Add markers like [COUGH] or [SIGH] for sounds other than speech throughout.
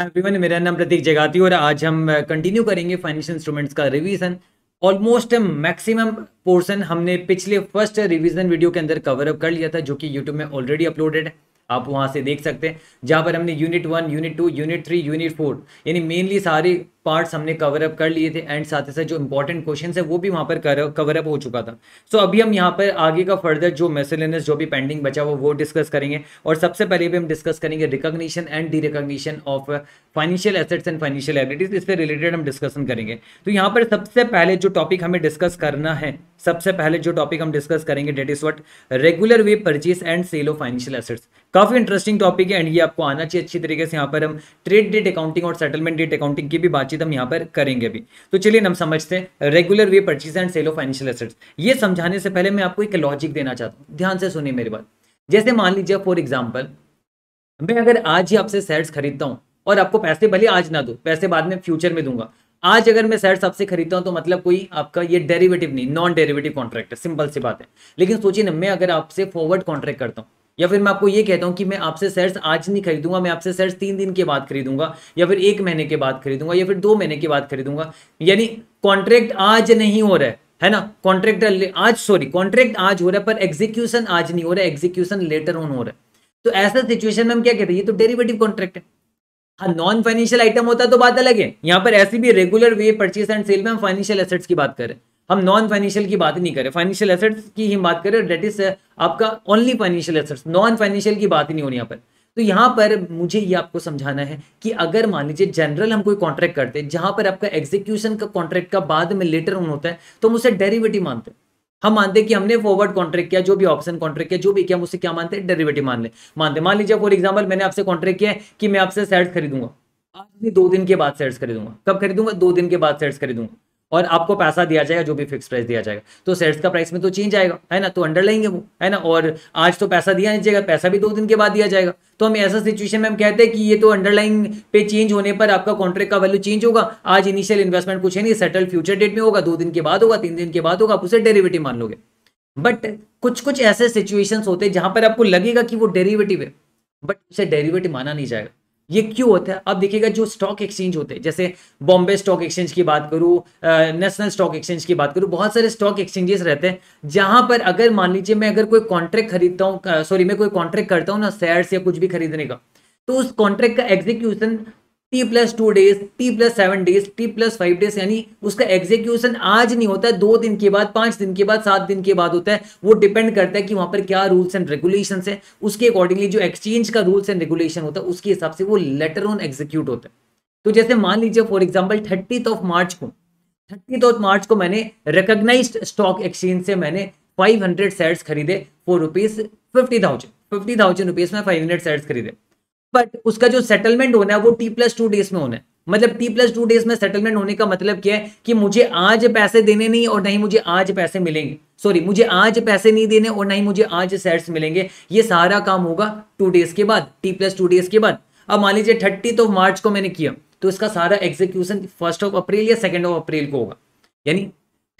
everyone मेरा नाम प्रतीक जगाती और आज हम कंटिन्यू uh, करेंगे फाइनेंशियल इंस्ट्रूमेंट्स का रिवीजन ऑलमोस्ट मैक्सिमम पोर्शन हमने पिछले फर्स्ट रिवीजन वीडियो के अंदर कवर अप कर लिया था जो कि यूट्यूब में ऑलरेडी अपलोडेड है आप वहां से देख सकते हैं जहां पर हमने unit one unit two unit three unit four यानी मेनली सारी पार्ट्स हमने कवर अप कर लिए थे एंड साथ ही साथ जो इंपॉर्टेंट क्वेश्चन है वो भी वहाँ पर कवर अप हो चुका था सो so, अभी हम यहाँ पर आगे का फर्दर जो मेसेलेनस जो भी पेंडिंग बचा हुआ वो डिस्कस करेंगे और सबसे पहले भी हम डिस्कस करेंगे recognition and derecognition of financial assets and financial liabilities इस पर रिलेटेड हम डिस्कशन करेंगे तो यहाँ पर सबसे पहले जो टॉपिक हमें डिस्कस करना है सबसे पहले जो टॉपिक हम डिस्कस करेंगे that is what regular way purchase and sale of financial assets काफी इंटरेस्टिंग टॉपिक है एंड ये आपको आना चाहिए अच्छी तरीके से यहाँ पर हम ट्रेड डेट अकाउंटिंग और सेटलमेंट डेट अकाउंटिंग की भी बात बातचीत हम यहाँ पर करेंगे भी तो चलिए हम समझते हैं regular way purchase and sale of financial assets ये समझाने से पहले मैं आपको एक लॉजिक देना चाहता हूँ ध्यान से सुनिए मेरी बात जैसे मान लीजिए फॉर एग्जाम्पल मैं अगर आज ही आपसे शेयर्स खरीदता हूँ और आपको पैसे भले आज ना दो पैसे बाद में फ्यूचर में दूंगा आज अगर मैं शेयर्स आपसे खरीदता हूं तो मतलब कोई आपका ये डेरिवेटिव नहीं नॉन डेरिवेटिव कॉन्ट्रैक्ट है सिंपल सी बात है लेकिन सोचिए ना मैं अगर आपसे फॉरवर्ड कॉन्ट्रैक्ट करता हूँ या फिर मैं आपको ये कहता हूँ कि मैं आपसे शेयर्स आज नहीं खरीदूंगा मैं आपसे शेयर्स तीन दिन के बाद खरीदूंगा या फिर एक महीने के बाद खरीदूंगा या फिर दो महीने के बाद खरीदूंगा यानी कॉन्ट्रैक्ट आज नहीं हो रहा है है ना कॉन्ट्रैक्ट आज सॉरी कॉन्ट्रैक्ट आज हो रहा है पर एग्जीक्यूशन आज नहीं हो रहा है एग्जीक्यूशन लेटर ऑन हो रहा है तो ऐसा सिचुएशन में हम क्या कहते हैं ये तो डेरिवेटिव कॉन्ट्रैक्ट है हाँ नॉन फाइनेंशियल आइटम होता तो बात अलग है यहाँ पर ऐसी भी regular way purchase and sale में हम फाइनेंशियल एसेट्स की बात करें हम नॉन फाइनेंशियल की बात ही नहीं करें फाइनेंशियल एसेट्स की ही बात करें डेट इज आपका only financial assets non financial की बात ही नहीं होनी यहाँ पर तो यहाँ पर मुझे ये आपको समझाना है कि अगर मान लीजिए जनरल हम कोई कॉन्ट्रैक्ट करते हैं जहाँ पर आपका एग्जीक्यूशन का कॉन्ट्रैक्ट का बाद में लेटर ऑन होता है तो हम उसे डेरिवेटिव मानते हैं हम मानते हैं कि हमने फॉरवर्ड कॉन्ट्रैक्ट किया जो भी ऑप्शन कॉन्ट्रैक्ट किया जो भी किया हम उसे क्या मानते हैं डेरिवेटिव मान ले मानते मान लीजिए फॉर एग्जाम्पल मैंने आपसे कॉन्ट्रैक्ट किया कि मैं आपसे सेट्स खरीदूंगा आज भी दो दिन के बाद सेट्स खरीदूंगा कब खरीदूंगा दो दिन के बाद सेट्स खरीदूंगा और आपको पैसा दिया जाएगा जो भी फिक्स प्राइस दिया जाएगा तो शेयर्स का प्राइस में तो चेंज आएगा है ना तो अंडर लेंगे वो है ना और आज तो पैसा दिया नहीं जाएगा पैसा भी दो दिन के बाद दिया जाएगा तो हम ऐसा सिचुएशन में हम कहते हैं कि ये तो अंडरलाइन पे चेंज होने पर आपका कॉन्ट्रैक्ट का वैल्यू चेंज होगा आज इनिशियल इन्वेस्टमेंट कुछ है नहीं सेटल फ्यूचर डेट में होगा दो दिन के बाद होगा तीन दिन के बाद होगा आप उसे डेरिवेटिव मान लोगे बट कुछ कुछ ऐसे सिचुएशंस होते हैं जहां पर आपको लगेगा कि वो डेरिवेटिव है बट उसे डेरिवेटिव माना नहीं जाएगा ये क्यों होता है अब देखिएगा जो स्टॉक एक्सचेंज होते हैं जैसे बॉम्बे स्टॉक एक्सचेंज की बात करूँ नेशनल स्टॉक एक्सचेंज की बात करूँ बहुत सारे स्टॉक एक्सचेंजेस रहते हैं जहां पर अगर मान लीजिए मैं अगर कोई कॉन्ट्रैक्ट खरीदता हूँ सॉरी मैं कोई कॉन्ट्रैक्ट करता हूँ ना शेयर या कुछ भी खरीदने का तो उस कॉन्ट्रैक्ट का execution T plus two days T plus seven days T plus five days यानी उसका एग्जीक्यूशन आज नहीं होता है दो दिन के बाद पांच दिन के बाद सात दिन के बाद होता है वो डिपेंड करता है कि वहां पर क्या रूल्स एंड रेगुलेशन है उसके अकॉर्डिंगली जो एक्सचेंज का रूल्स एंड रेगुलेशन होता है उसके हिसाब से वो लेटर ऑन एग्जीक्यूट होता है तो जैसे मान लीजिए for example thirtieth of March को थर्टीथ ऑफ मार्च को मैंने रिकोगनाइज स्टॉक एक्सचेंज से मैंने फाइव हंड्रेड खरीदे four rupees fifty thousand fifty thousand rupees में फाइव हंड्रेड खरीदे बट उसका जो सेटलमेंट होना है वो टी प्लस टू डेज में होना है मतलब टी प्लस टू डेज में सेटलमेंट होने का मतलब क्या है कि मुझे आज पैसे देने नहीं और नहीं मुझे आज पैसे मिलेंगे सॉरी मुझे आज पैसे नहीं देने और नहीं मुझे आज सेट्स मिलेंगे ये सारा काम होगा टू डेज के बाद टी प्लस टू डेज के बाद अब मान लीजिए थर्टी तो मार्च को मैंने किया तो इसका सारा एग्जीक्यूशन फर्स्ट ऑफ अप्रैल या सेकेंड ऑफ अप्रैल को होगा यानी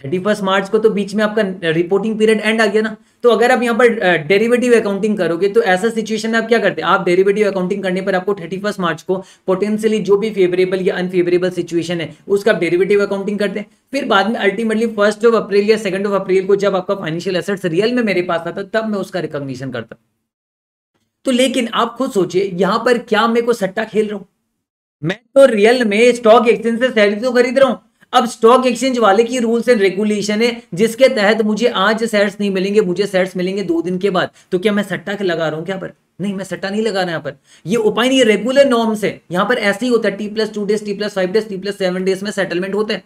थर्टी फर्स्ट मार्च को तो बीच में आपका रिपोर्टिंग पीरियड एंड आ गया ना तो अगर आप यहाँ पर डेरिवेटिव अकाउंटिंग करोगे तो ऐसा सिचुएशन में आप क्या करते हैं आप डेरिवेटिव अकाउंटिंग करने पर आपको थर्टी फर्स्ट मार्च को पोटेंशियली जो भी फेवरेबल या अनफेवरेबल सिचुएशन है उसका आप डेरिवेटिव अकाउंटिंग करते हैं फिर बाद में अल्टीमेटली फर्स्ट ऑफ अप्रैल या सेकंड ऑफ अप्रैल को जब आपका फाइनेंशियल एसेट्स रियल में मेरे पास आता तब मैं उसका रिकॉग्निशन करता तो लेकिन आप खुद सोचिए यहाँ पर क्या मेरे को सट्टा खेल रहा हूँ मैं तो रियल में स्टॉक एक्सचेंज से सैलरी तो खरीद रहा हूँ अब स्टॉक एक्सचेंज वाले की रूल्स एंड रेगुलेशन है जिसके तहत मुझे आज सेट्स नहीं मिलेंगे मुझे सेट्स मिलेंगे दो दिन के बाद तो क्या मैं सट्टा लगा रहा हूं क्या पर नहीं मैं सट्टा नहीं लगा रहा यहाँ पर ये उपाय नहीं रेगुलर नॉर्म्स है यहां पर ऐसे ही होता है T plus two days T plus five days T plus seven days में सेटलमेंट होता है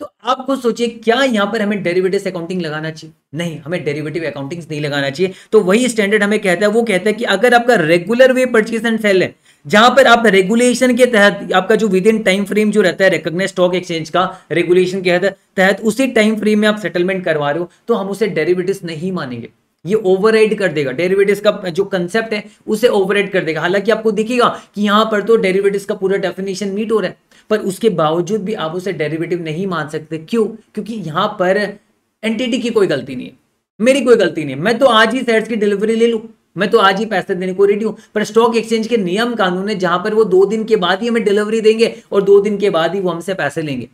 तो आप खुद सोचिए क्या यहां पर हमें डेरिवेटिव अकाउंटिंग लगाना चाहिए नहीं हमें डेरिवेटिव अकाउंटिंग नहीं लगाना चाहिए तो वही स्टैंडर्ड हमें कहता है वो कहता है कि अगर आपका regular way purchase and sale है जहां पर आप रेगुलेशन के तहत आपका जो विद इन टाइम फ्रेम जो रहता है रिकोगनाइज स्टॉक एक्सचेंज का रेगुलेशन के तहत उसी टाइम फ्रेम में आप सेटलमेंट करवा रहे हो तो हम उसे डेरिवेटिव नहीं मानेंगे ये ओवरराइड कर देगा डेरिवेटिव्स का जो कंसेप्ट है उसे ओवरराइड कर देगा हालांकि आपको दिखेगा कि यहाँ पर तो डेरिवेटिव्स का पूरा डेफिनेशन मीट हो रहा है पर उसके बावजूद भी आप उसे डेरिवेटिव नहीं मान सकते क्यों क्योंकि यहाँ पर एंटिटी की कोई गलती नहीं है मेरी कोई गलती नहीं है मैं तो आज ही सेट्स की डिलीवरी ले लूँ मैं तो आज ही पैसे देने को रेडी हूं पर स्टॉक एक्सचेंज के नियम कानून है जहां पर वो दो दिन के बाद ही हमें डिलीवरी देंगे और दो दिन के बाद ही वो हमसे पैसे लेंगे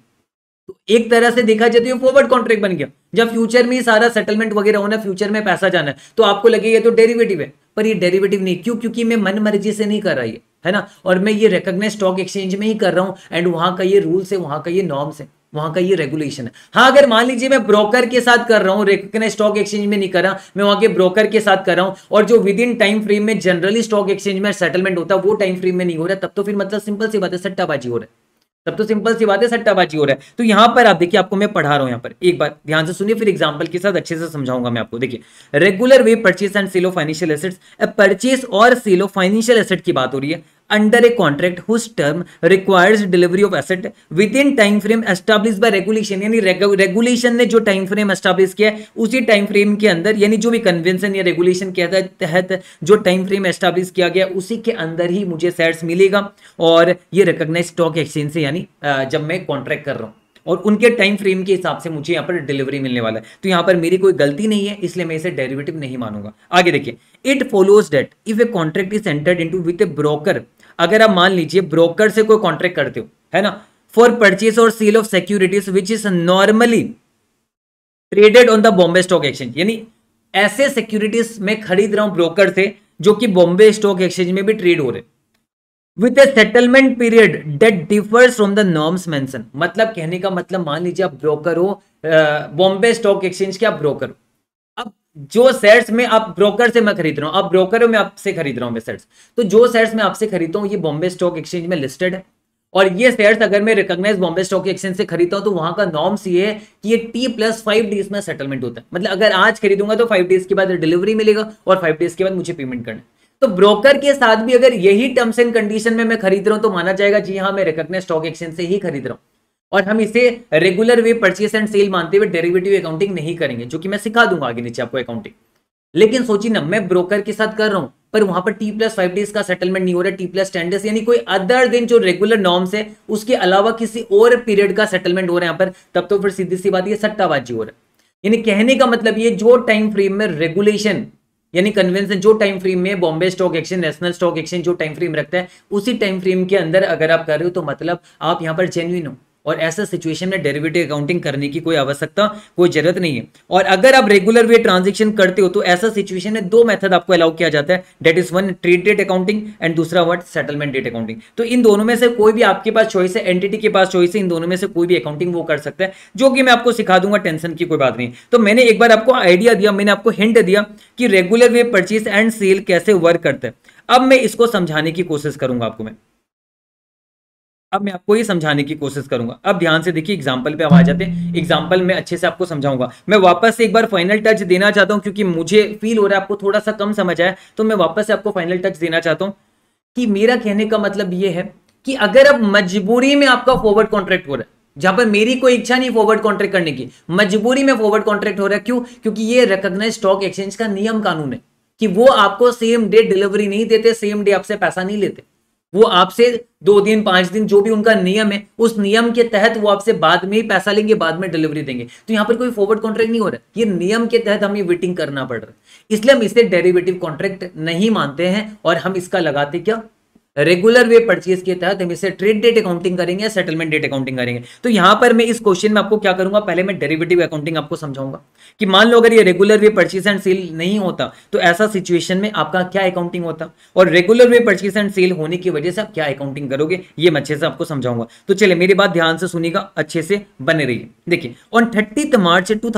तो एक तरह से देखा जाए तो ये फॉरवर्ड कॉन्ट्रैक्ट बन गया जब फ्यूचर में सारा सेटलमेंट वगैरह होना फ्यूचर में पैसा जाना है तो आपको लगेगा तो डेरिवेटिव है पर ये डेरिवेटिव नहीं क्यों क्योंकि मैं मन मर्जी से नहीं कर रहा ये है ना और मैं ये रिकोगनाइज स्टॉक एक्सचेंज में ही कर रहा हूँ एंड वहाँ का ये रूल्स है वहाँ का ये नॉर्म्स है वहां का ये रेगुलेशन है हाँ अगर मान लीजिए मैं ब्रोकर के साथ कर रहा हूँ रिकॉग्नाइज स्टॉक एक्सचेंज में नहीं कर रहा मैं वहां के ब्रोकर के साथ कर रहा हूँ और जो विद इन टाइम फ्रेम में जनरली स्टॉक एक्सचेंज में सेटलमेंट होता है वो टाइम फ्रेम में नहीं हो रहा तब तो फिर मतलब सिंपल सी बात है सट्टाबाजी हो रहा है तब तो सिंपल सी बात है सट्टाबाजी हो रहा है तो यहां पर आप देखिए आपको मैं पढ़ा रहा हूँ यहाँ पर एक बार ध्यान से सुनिए फिर एग्जाम्पल के साथ अच्छे से समझाऊंगा मैं आपको देखिए regular way purchase and sale of financial assets purchase और सेल ऑफ फाइनेंशियल एसेट की बात हो रही है under a contract whose term requires delivery of asset within time frame established by regulation यानी regulation ने जो time frame established किया है उसी time frame के अंदर यानी जो भी convention या regulation के तहत जो time frame established किया गया उसी के अंदर ही मुझे shares मिलेगा और ये recognized stock exchange से यानी जब मैं contract कर रहा हूँ और उनके टाइम फ्रेम के हिसाब से मुझे यहाँ पर डिलीवरी मिलने वाला है तो यहाँ पर मेरी कोई गलती नहीं है इसलिए मैं इसे डेरिवेटिव नहीं मानूंगा आगे देखिए it follows that if a contract is entered into with a broker अगर आप मान लीजिए ब्रोकर से कोई कॉन्ट्रैक्ट करते हो है ना फॉर परचेज और sale of securities which is normally traded on the Bombay stock exchange यानी ऐसे सिक्योरिटीज में खरीद रहा हूं ब्रोकर से जो कि बॉम्बे स्टॉक एक्सचेंज में भी ट्रेड हो रहे with a settlement period that differs from the norms mention मतलब कहने का मतलब मान लीजिए आप ब्रोकर हो बॉम्बे स्टॉक एक्सचेंज के आप ब्रोकर हो जो शेयर्स में आप ब्रोकर से मैं खरीद रहा हूं आप ब्रोकर में आपसे खरीद रहा हूं मैं शेयर्स तो जो शेयर्स में आपसे खरीदता हूं ये बॉम्बे स्टॉक एक्सचेंज में लिस्टेड है और ये शेयर्स अगर मैं रिकॉग्नाइज बॉम्बे स्टॉक एक्सचेंज से खरीदता हूं तो वहां का नॉर्म्स ये है कि ये टी प्लस फाइव डेज में सेटलमेंट होता है मतलब अगर आज खरीदूंगा तो फाइव डेज के बाद डिलीवरी मिलेगा और फाइव डेज के बाद मुझे पेमेंट करना है तो ब्रोकर के साथ भी अगर यही टर्म्स एंड कंडीशन में मैं खरीद रहा हूं तो माना जाएगा जी हाँ मैं रिकॉग्नाइज स्टॉक एक्सचेंज से ही खरीद रहा हूं और हम इसे regular way purchase and sale मानते हुए डेरिवेटिव अकाउंटिंग नहीं करेंगे जो कि मैं सिखा दूंगा आगे नीचे आपको अकाउंटिंग लेकिन सोचिए ना मैं ब्रोकर के साथ कर रहा हूं पर वहां पर टी प्लस फाइव डेज का सेटलमेंट नहीं हो रहा है टी प्लस टेन डेज यानी कोई अदर दिन जो रेगुलर नॉर्म्स है उसके अलावा किसी और पीरियड का सेटलमेंट हो रहा है यहां पर तब तो फिर सीधी सी बात यह सट्टाबाजी हो रहा है यानी कहने का मतलब ये जो टाइम फ्रेम में रेगुलेशन यानी कन्वेंशन जो टाइम फ्रेम में Bombay stock exchange national stock exchange जो टाइम फ्रेम रखता है उसी टाइम फ्रेम के अंदर अगर आप कर रहे हो तो मतलब आप यहां पर जेन्यून हो और ऐसा सिचुएशन में डेरिवेटिव अकाउंटिंग करने की कोई आवश्यकता कोई जरूरत नहीं है और अगर आप रेगुलर वे ट्रांजेक्शन करते हो तो ऐसा सिचुएशन में दो मेथड आपको अलाउ किया जाता है date is one trade date accounting and दूसरा वर्ड सेटलमेंट डेट अकाउंटिंग तो इन दोनों में से कोई भी आपके पास चॉइस है एंटिटी के पास चॉइस है इन दोनों में से कोई भी अकाउंटिंग वो कर सकता है जो कि मैं आपको सिखा दूंगा टेंशन की कोई बात नहीं तो मैंने एक बार आपको आइडिया दिया मैंने आपको हिंट दिया कि regular way purchase and sale कैसे वर्क करता है अब मैं इसको समझाने की कोशिश करूंगा आपको मैं अब मैं आपको ये समझाने की कोशिश करूंगा अब ध्यान से देखिए एग्जाम्पल पे हम आ जाते हैं एग्जाम्पल में अच्छे से आपको समझाऊंगा मैं वापस से एक बार फाइनल टच देना चाहता हूँ क्योंकि मुझे फील हो रहा है आपको थोड़ा सा कम समझ आया तो मैं वापस से आपको फाइनल टच देना चाहता हूँ कि मेरा कहने का मतलब ये है कि अगर अब मजबूरी में आपका फॉरवर्ड कॉन्ट्रैक्ट हो रहा है जहां पर मेरी कोई इच्छा नहीं फॉरवर्ड कॉन्ट्रैक्ट करने की मजबूरी में फॉरवर्ड कॉन्ट्रैक्ट हो रहा है क्यों क्योंकि ये रिकॉग्नाइज स्टॉक एक्सचेंज का नियम कानून है कि वो आपको सेम डे डिलीवरी नहीं देते सेम डे आपसे पैसा नहीं लेते वो आपसे दो दिन पांच दिन जो भी उनका नियम है उस नियम के तहत वो आपसे बाद में ही पैसा लेंगे बाद में डिलीवरी देंगे तो यहाँ पर कोई फॉरवर्ड कॉन्ट्रैक्ट नहीं हो रहा है ये नियम के तहत हमें वेटिंग करना पड़ रहा है इसलिए हम इसे डेरिवेटिव कॉन्ट्रैक्ट नहीं मानते हैं और हम इसका लगाते क्या रेगुलर वे परचेज के तहत हम इसे ट्रेड डेट अकाउंटिंग करेंगे या सेटलमेंट डेट अकाउंटिंग करेंगे तो यहां पर मैं इस क्वेश्चन में आपको क्या करूंगा पहले मैं डेरिवेटिव अकाउंटिंग आपको समझाऊंगा कि मान लो अगर ये regular way purchase and sale नहीं होता तो ऐसा सिचुएशन में आपका क्या अकाउंटिंग होता और regular way purchase and sale होने की वजह से आप क्या अकाउंटिंग करोगे ये मैं अच्छे से आपको समझाऊंगा तो चले मेरी बात ध्यान से सुनेगा अच्छे से बने रही देखिए on thirty March two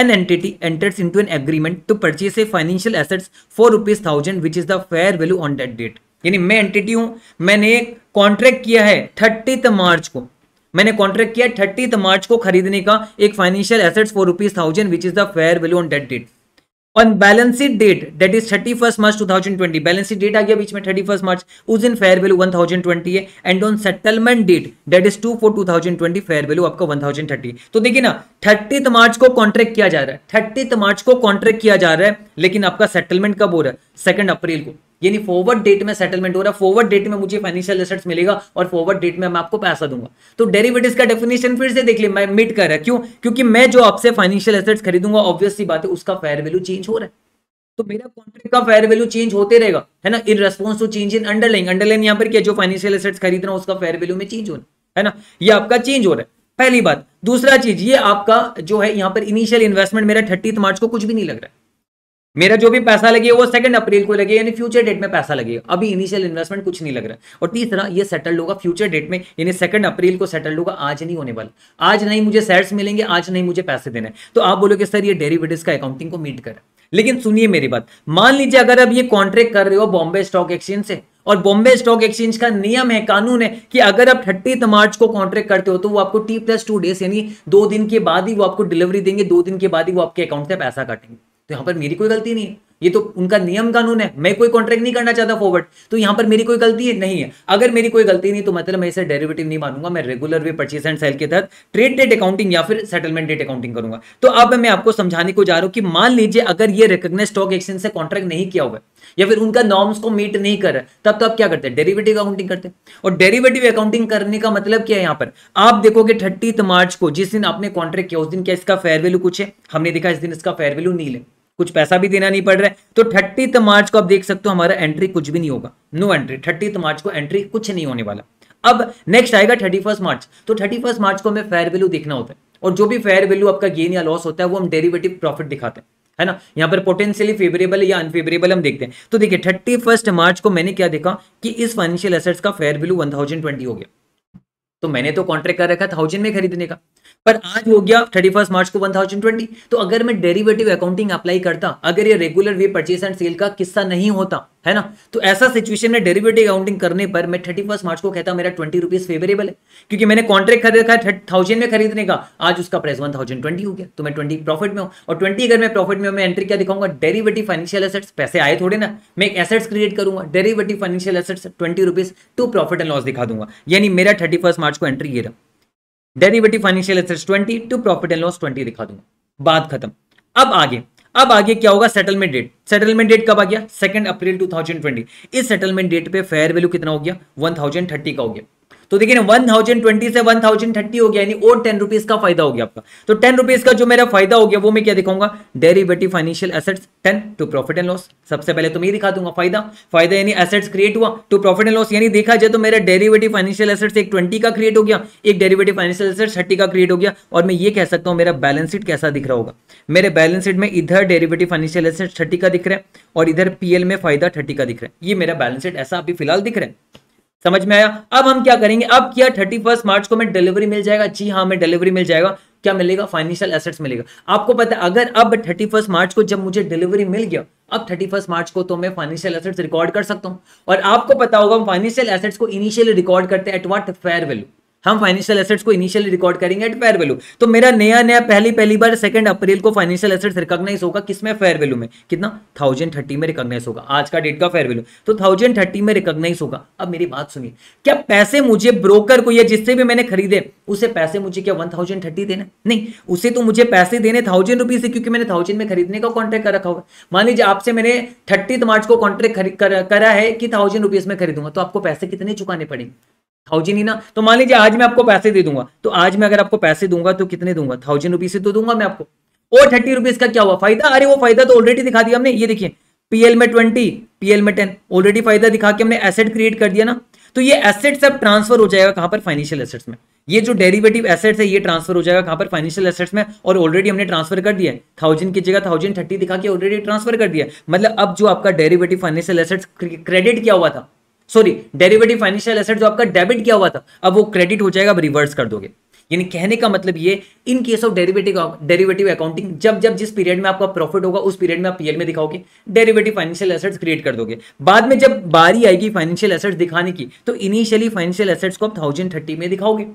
an entity enters into an agreement to purchase a financial assets for rupees 1000 which is the fair value on that date यानी मैं एंटिटी हूं मैंने एक कॉन्ट्रैक्ट किया है थर्टी मार्च को मैंने कॉन्ट्रैक्ट किया थर्टी मार्च को खरीदने का एक financial assets for rupees thousand which is the fair value on that date on balance date that is thirty first March two thousand twenty balance date आ गया बीच में थर्टी फर्स्ट मार्च उस दिन fair value one thousand twenty है and on settlement date that is two four two thousand twenty fair value आपका one thousand thirty तो देखिए ना थर्टी मार्च को कॉन्ट्रैक्ट किया जा रहा है थर्टी मार्च को कॉन्ट्रैक्ट किया जा रहा है लेकिन आपका सेटलमेंट कब हो रहा है सेकंड अप्रैल को यानी फॉरवर्ड डेट में सेटलमेंट हो रहा है फॉरवर्ड डेट में मुझे फाइनेंशियल एसेट्स मिलेगा और फॉरवर्ड डेट में मैं आपको पैसा दूंगा तो डेरिवेटिव का डेफिनेशन फिर से देख लिया मैं मिट कर रहा क्यों क्योंकि मैं जो आपसे फाइनेंशियल एसेट्स खरीदूंगा ऑब्वियसली बात है उसका फेयर वैल्यू चेंज हो रहा है तो मेरा कॉन्ट्रैक्ट का फेयर वैल्यू चेंज होते रहेगा है ना in response to change in underlying underlying यहाँ पर क्या जो फाइनेंशियल एसेट्स खरीद रहा हूँ उसका फेयर वैल्यू में चेंज हो रहा है ना ये आपका चेंज हो रहा है पहली बात दूसरा चीज ये आपका जो है यहाँ पर इनिशियल इन्वेस्टमेंट मेरा थर्टीथ मार्च को कुछ भी नहीं लग रहा है मेरा जो भी पैसा लगे वो सेकंड अप्रैल को लगे यानी फ्यूचर डेट में पैसा लगेगा अभी इनिशियल इन्वेस्टमेंट कुछ नहीं लग रहा है और तीसरा ये सेटल्ड होगा फ्यूचर डेट में यानी सेकंड अप्रैल को सेटल्ड होगा आज नहीं होने वाला आज नहीं मुझे सेट्स मिलेंगे आज नहीं मुझे पैसे देने तो आप बोलोगे सर ये डेरिवेटिव का अकाउंटिंग को मीट कर लेकिन सुनिए मेरी बात मान लीजिए अगर आप ये कॉन्ट्रैक्ट कर रहे हो बॉम्बे स्टॉक एक्सचेंज से और बॉम्बे स्टॉक एक्सचेंज का नियम है कानून है कि अगर आप थर्टीथ मार्च को कॉन्ट्रैक्ट करते हो तो वो आपको टी प्लस टू डेज यानी दो दिन के बाद ही वो आपको डिलीवरी देंगे दो दिन के बाद ही वो आपके अकाउंट से पैसा काटेंगे तो यहाँ पर मेरी कोई गलती नहीं है ये तो उनका नियम कानून है मैं कोई कॉन्ट्रैक्ट नहीं करना चाहता फॉरवर्ड तो यहाँ पर मेरी कोई गलती है नहीं है अगर मेरी कोई गलती नहीं तो मतलब मैं इसे डेरिवेटिव नहीं मानूंगा मैं regular way purchase and sale के तहत ट्रेड डेट अकाउंटिंग या फिर सेटलमेंट डेट अकाउंटिंग करूंगा तो अब मैं आपको समझाने को जा रहा हूं कि मान लीजिए अगर ये रिकोगनाइज स्टॉक एक्सचेंज से कॉन्ट्रैक्ट नहीं किया हुआ या फिर उनका नॉर्म्स को मीट नहीं कर रहा तब तो आप क्या करते हैं डेरिवेटिव अकाउंटिंग करते हैं और डेरिवेटिव अकाउंटिंग करने का मतलब क्या है यहां पर आप देखोगे थर्टी मार्च को जिस दिन आपने कॉन्ट्रैक्ट किया उस दिन क्या इसका फेयर वैल्यू कुछ है हमने देखा इस दिन इसका फेयर वैल्यू नील है कुछ पैसा भी देना नहीं पड़ रहा है तो थर्टी मार्च को आप देख सकते हो हमारा एंट्री कुछ भी नहीं होगा नो एंट्री थर्टी मार्च को एंट्री कुछ नहीं होने वाला अब नेक्स्ट आएगा थर्टी फर्स्ट मार्च तो थर्टी फर्स्ट मार्च को हमें फेयर वैल्यू देखना होता है और जो भी फेयर वैल्यू आपका गेन या लॉस होता है वो हम डेरिवेटिव प्रॉफिट दिखाते हैं है ना यहाँ पर पोटेंशियली फेवरेबल या अनफेवरेबल हम देखते हैं तो देखिए थर्टी फर्स्ट मार्च को मैंने क्या देखा कि इस फाइनेंशियल एसेट्स का fair value one thousand twenty हो गया तो मैंने तो कॉन्ट्रैक्ट कर रखा थाउजेंड में खरीदने का पर आज हो गया थर्टी फर्स्ट मार्च को वन थाउजेंड ट्वेंटी तो अगर मैं डेरिवेटिव अकाउंटिंग अप्लाई करता अगर ये regular way purchase and sale का किस्सा नहीं होता है ना तो ऐसा सिचुएशन में डेरिवेटिव अकाउंटिंग करने पर मैं थर्टी फर्स्ट मार्च को कहता हूं मेरा ट्वेंटी रुपीज फेवरेबल है क्योंकि मैंने कॉन्ट्रैक्ट खरीद रखा है थाउजेंड में खरीदने का आज उसका प्राइस वन थाउजेंड ट्वेंटी हो गया तो मैं ट्वेंटी प्रॉफिट में हूं और ट्वेंटी अगर मैं प्रॉफिट में मैं एंट्री क्या दिखाऊंगा डेरीवेटिव फाइनेंशियल एसेट्स पैसे आए थोड़े ना मैं एक एसेट्स क्रिएट करूंगा derivative financial assets twenty rupees to profit and loss दिखा दूंगा यानी मेरा थर्टी फर्स्ट मार्च को एंट्री ये रहा derivative financial assets twenty to profit and loss twenty दिखा दूंगा बात खत्म अब आगे अब आगे क्या होगा सेटलमेंट डेट सेटलमेंट डेट कब आ गया सेकंड अप्रैल 2020 इस सेटलमेंट डेट पे फेयर वैल्यू कितना हो गया 1030 का हो गया तो देखिए ना वन थाउजेंड ट्वेंटी से वन थाउजेंड थर्टी हो गया यानी और टेन रुपीज का फायदा हो गया आपका तो टेन रुपीज का जो मेरा फायदा हो गया वो मैं क्या दिखाऊंगा derivative financial assets ten to profit and loss सबसे पहले तो मैं दिखा दूंगा फायदा फायदा यानी एसेट्स क्रिएट हुआ टू प्रॉफिट एंड लॉस यानी देखा जाए तो मेरा डेरिवेटिव फाइनेंशियल एसेट्स एक ट्वेंटी का क्रिएट हो गया एक डेरिवेटिव फाइनेंशियल एसेट थर्टी का क्रिएट हो गया और मैं ये कह सकता हूँ मेरा बैलेंस शीट कैसा दिख रहा होगा मेरे बैलेंस शीट में इधर डेरिवेटिव फाइनेंशियल एसेट थर्टी का दिख रहा है और इधर पीएल में फायदा थर्टी का दिख रहा है ये मेरा बैलेंस शीट ऐसा अभी फिलहाल दिख रहा है समझ में आया अब हम क्या करेंगे अब क्या थर्टी फर्स्ट मार्च को हमें डिलीवरी मिल जाएगा जी हाँ हमें डिलीवरी मिल जाएगा क्या मिलेगा फाइनेंशियल एसेट्स मिलेगा आपको पता है अगर अब थर्टी फर्स्ट मार्च को जब मुझे डिलीवरी मिल गया अब थर्टी फर्स्ट मार्च को तो मैं फाइनेंशियल एसेट्स रिकॉर्ड कर सकता हूँ और आपको पता होगा हम फाइनेंशियल एसेट्स को इनिशियली रिकॉर्ड करते हैं एट वॉट फेयर वैल्यू हम फाइनेंशियल एसेट्स को इनिशियली रिकॉर्ड करेंगे एट फेयर वैल्यू तो मेरा नया नया पहली पहली बार सेकंड अप्रैल को फाइनेंशियल एसेट्स रिकॉग्नाइज होगा किसमें फेयर वैल्यू में कितना थाउजेंड थर्टी में रिकॉग्नाइज होगा आज का डेट का फेयर वैल्यू तो थाउजेंड थर्टी में रिकॉग्नाइज होगा अब मेरी बात सुनिए क्या पैसे मुझे ब्रोकर को या जिससे भी मैंने खरीदे उसे पैसे मुझे क्या वन थाउजेंड थर्टी देना नहीं उसे तो मुझे पैसे देने थाउजेंड रुपीज से क्योंकि मैंने थाउजेंड में खरीदने का कॉन्ट्रैक्ट कर रखा होगा मान लीजिए आपसे मैंने थर्टी मार्च को कॉन्ट्रैक्ट करा है कि थाउजेंड रुपीज में खरीदूंगा तो आपको पैसे कितने चुकाने पड़ेंगे थाउजेंड ही ना तो मान लीजिए आज मैं आपको पैसे दे दूंगा तो आज मैं अगर आपको पैसे दूंगा तो कितने दूंगा थाउजेंड रुपीज से तो दूंगा मैं आपको और थर्टी रुपीज का क्या हुआ फायदा अरे वो फायदा तो ऑलरेडी दिखा दिया हमने ये देखिए पीएल में ट्वेंटी पीएल में टेन ऑलरेडी फायदा दिखा के हमने एसेट क्रिएट कर दिया ना तो ये एसेट्स अब ट्रांसफर हो जाएगा कहां पर फाइनेंशियल एसेट्स में ये जो डेरिवेटिव एसेट्स है ये ट्रांसफर हो जाएगा कहां पर फाइनेंशियल एसेट्स में और ऑलरेडी हमने ट्रांसफर कर दिया है थाउजेंड की जगह थाउजेंड थर्टी दिखा के ऑलरेडी ट्रांसफर कर दिया मतलब अब जो आपका डेरिवेटिव फाइनेंशियल एसेट्स क्रेडिट किया हुआ था सॉरी डेरिवेटिव फाइनेंशियल एसेट जो आपका डेबिट किया हुआ था अब वो क्रेडिट हो जाएगा अब रिवर्स कर दोगे यानी कहने का मतलब ये in case of derivative derivative accounting जब जब जिस पीरियड में आपका प्रॉफिट होगा उस पीरियड में आप पीएल में दिखाओगे डेरिवेटिव फाइनेंशियल एसेट्स क्रिएट कर दोगे बाद में जब बारी आएगी फाइनेंशियल एसेट्स दिखाने की तो इनिशियली फाइनेंशियल एसेट्स को आप थाउजेंड थर्टी में दिखाओगे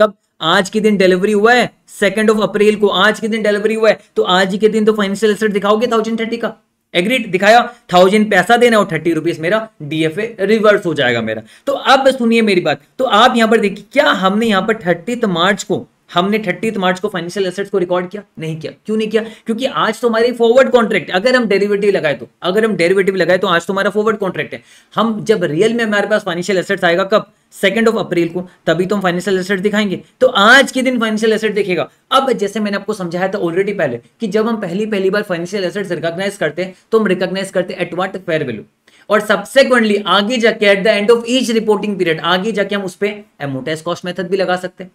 कब आज के दिन डिलीवरी हुआ है सेकेंड ऑफ अप्रैल को आज के दिन डिलीवरी हुआ है तो आज के दिन तो फाइनेंशियल एसेट दिखाओगे थाउजेंड थर्टी का एग्रीड दिखाया थाउजेंड पैसा देना और थर्टी रुपीज मेरा डीएफए रिवर्स हो जाएगा मेरा तो अब सुनिए मेरी बात तो आप यहां पर देखिए क्या हमने यहां पर थर्टी मार्च को हमने थर्टी मार्च को फाइनेंशियल एसेट्स को रिकॉर्ड किया नहीं किया क्यों नहीं किया क्योंकि आज तो हमारी फॉरवर्ड कॉन्ट्रैक्ट अगर हम डेरिवेटिव लगाए तो अगर हम डेरिवेटिव लगाए तो आज तो हमारा फॉरवर्ड कॉन्ट्रैक्ट है हम जब रियल में हमारे पास फाइनेंशियल एसेट्स आएगा कब सेकेंड ऑफ अप्रैल को तभी तो हम फाइनेंशियल एसेट दिखाएंगे तो आज के दिन फाइनेंशियल एसेट देखेगा अब जैसे मैंने आपको समझाया था ऑलरेडी पहले कि जब हम पहली पहली बार फाइनेंशियल एसेट रिकॉग्नाइज करते हैं तो हम रिकॉग्नाइज करते हैं एट वाट फेयर वैल्यू और सबसेक्वेंटली आगे जाके at the end of each reporting period आगे जाके हम उस पर एमोटाइज कॉस्ट मेथड भी लगा सकते हैं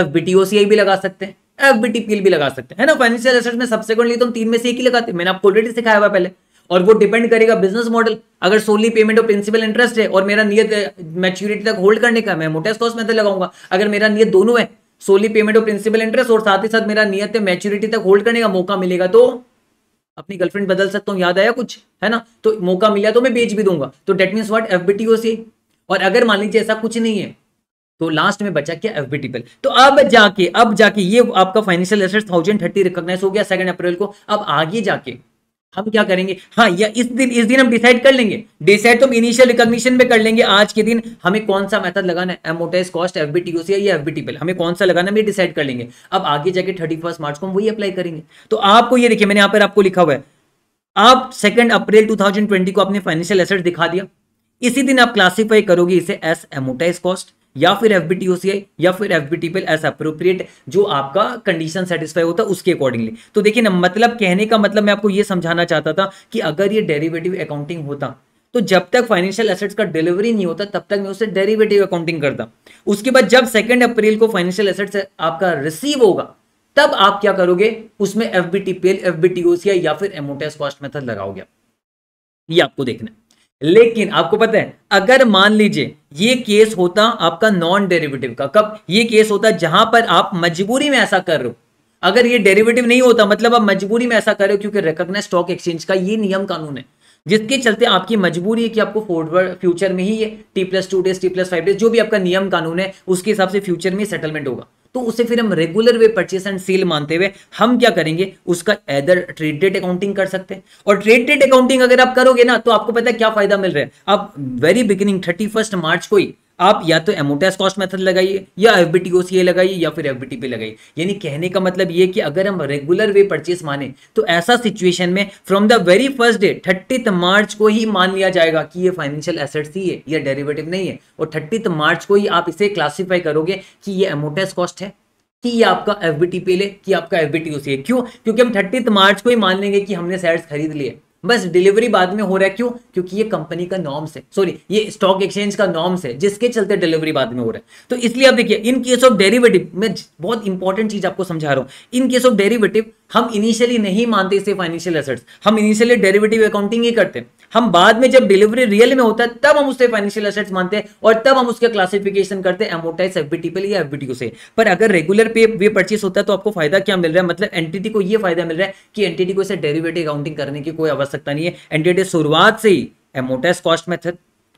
F B T O C I भी लगा सकते हैं F B T P L भी लगा सकते हैं ना फाइनेंशियल एसेट में सब्सिक्वेंटली तो हम तीन में से एक ही लगाते हैं मैंने आपको ऑलरेडी सिखाया हुआ पहले और वो डिपेंड करेगा बिजनेस मॉडल अगर सोली पेमेंट और प्रिंसिपल इंटरेस्ट है और मेरा नियत मैच्योरिटी तक होल्ड करने का मैं स्टॉस में तो लगाऊंगा अगर मेरा नियत दोनों है solely payment of principal interest और साथ ही साथ मेरा नियत है मैच्योरिटी तक होल्ड करने का मौका मिलेगा तो अपनी गर्लफ्रेंड बदल सकता हूँ याद आया कुछ है ना तो मौका मिला तो मैं बेच भी दूंगा तो that means what F B C और अगर मान लीजिए ऐसा कुछ नहीं है तो लास्ट में बचा क्या एफबीटी बिल तो अब जाके अब जाके ये आपका financial asset thousand thirty recognise हो गया सेकंड अप्रैल को अब आगे जाके हम क्या करेंगे हाँ या इस दिन इस दिन हम डिसाइड कर लेंगे डिसाइड तो हम इनिशियल रिकॉग्निशन पे कर लेंगे आज के दिन हमें कौन सा मेथड लगाना है एमोटाइज कॉस्ट एफ बी या एफ बी हमें कौन सा लगाना है ये डिसाइड कर लेंगे अब आगे जाके थर्टी फर्स्ट मार्च को हम वही अप्लाई करेंगे तो आपको ये देखिए मैंने यहाँ पर आपको लिखा हुआ है आप सेकेंड अप्रैल टू को आपने फाइनेंशियल एसेट दिखा दिया इसी दिन आप क्लासीफाई करोगे इसे एस एमोटाइज कॉस्ट या फिर एफ बी या फिर एफ बी एस अप्रोप्रिएट जो आपका कंडीशन सेटिस्फाई होता है उसके अकॉर्डिंगली तो देखिए ना मतलब कहने का मतलब मैं आपको ये समझाना चाहता था कि अगर ये डेरिवेटिव अकाउंटिंग होता तो जब तक फाइनेंशियल एसेट्स का डिलीवरी नहीं होता तब तक मैं उसे डेरिवेटिव अकाउंटिंग करता उसके बाद जब सेकेंड अप्रैल को फाइनेंशियल एसेट्स आपका रिसीव होगा तब आप क्या करोगे उसमें एफ बी टी या फिर एमोटेस कॉस्ट मेथड लगाओगे ये आपको देखना है लेकिन आपको पता है अगर मान लीजिए ये केस होता आपका नॉन डेरिवेटिव का कब ये केस होता जहां पर आप मजबूरी में ऐसा कर रहे हो अगर ये डेरिवेटिव नहीं होता मतलब आप मजबूरी में ऐसा कर रहे हो क्योंकि रिकॉग्नाइज स्टॉक एक्सचेंज का ये नियम कानून है जिसके चलते आपकी मजबूरी है कि आपको फॉरवर्ड फ्यूचर में ही ये T plus two days T plus five days जो भी आपका नियम कानून है उसके हिसाब से फ्यूचर में सेटलमेंट होगा तो उसे फिर हम regular way purchase and sale मानते हुए हम क्या करेंगे उसका एदर ट्रेड डेट अकाउंटिंग कर सकते हैं और ट्रेड डेट अकाउंटिंग अगर आप करोगे ना तो आपको पता है क्या फायदा मिल रहा है आप वेरी बिगिनिंग थर्टी मार्च को ही आप या तो एमोटेस कॉस्ट मेथड लगाइए या एफ बी लगाइए या फिर एफ पे लगाइए यानी कहने का मतलब ये कि अगर हम रेगुलर वे परचेस माने तो ऐसा सिचुएशन में from the very first day thirtieth March को ही मान लिया जाएगा कि ये फाइनेंशियल एसेट्स ही है या डेरिवेटिव नहीं है और थर्टीथ मार्च को ही आप इसे क्लासीफाई करोगे कि ये एमोटेस कॉस्ट है कि ये आपका एफ बी टी पे ले कि आपका F B T O C I क्यों क्योंकि हम थर्टीथ मार्च को ही मान लेंगे कि हमने शेयर्स खरीद लिए बस डिलीवरी बाद में हो रहा है क्यों क्योंकि ये कंपनी का नॉर्म्स है सॉरी ये स्टॉक एक्सचेंज का नॉर्म्स है जिसके चलते डिलीवरी बाद में हो रहा है तो इसलिए आप देखिए इन केस ऑफ डेरिवेटिव मैं बहुत इंपॉर्टेंट चीज आपको समझा रहा हूं इन केस ऑफ डेरिवेटिव हम इनिशियली नहीं मानते इसे फाइनेंशियल एसेट्स हम इनिशियली डेरिवेटिव अकाउंटिंग ही करते हैं हम बाद में जब डिलीवरी रियल में होता है तब हम उसे फाइनेंशियल एसेट्स मानते हैं और तब हम उसका क्लासिफिकेशन करते हैं एमोटाइज पे या एफबीटी से पर अगर रेगुलर पे वे परचेस होता है तो आपको फायदा क्या मिल रहा है मतलब एंटिटी को यह फायदा मिल रहा है कि एंटिटी को इसे डेरिवेटिव अकाउंटिंग करने की कोई आवश्यकता नहीं है एंटिटी शुरुआत से ही एमोटाइज कॉस्ट मेथड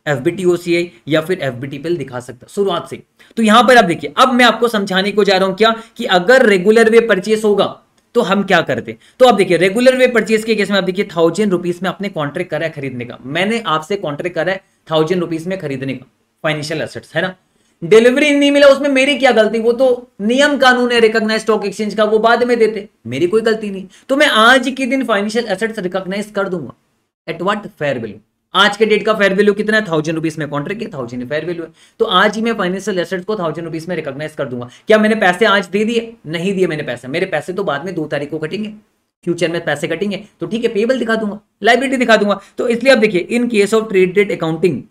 एफबीटीओसीआई या फिर एफबीटीपीएल दिखा सकता शुरुआत से तो यहां पर आप देखिए अब मैं आपको समझाने को जा रहा हूं क्या कि अगर रेगुलर वे परचेस होगा तो हम क्या करते तो आप देखिए रेगुलर वे परचेज के केस में आप देखिए थाउजेंड रुपीज में आपने कॉन्ट्रैक्ट करा है खरीदने का मैंने आपसे कॉन्ट्रैक्ट करा है थाउजेंड रुपीज में खरीदने का फाइनेंशियल असेट्स है ना डिलीवरी नहीं मिला उसमें मेरी क्या गलती वो तो नियम कानून है रिकॉग्नाइज स्टॉक एक्सचेंज का वो बाद में देते मेरी कोई गलती नहीं तो मैं आज के दिन फाइनेंशियल एसेट्स रिकॉग्नाइज कर दूंगा एट वट फेयर वैल्यू आज के डेट का फेयर वैल्यू कितना है थाउजेंड रुपीज में कॉन्ट्रेक्ट है थाउजेंड फेयर वैल्यू है तो आज ही मैं फाइनेंशियल एसेट को थाउजेंड रुपीज में रिकॉग्नाइज कर दूंगा क्या मैंने पैसे आज दे दिए नहीं दिए मैंने पैसे मेरे पैसे तो बाद में दो तारीख को कटेंगे फ्यूचर में पैसे कटेंगे तो ठीक है पेबल दिखा दूंगा लाइब्रेटी दिखा दूंगा तो इसलिए आप देखिए in case of traded accounting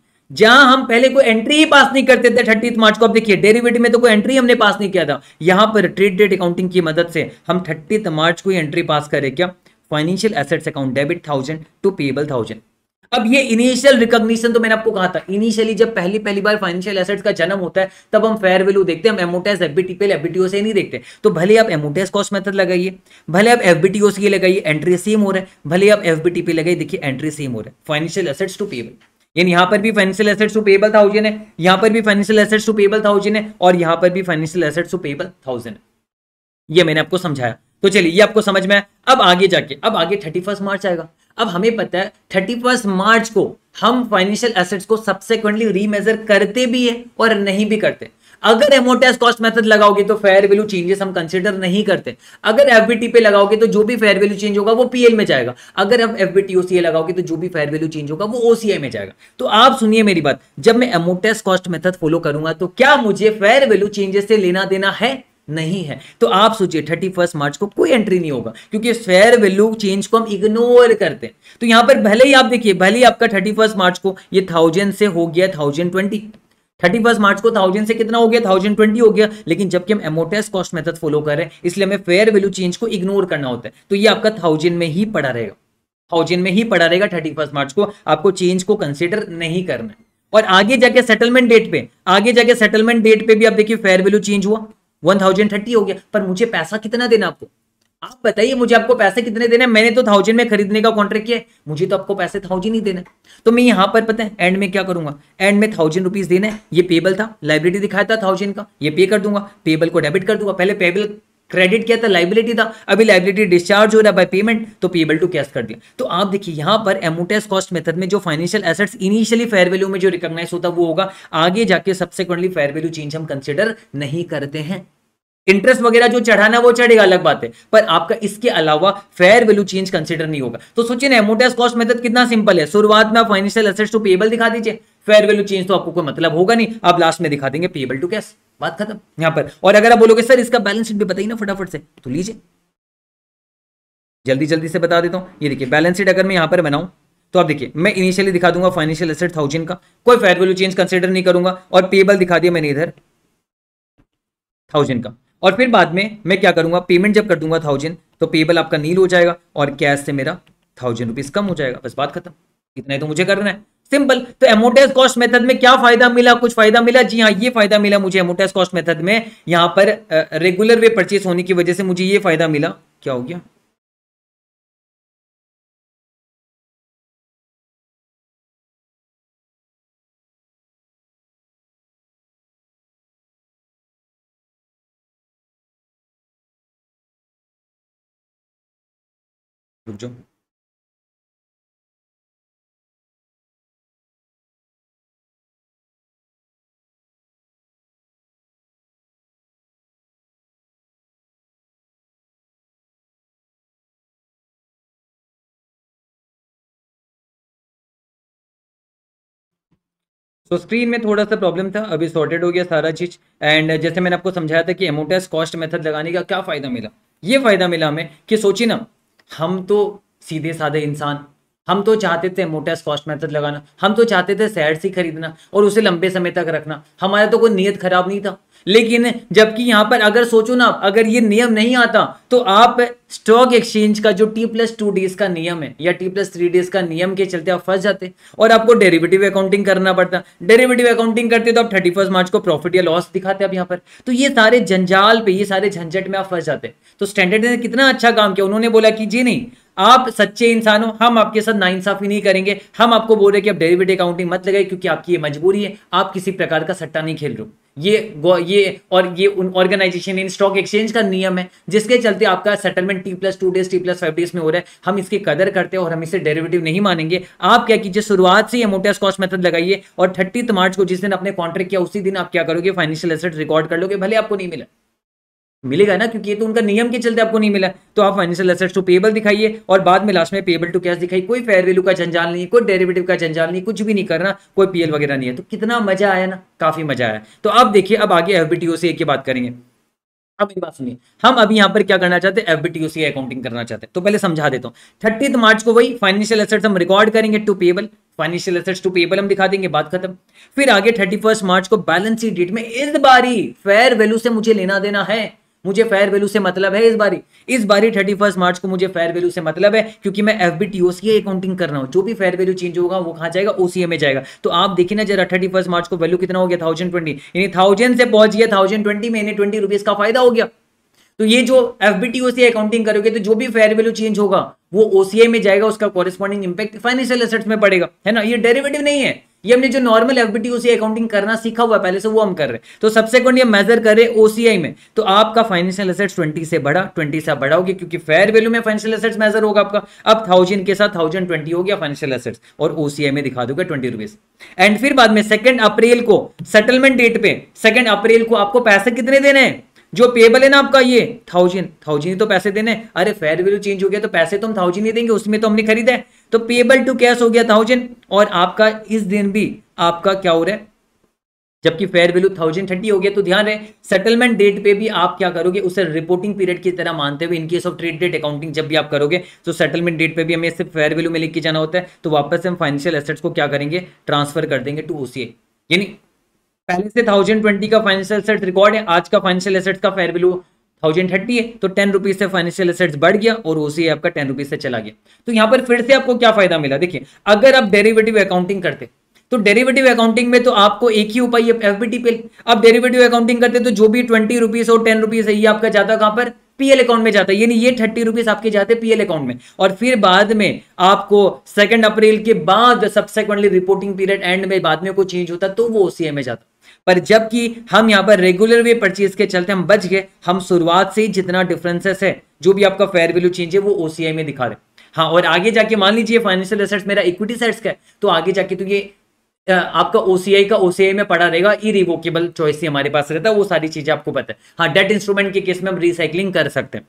जहां हम पहले कोई एंट्री ही पास नहीं करते थे थर्टी मार्च को आप देखिए डेरिवेटिव में तो कोई एंट्री हमने पास नहीं किया था यहां पर ट्रेड डेट अकाउंटिंग की मदद से हम थर्टी मार्च को एंट्री पास करें क्या financial assets account debit thousand to payable thousand अब ये इनिशियल रिकॉग्निशन तो मैंने आपको कहा था इनिशियली जब पहली पहली बार फाइनेंशियल एसेट्स का जन्म होता है तब हम फेयर वैल्यू देखते हैं हम एमोटेस पे एफबीटीओ से नहीं देखते तो भले आप एमोटेस कॉस्ट मेथड लगाइए भले आप एफबीटीओ से लगाइए एंट्री सेम हो रहा है भले आप एफबीटी पे लगाइए देखिए एंट्री सेम हो रहा है फाइनेंशियल एसेट्स टू पेबल यानी यहां पर भी financial assets to payable thousand है यहां पर भी financial assets to payable thousand है और यहां पर भी financial assets to payable thousand है ये मैंने आपको समझाया तो चलिए ये आपको समझ में आए अब आगे जाके अब आगे थर्टी फर्स्ट मार्च आएगा अब हमें पता है थर्टी फर्स्ट मार्च को हम फाइनेंशियल एसेट्स को सब्सिक्वेंटली रीमेजर करते भी है और नहीं भी करते अगर एमोटाइज कॉस्ट मेथड लगाओगे तो फेयर वैल्यू चेंजेस हम कंसिडर नहीं करते अगर एफबीटी पे लगाओगे तो जो भी फेयर वैल्यू चेंज होगा वो पीएल में जाएगा अगर हम एफबीटी ओसीए लगाओगे तो जो भी फेयर वैल्यू चेंज होगा वो ओसीआई में जाएगा तो आप सुनिए मेरी बात जब मैं एमोटेस कॉस्ट मेथड फॉलो करूंगा तो क्या मुझे फेयर वैल्यू चेंजेस से लेना देना है नहीं है तो आप सोचिए थर्टी फर्स्ट मार्च को कोई एंट्री नहीं होगा क्योंकि फेयर वैल्यू चेंज को हम इग्नोर करते हैं तो यहां पर भले ही आप देखिए भले ही आपका थर्टी फर्स्ट मार्च को ये थाउजेंड से हो गया thousand twenty thirty first March को थाउजेंड से कितना हो गया थाउजेंड ट्वेंटी हो गया लेकिन जबकि हम एमोटेस कॉस्ट मेथड फॉलो कर रहे हैं इसलिए हमें फेयर वैल्यू चेंज को इग्नोर करना होता है तो ये आपका थाउजेंड में ही पड़ा रहेगा थाउजेंड में ही पड़ा रहेगा थर्टी फर्स्ट मार्च को आपको चेंज को कंसिडर नहीं करना और आगे जाके सेटलमेंट डेट पे आगे जाके सेटलमेंट डेट पे भी आप देखिए फेयर वैल्यू चेंज हुआ वन थाउजेंड थर्टी हो गया पर मुझे पैसा कितना देना आपको आप बताइए मुझे आपको पैसे कितने देने मैंने तो थाउजेंड में खरीदने का कॉन्ट्रैक्ट किया है मुझे तो आपको पैसे थाउजेंड ही देना तो मैं यहाँ पर पता है एंड में क्या करूंगा एंड में थाउजेंड रुपीज देना है ये पेबल था लाइब्रेरी दिखाया था थाउजेंड का ये पे कर दूंगा पेबल को डेबिट कर दूंगा पहले पेबल क्रेडिट क्या था लाइबिलिटी था अभी लाइबिलिटी डिस्चार्ज हो रहा है बाय पेमेंट तो पेबल टू कैश कर दिया तो आप देखिए यहां पर एमोटेस कॉस्ट मेथड में जो financial assets initially fair value में जो रिकॉग्नाइज होता है वो होगा आगे जाके सबसेक्वेंटली फेयर वैल्यू चेंज हम कंसिडर नहीं करते हैं इंटरेस्ट वगैरह जो चढ़ाना वो चढ़ेगा अलग बात है पर आपका इसके अलावा फेयर वैल्यू चेंज कंसिडर नहीं होगा तो सोचिए ना एमोटाइज कॉस्ट मेथड कितना सिंपल है शुरुआत में फाइनेंशियल एसेट्स टू पेबल दिखा दीजिए फेयर वैल्यू चेंज तो आपको कोई मतलब होगा नहीं आप लास्ट में दिखा देंगे पेबल टू कैश बात खत्म यहां पर और अगर आप बोलोगे सर इसका बैलेंस शीट भी बताइए ना फटाफट से तो लीजिए जल्दी जल्दी से बता देता हूं ये देखिए बैलेंस शीट अगर मैं यहां पर बनाऊं तो आप देखिए मैं इनिशियली दिखा दूंगा फाइनेंशियल एसेट थाउजेंड का कोई फेयर वैल्यू चेंज कंसिडर नहीं करूंगा और पेबल दिखा दिया मैंने इधर थाउजेंड का और फिर बाद में मैं क्या करूंगा पेमेंट जब कर दूंगा थाउजेंड तो पेबल आपका नील हो जाएगा और कैश से मेरा थाउजेंड रुपीज़ कम हो जाएगा बस बात खत्म इतना ही तो मुझे करना है सिंपल तो एमोटाइज कॉस्ट मेथड में क्या फायदा मिला कुछ फायदा मिला जी हाँ ये फायदा मिला मुझे एमोटाइज कॉस्ट मेथड में यहाँ पर रेगुलर वे परचेस होने की वजह से मुझे ये फायदा मिला क्या हो गया रुक जाओ तो स्क्रीन में थोड़ा सा प्रॉब्लम था अभी सॉर्टेड हो गया सारा चीज एंड जैसे मैंने आपको समझाया था कि एमोटेस कॉस्ट मेथड लगाने का क्या फायदा मिला ये फायदा मिला हमें कि सोचिए ना हम तो सीधे साधे इंसान हम तो चाहते थे मोटेस्ट कॉस्ट मेथड लगाना हम तो चाहते थे सैड सी खरीदना और उसे लंबे समय तक रखना हमारा तो कोई नीयत खराब नहीं था लेकिन जबकि यहां पर अगर सोचो ना अगर ये नियम नहीं आता तो आप स्टॉक एक्सचेंज का जो टी प्लस टू डेज का नियम है या टी प्लस थ्री डेज का नियम के चलते आप फंस जाते और आपको डेरिवेटिव अकाउंटिंग करना पड़ता डेरिवेटिव अकाउंटिंग करते तो आप थर्टी फर्स्ट मार्च को प्रॉफिट या लॉस दिखाते आप यहाँ पर तो ये सारे जंजाल पे ये सारे झंझट में आप फंस जाते तो स्टैंडर्ड ने कितना अच्छा काम किया उन्होंने बोला कि जी नहीं आप सच्चे इंसान हो हम आपके साथ नाइंसाफी नहीं करेंगे हम आपको बोल रहे कि आप डेरिवेटिव अकाउंटिंग मत लगाए क्योंकि आपकी ये मजबूरी है आप किसी प्रकार का सट्टा नहीं खेल रहे हो ये ये और ये ऑर्गेनाइजेशन इन स्टॉक एक्सचेंज का नियम है जिसके चलते आपका settlement T plus two days T plus five days में हो रहा है हम इसकी कदर करते हैं और हम इसे डेरिवेटिव नहीं मानेंगे आप क्या कीजिए शुरुआत से मोटर्स मोटेस कॉस्ट मेथड लगाइए और थर्टी मार्च को जिस दिन आपने कॉन्ट्रैक्ट किया उसी दिन आप क्या करोगे फाइनेंशियल एसेट रिकॉर्ड कर लोगे भले आपको नहीं मिला मिलेगा ना क्योंकि ये तो उनका नियम के चलते आपको नहीं मिला तो आप फाइनेंशियल असेट्स टू पेबल दिखाइए और बाद में लास्ट में पेबल टू कैश दिखाइए कोई फेयर वैल्यू का जंजाल नहीं कोई डेरिवेटिव का जंजाल नहीं कुछ भी नहीं करना कोई पीएल वगैरह नहीं है तो कितना मजा आया ना काफी मजा आया तो अब देखिए अब आगे एफ से एक बात करेंगे अब बात सुनिए हम अभी यहाँ पर क्या करना चाहते हैं एफ अकाउंटिंग करना चाहते हैं तो पहले समझा देता हूँ थर्टीथ मार्च को वही फाइनेंशियल असेट्स हम रिकॉर्ड करेंगे to payable financial assets to payable हम दिखा देंगे बात खत्म फिर आगे थर्टी मार्च को बैलेंस शीट डेट में इस बारी फेयर वैल्यू से मुझे लेना देना है मुझे फेयर वैल्यू से मतलब है इस बारी इस बारी थर्टी फर्स्ट मार्च को मुझे फेयर वैल्यू से मतलब है क्योंकि मैं F B T OC accounting कर रहा हूँ जो भी फेयर वैल्यू चेंज होगा वो कहाँ जाएगा ओसीए में जाएगा तो आप देखिए ना जरा थर्टी फर्स्ट मार्च को वैल्यू कितना हो गया थाउजेंड ट्वेंटी यानी थाउजेंड से पहुंच गया थाउजेंड ट्वेंटी में ट्वेंटी रुपीज का फायदा हो गया तो ये जो F B T OC accounting करोगे तो जो भी फेयर वैल्यू चेंज होगा वो ओसीए में जाएगा उसका कॉरेस्पॉन्डिंग इंपैक्ट फाइनेंशियल एसेट्स में पड़ेगा है ना ये डेरिवेटिव नहीं है ये हमने जो नॉर्मल एफबीटी ओसीआई अकाउंटिंग करना सीखा हुआ पहले से वो हम कर रहे हैं तो सबसे कौन ये मेजर करे ओसीआई में तो आपका फाइनेंशियल एसेट्स 20 से बढ़ा 20 से बढ़ा होगी क्योंकि फेयर वैल्यू में फाइनेंशियल एसेट्स मेजर होगा आपका अब थाउजेंड के साथ थाउजेंड ट्वेंटी हो गया फाइनेंशियल एसेट्स और ओसीआई में दिखा दोगे ट्वेंटी रुपीज एंड फिर बाद में सेकंड अप्रैल को सेटलमेंट डेट पे सेकंड अप्रैल को आपको पैसे कितने देने हैं जो पेबल है ना आपका ये थाउजेंड थाउजेंड ही तो पैसे देने अरे फेयर वैल्यू चेंज हो गया तो पैसे तो हम थाउजेंड ही देंगे उसमें तो हमने खरीदा है तो पेबल टू कैश हो गया थाउजेंड और आपका इस दिन भी आपका क्या हो रहा है जबकि फेयर वैल्यू थाउजेंड थर्टी हो गया तो ध्यान रहे सेटलमेंट डेट पे भी आप क्या करोगे उसे रिपोर्टिंग पीरियड की तरह मानते हुए in case of trade date accounting जब भी आप करोगे तो सेटलमेंट डेट पे भी हमें सिर्फ फेयर वैल्यू में लिख के जाना होता है तो वापस हम फाइनेंशियल एसेट्स को क्या करेंगे ट्रांसफर कर देंगे टू ओसीए यानी पहले से थाउजेंड ट्वेंटी का फाइनेंशियल एसेट रिकॉर्ड है आज का फाइनेंशियल एसेट्स का फेयर वैल्यू थाउजेंड थर्टी है तो टेन रुपीज से फाइनेंशियल एसेट्स बढ़ गया और ओसी आपका टेन रुपीज से चला गया तो यहाँ पर फिर से आपको क्या फायदा मिला देखिए अगर आप डेरिवेटिव अकाउंटिंग करते तो डेरिवेटिव अकाउंटिंग में तो आपको एक ही उपाय एफबीटी पे आप डेरिवेटिव अकाउंटिंग करते तो जो भी ट्वेंटी रुपीज और टेन रुपीज है ये आपका जाता कहां पर पीएल अकाउंट में जाता है यानी ये थर्टी रुपीज आपके जाते पीएल अकाउंट में और फिर बाद में आपको सेकंड अप्रैल के बाद सबसेक्वेंटली रिपोर्टिंग पीरियड एंड में बाद में कोई चेंज होता तो वो ओसीए में जाता पर जबकि हम यहाँ पर रेगुलर वे परचेज के चलते हम बच गए हम शुरुआत से ही जितना डिफरेंसेस है जो भी आपका फेयर वैल्यू चेंज है वो ओसीआई में दिखा रहे हाँ और आगे जाके मान लीजिए फाइनेंशियल एसेट्स मेरा इक्विटी सेट्स का है तो आगे जाके तो ये आपका ओसीआई का ओसीआई में पड़ा रहेगा इ रिवोकेबल चॉइस ही हमारे पास रहता है वो सारी चीजें आपको पता है हाँ डेट इंस्ट्रूमेंट के केस में हम रिसाइकलिंग कर सकते हैं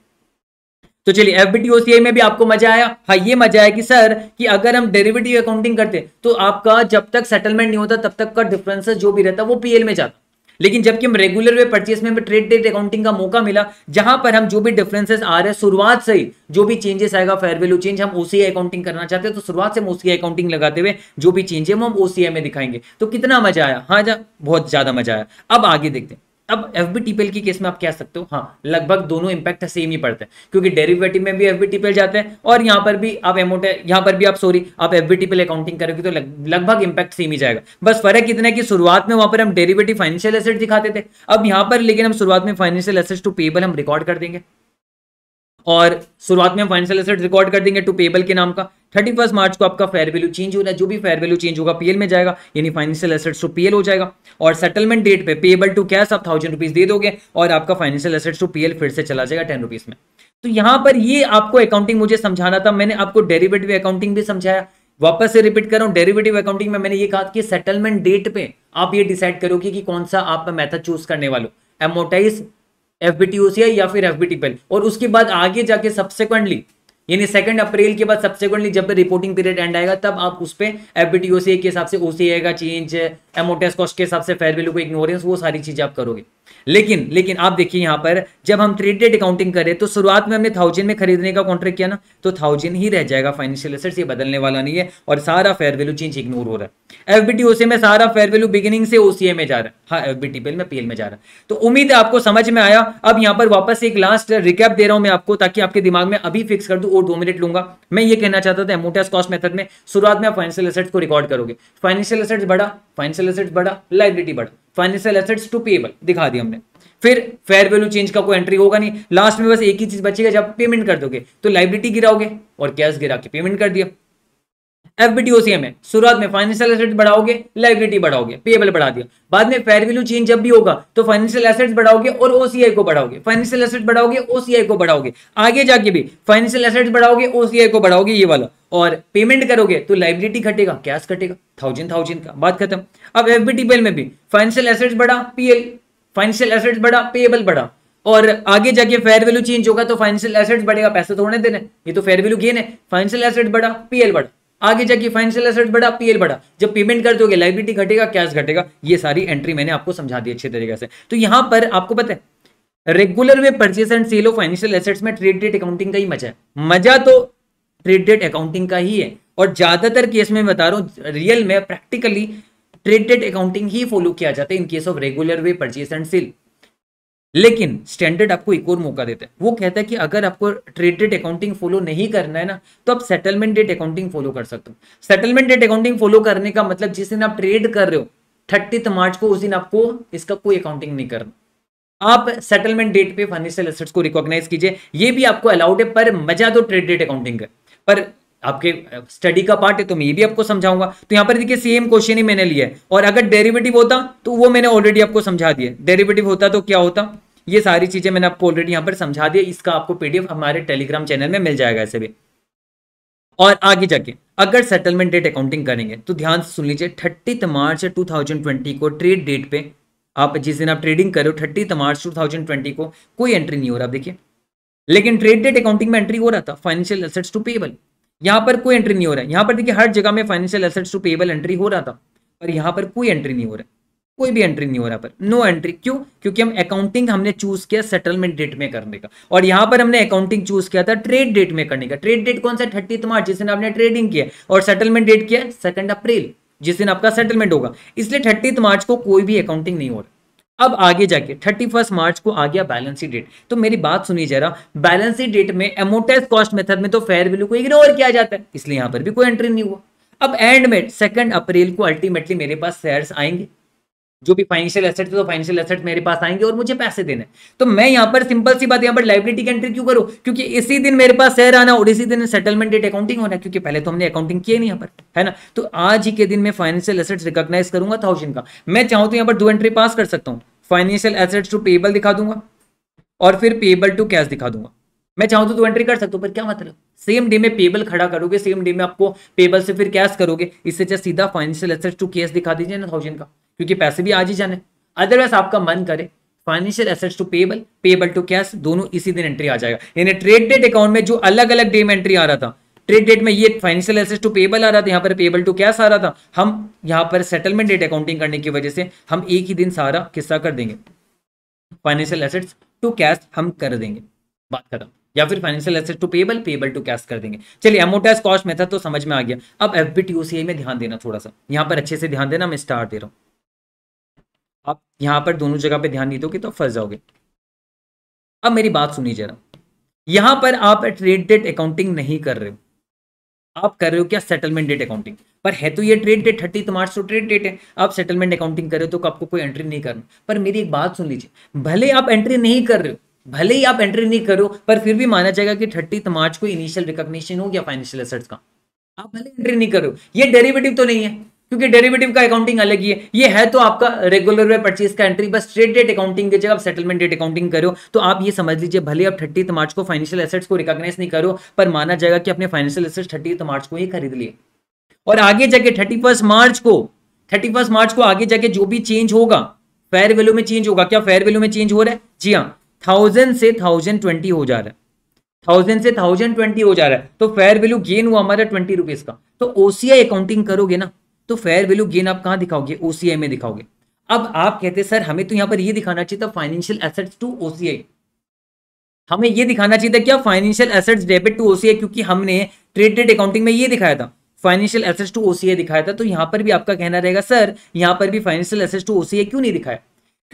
तो चलिए एफ में भी आपको मजा आया हाँ ये मजा आया कि सर कि अगर हम डेरिवेटिव अकाउंटिंग करते तो आपका जब तक सेटलमेंट नहीं होता तब तक का डिफरेंस जो भी रहता वो पीएल में जाता लेकिन जबकि हम रेगुलर वे परचेस में हमें ट्रेड डेट अकाउंटिंग का मौका मिला जहां पर हम जो भी डिफरेंसेस आ रहे हैं शुरुआत से ही जो भी चेंजेस आएगा फेयर वैल्यू चेंज हम ओसीआई अकाउंटिंग करना चाहते हैं तो शुरुआत से हम ओसीआई अकाउंटिंग लगाते हुए जो भी चेंज है वो हम ओसीआई में दिखाएंगे तो कितना मजा आया हाँ जा बहुत ज्यादा मजा आया अब आगे देखते हैं अब एफ बी की केस में आप कह सकते हो हाँ लगभग दोनों इंपैक्ट सेम ही पड़ते हैं क्योंकि डेरिवेटिव में भी एफ बी जाते हैं और यहां पर भी आप एमोट यहां पर भी आप सॉरी आप एफ बी अकाउंटिंग करोगे तो लगभग इंपैक्ट सेम ही जाएगा बस फर्क इतना है कि शुरुआत में वहां पर हम डेरिवेटिव फाइनेंशियल एसेट दिखाते थे अब यहां पर लेकिन हम शुरुआत में फाइनेंशियल एसेट टू पेबल हम रिकॉर्ड कर देंगे और शुरुआत में हम फाइनेंशियल एसेट रिकॉर्ड कर देंगे टू पेबल के नाम का थर्टी फर्स्ट मार्च को आपका फेयर वैल्यू चेंज हो रहा है जो भी फेयर वैल्यू चेंज होगा पीएल में जाएगा यानी फाइनेंशियल एसेट्स टू पीएल हो जाएगा और सेटलमेंट डेट पे पेबल टू कैश आप थाउजेंड रुपीज दे दोगे और आपका फाइनेंशियल एसेट्स टू पीएल फिर से चला जाएगा टेन रुपीज में तो यहां पर ये आपको अकाउंटिंग मुझे समझाना था मैंने आपको डेरिवेटिव अकाउंटिंग भी समझाया वापस से रिपीट कर रहा हूँ डेरिवेटिव अकाउंटिंग में मैंने ये कहा कि सेटलमेंट डेट पे आप ये डिसाइड करोगे कि कौन सा आप मेथड चूज करने वालों amortise F B T OCI या फिर एफ बी टी पेल और उसके बाद आगे जाके सब्सिक्वेंटली यानी सेकंड अप्रैल के बाद सब्सिक्वेंटली जब रिपोर्टिंग पीरियड एंड आएगा तब आप उस पर एफ बी टी ओसीआई के हिसाब से ओसीआई का चेंज एमोटेस कॉस्ट के हिसाब से फेयर वैल्यू को इग्नोरेंस वो सारी चीज़ें आप करोगे लेकिन लेकिन आप देखिए यहां पर जब हम थ्री डेट अकाउंटिंग करें तो शुरुआत में हमने थाउजेंड में खरीदने का कॉन्ट्रैक्ट किया ना तो थाउजेंड ही रह जाएगा फाइनेंशियल एसेट्स ये बदलने वाला नहीं है और सारा फेयर वैल्यू चेंज इग्नोर हो रहा है एफ बी टी में सारा फेयर वैल्यू बिगिनिंग से ओसीए में जा रहा है हाँ एफ बी टी में पीएल में जा रहा है तो उम्मीद है आपको समझ में आया अब यहां पर वापस एक लास्ट रिकैप दे रहा हूं मैं आपको ताकि आपके दिमाग में अभी फिक्स कर दू और दो मिनट लूंगा मैं ये कहना चाहता था एमोटेस कॉस्ट मेथड में शुरुआत में आप फाइनेंशियल एसेट्स को रिकॉर्ड करोगे फाइनेंशियल एसेट्स बढ़ा फाइनेंशियल फाइनेंशियल एसेट्स बढ़ा लाइबिलिटी बढ़ा फाइनेंशियल एसेट्स टू पेबल दिखा दिया हमने फिर फेयर वैल्यू चेंज का कोई एंट्री होगा नहीं लास्ट में बस एक ही चीज बचेगा जब पेमेंट कर दोगे तो लाइबिलिटी गिराओगे और कैश गिरा के पेमेंट कर दिया एफबीटीओ सेम है शुरुआत में फाइनेंशियल एसेट्स बढ़ाओगे लाइबिलिटी बढ़ाओगे पेएबल बढ़ा दिया बाद में फेयर वैल्यू चेंज जब भी होगा तो फाइनेंशियल एसेट्स बढ़ाओगे और ओसीआई को बढ़ाओगे फाइनेंशियल एसेट बढ़ाओगे ओसीआई को बढ़ाओगे आगे जाके भी फाइनेंशियल एसेट्स बढ़ाओगे ओसीआई को बढ़ाओगे ये वाला और पेमेंट करोगे तो लाइबिलिटी घटेगा कैश घटेगा थाउजेंड थाउजेंड का बात खत्म अब एफबीटीपीएल में भी फाइनेंशियल एसेट्स बढ़ा पीएल फाइनेंशियल एसेट्स बढ़ा पेएबल बढ़ा और आगे जाके फेयर वैल्यू चेंज होगा तो फाइनेंशियल एसेट्स बढ़ेगा पैसे थोड़े देने ये तो फेयर वैल्यू गेन है फाइनेंशियल एसेट बढ़ा पीएल बढ़ा आगे जाके फाइनेंशियल एसेट बढ़ा पीएल बढ़ा जब पेमेंट कर दोगे लाइबिलिटी घटेगा कैश घटेगा ये सारी एंट्री मैंने आपको समझा दी अच्छे तरीके से तो यहां पर आपको पता है regular way purchase and sale of financial assets में ट्रेड डेट अकाउंटिंग का ही मजा है मजा तो ट्रेड डेट अकाउंटिंग का ही है और ज्यादातर केस में बता रहा हूं रियल में प्रैक्टिकली ट्रेड डेट अकाउंटिंग ही फॉलो किया जाता है in case of regular way purchase and sale लेकिन स्टैंडर्ड आपको एक और मौका देता है वो कहता है कि अगर आपको ट्रेड डेट अकाउंटिंग फॉलो नहीं करना है ना तो आप सेटलमेंट डेट अकाउंटिंग फॉलो कर सकते हो सेटलमेंट डेट अकाउंटिंग फॉलो करने का मतलब जिस दिन आप ट्रेड कर रहे हो थर्टीथ मार्च को उस दिन आपको इसका कोई अकाउंटिंग नहीं करना आप सेटलमेंट डेट पे फाइनेंशियल एसेट्स को रिकॉग्नाइज कीजिए ये भी आपको अलाउड है पर मजा तो ट्रेड डेट अकाउंटिंग का पर आपके स्टडी का पार्ट है तो मैं ये भी आपको समझाऊंगा तो यहां पर देखिए सेम क्वेश्चन ही मैंने लिया है और अगर डेरिवेटिव होता तो वो मैंने ऑलरेडी आपको समझा दिया डेरिवेटिव होता तो क्या होता ये सारी चीजें मैंने आपको ऑलरेडी यहां पर समझा दिया इसका आपको पीडीएफ हमारे टेलीग्राम चैनल में मिल जाएगा ऐसे भी और आगे जाके अगर सेटलमेंट डेट अकाउंटिंग करेंगे तो ध्यान से सुन लीजिए थर्टी मार्च टू को ट्रेड डेट पे आप जिस दिन आप ट्रेडिंग करो थर्टी मार्च टू को कोई एंट्री नहीं हो रहा आप देखिए लेकिन ट्रेड डेट अकाउंटिंग में एंट्री हो रहा था फाइनेंशियल एसेट्स टू पेबल यहां पर कोई एंट्री नहीं हो रहा है यहां पर देखिए हर जगह में financial assets to payable entry हो रहा था पर यहां पर कोई एंट्री नहीं हो रहा है कोई भी एंट्री नहीं हो रहा पर नो एंट्री क्यों क्योंकि हम अकाउंटिंग हमने चूज किया सेटलमेंट डेट में करने का और यहां पर हमने अकाउंटिंग चूज किया था ट्रेड डेट में करने का ट्रेड डेट कौन सा थर्टी मार्च जिसने आपने ट्रेडिंग किया और सेटलमेंट डेट किया सेकंड अप्रैल जिस दिन आपका सेटलमेंट होगा इसलिए थर्टी मार्च को कोई भी अकाउंटिंग नहीं हो रहा अब आगे जाके थर्टी फर्स्ट मार्च को आ गया बैलेंस डेट तो मेरी बात सुनिए जरा बैलेंस डेट में एमोटाइज कॉस्ट मेथड में तो फेयर वैल्यू को इग्नोर किया जाता है इसलिए यहां पर भी कोई एंट्री नहीं हुआ अब एंड में सेकंड अप्रैल को अल्टीमेटली मेरे पास शेयर्स आएंगे जो भी फाइनेंशियल एसेट थे तो फाइनेंशियल एसेट मेरे पास आएंगे और मुझे पैसे देने तो मैं यहाँ पर सिंपल सी बात यहाँ पर लाइब्रेटी की एंट्री क्यों करूँ क्योंकि इसी दिन मेरे पास शेयर आना और इसी दिन सेटलमेंट डेट अकाउंटिंग होना क्योंकि पहले तो हमने अकाउंटिंग किया नहीं यहाँ पर है ना तो आज ही के दिन मैं फाइनेंशियल एसेट्स रिकॉग्नाइज करूंगा थाउजेंड का मैं चाहूँ तो यहाँ पर दो एंट्री पास कर सकता हूँ फाइनेंशियल एसेट्स टू पेबल दिखा दूंगा और फिर पेबल टू कैश दिखा दूंगा मैं चाहूँ तो, तू एंट्री कर सकता हूँ पर क्या मतलब सेम डे में पेबल खड़ा करोगे सेम डे में आपको पेबल से फिर कैश करोगे इससे चाहे सीधा फाइनेंशियल एसेट्स टू केस दिखा दीजिए ना थाउजेंड का क्योंकि पैसे भी आज ही जाने अदरवाइज आपका मन करे financial assets to payable payable to cash दोनों इसी दिन एंट्री आ जाएगा यानी ट्रेड डेट अकाउंट में जो अलग अलग डे में एंट्री आ रहा था ट्रेड डेट में ये फाइनेंशियल एसेट्स टू पेबल आ रहा था यहाँ पर पेबल टू कैश आ रहा था हम यहाँ पर सेटलमेंट डेट अकाउंटिंग करने की वजह से हम एक ही दिन सारा किस्सा कर देंगे फाइनेंशियल एसेट्स टू कैश हम कर देंगे बात खत्म या फिर financial asset to payable payable to cash कर देंगे चलिए एमोटाइज कॉस्ट मेथड तो समझ में आ गया अब एफ बी में ध्यान देना थोड़ा सा यहाँ पर अच्छे से ध्यान देना मैं स्टार दे रहा हूँ आप यहाँ पर दोनों जगह पे ध्यान नहीं दोगे तो फंस जाओगे अब मेरी बात सुनी जरा यहाँ पर आप ट्रेड डेट अकाउंटिंग नहीं कर रहे हो आप कर रहे हो क्या सेटलमेंट डेट अकाउंटिंग पर है तो ये ट्रेड डेट थर्टी मार्च तो ट्रेड डेट है आप सेटलमेंट अकाउंटिंग कर रहे हो तो आपको कोई एंट्री नहीं करना पर मेरी एक बात सुन लीजिए भले आप एंट्री नहीं कर रहे हो भले ही आप एंट्री नहीं करो पर फिर भी माना जाएगा कि थर्टी मार्च को इनिशियल रिकॉग्निशन हो गया फाइनेंशियल एसेट्स का आप भले एंट्री नहीं करो ये डेरिवेटिव तो नहीं है क्योंकि डेरिवेटिव का अकाउंटिंग अलग ही है ये है तो आपका रेगुलर वे परचेज का एंट्री बस ट्रेड डेट अकाउंटिंग की जगह आप सेटलमेंट डेट अकाउंटिंग करो तो आप ये समझ लीजिए भले आप थर्टी मार्च को फाइनेंशियल एसेट्स को रिकॉग्नाइज नहीं करो पर माना जाएगा कि अपने फाइनेंशियल एसेट्स थर्टी मार्च को ही खरीद लिए और आगे जाके थर्टी मार्च को थर्टी मार्च को आगे जाके जो भी चेंज होगा फेयर वैल्यू में चेंज होगा क्या फेयर वैल्यू में चेंज हो रहा है जी हाँ थाउजेंड से थाउजेंड ट्वेंटी हो जा रहा है थाउजेंड से थाउजेंड ट्वेंटी हो जा रहा है तो फेयर वैल्यू गेन हुआ हमारा ट्वेंटी रुपीज का तो ओसीआई अकाउंटिंग करोगे ना तो फेयर वैल्यू गेन आप कहाँ दिखाओगे ओसीआई में दिखाओगे अब आप कहते सर हमें तो यहाँ पर यह दिखाना चाहिए था फाइनेंशियल एसेट्स टू ओसीआई हमें यह दिखाना चाहिए था क्या financial assets debit to OCI क्योंकि हमने ट्रेडेड अकाउंटिंग में ये दिखाया था फाइनेंशियल एसेट्स टू ओसीआई दिखाया था तो यहाँ पर भी आपका कहना रहेगा सर यहाँ पर भी फाइनेंशियल एसेट्स टू ओसीआई क्यों नहीं दिखाया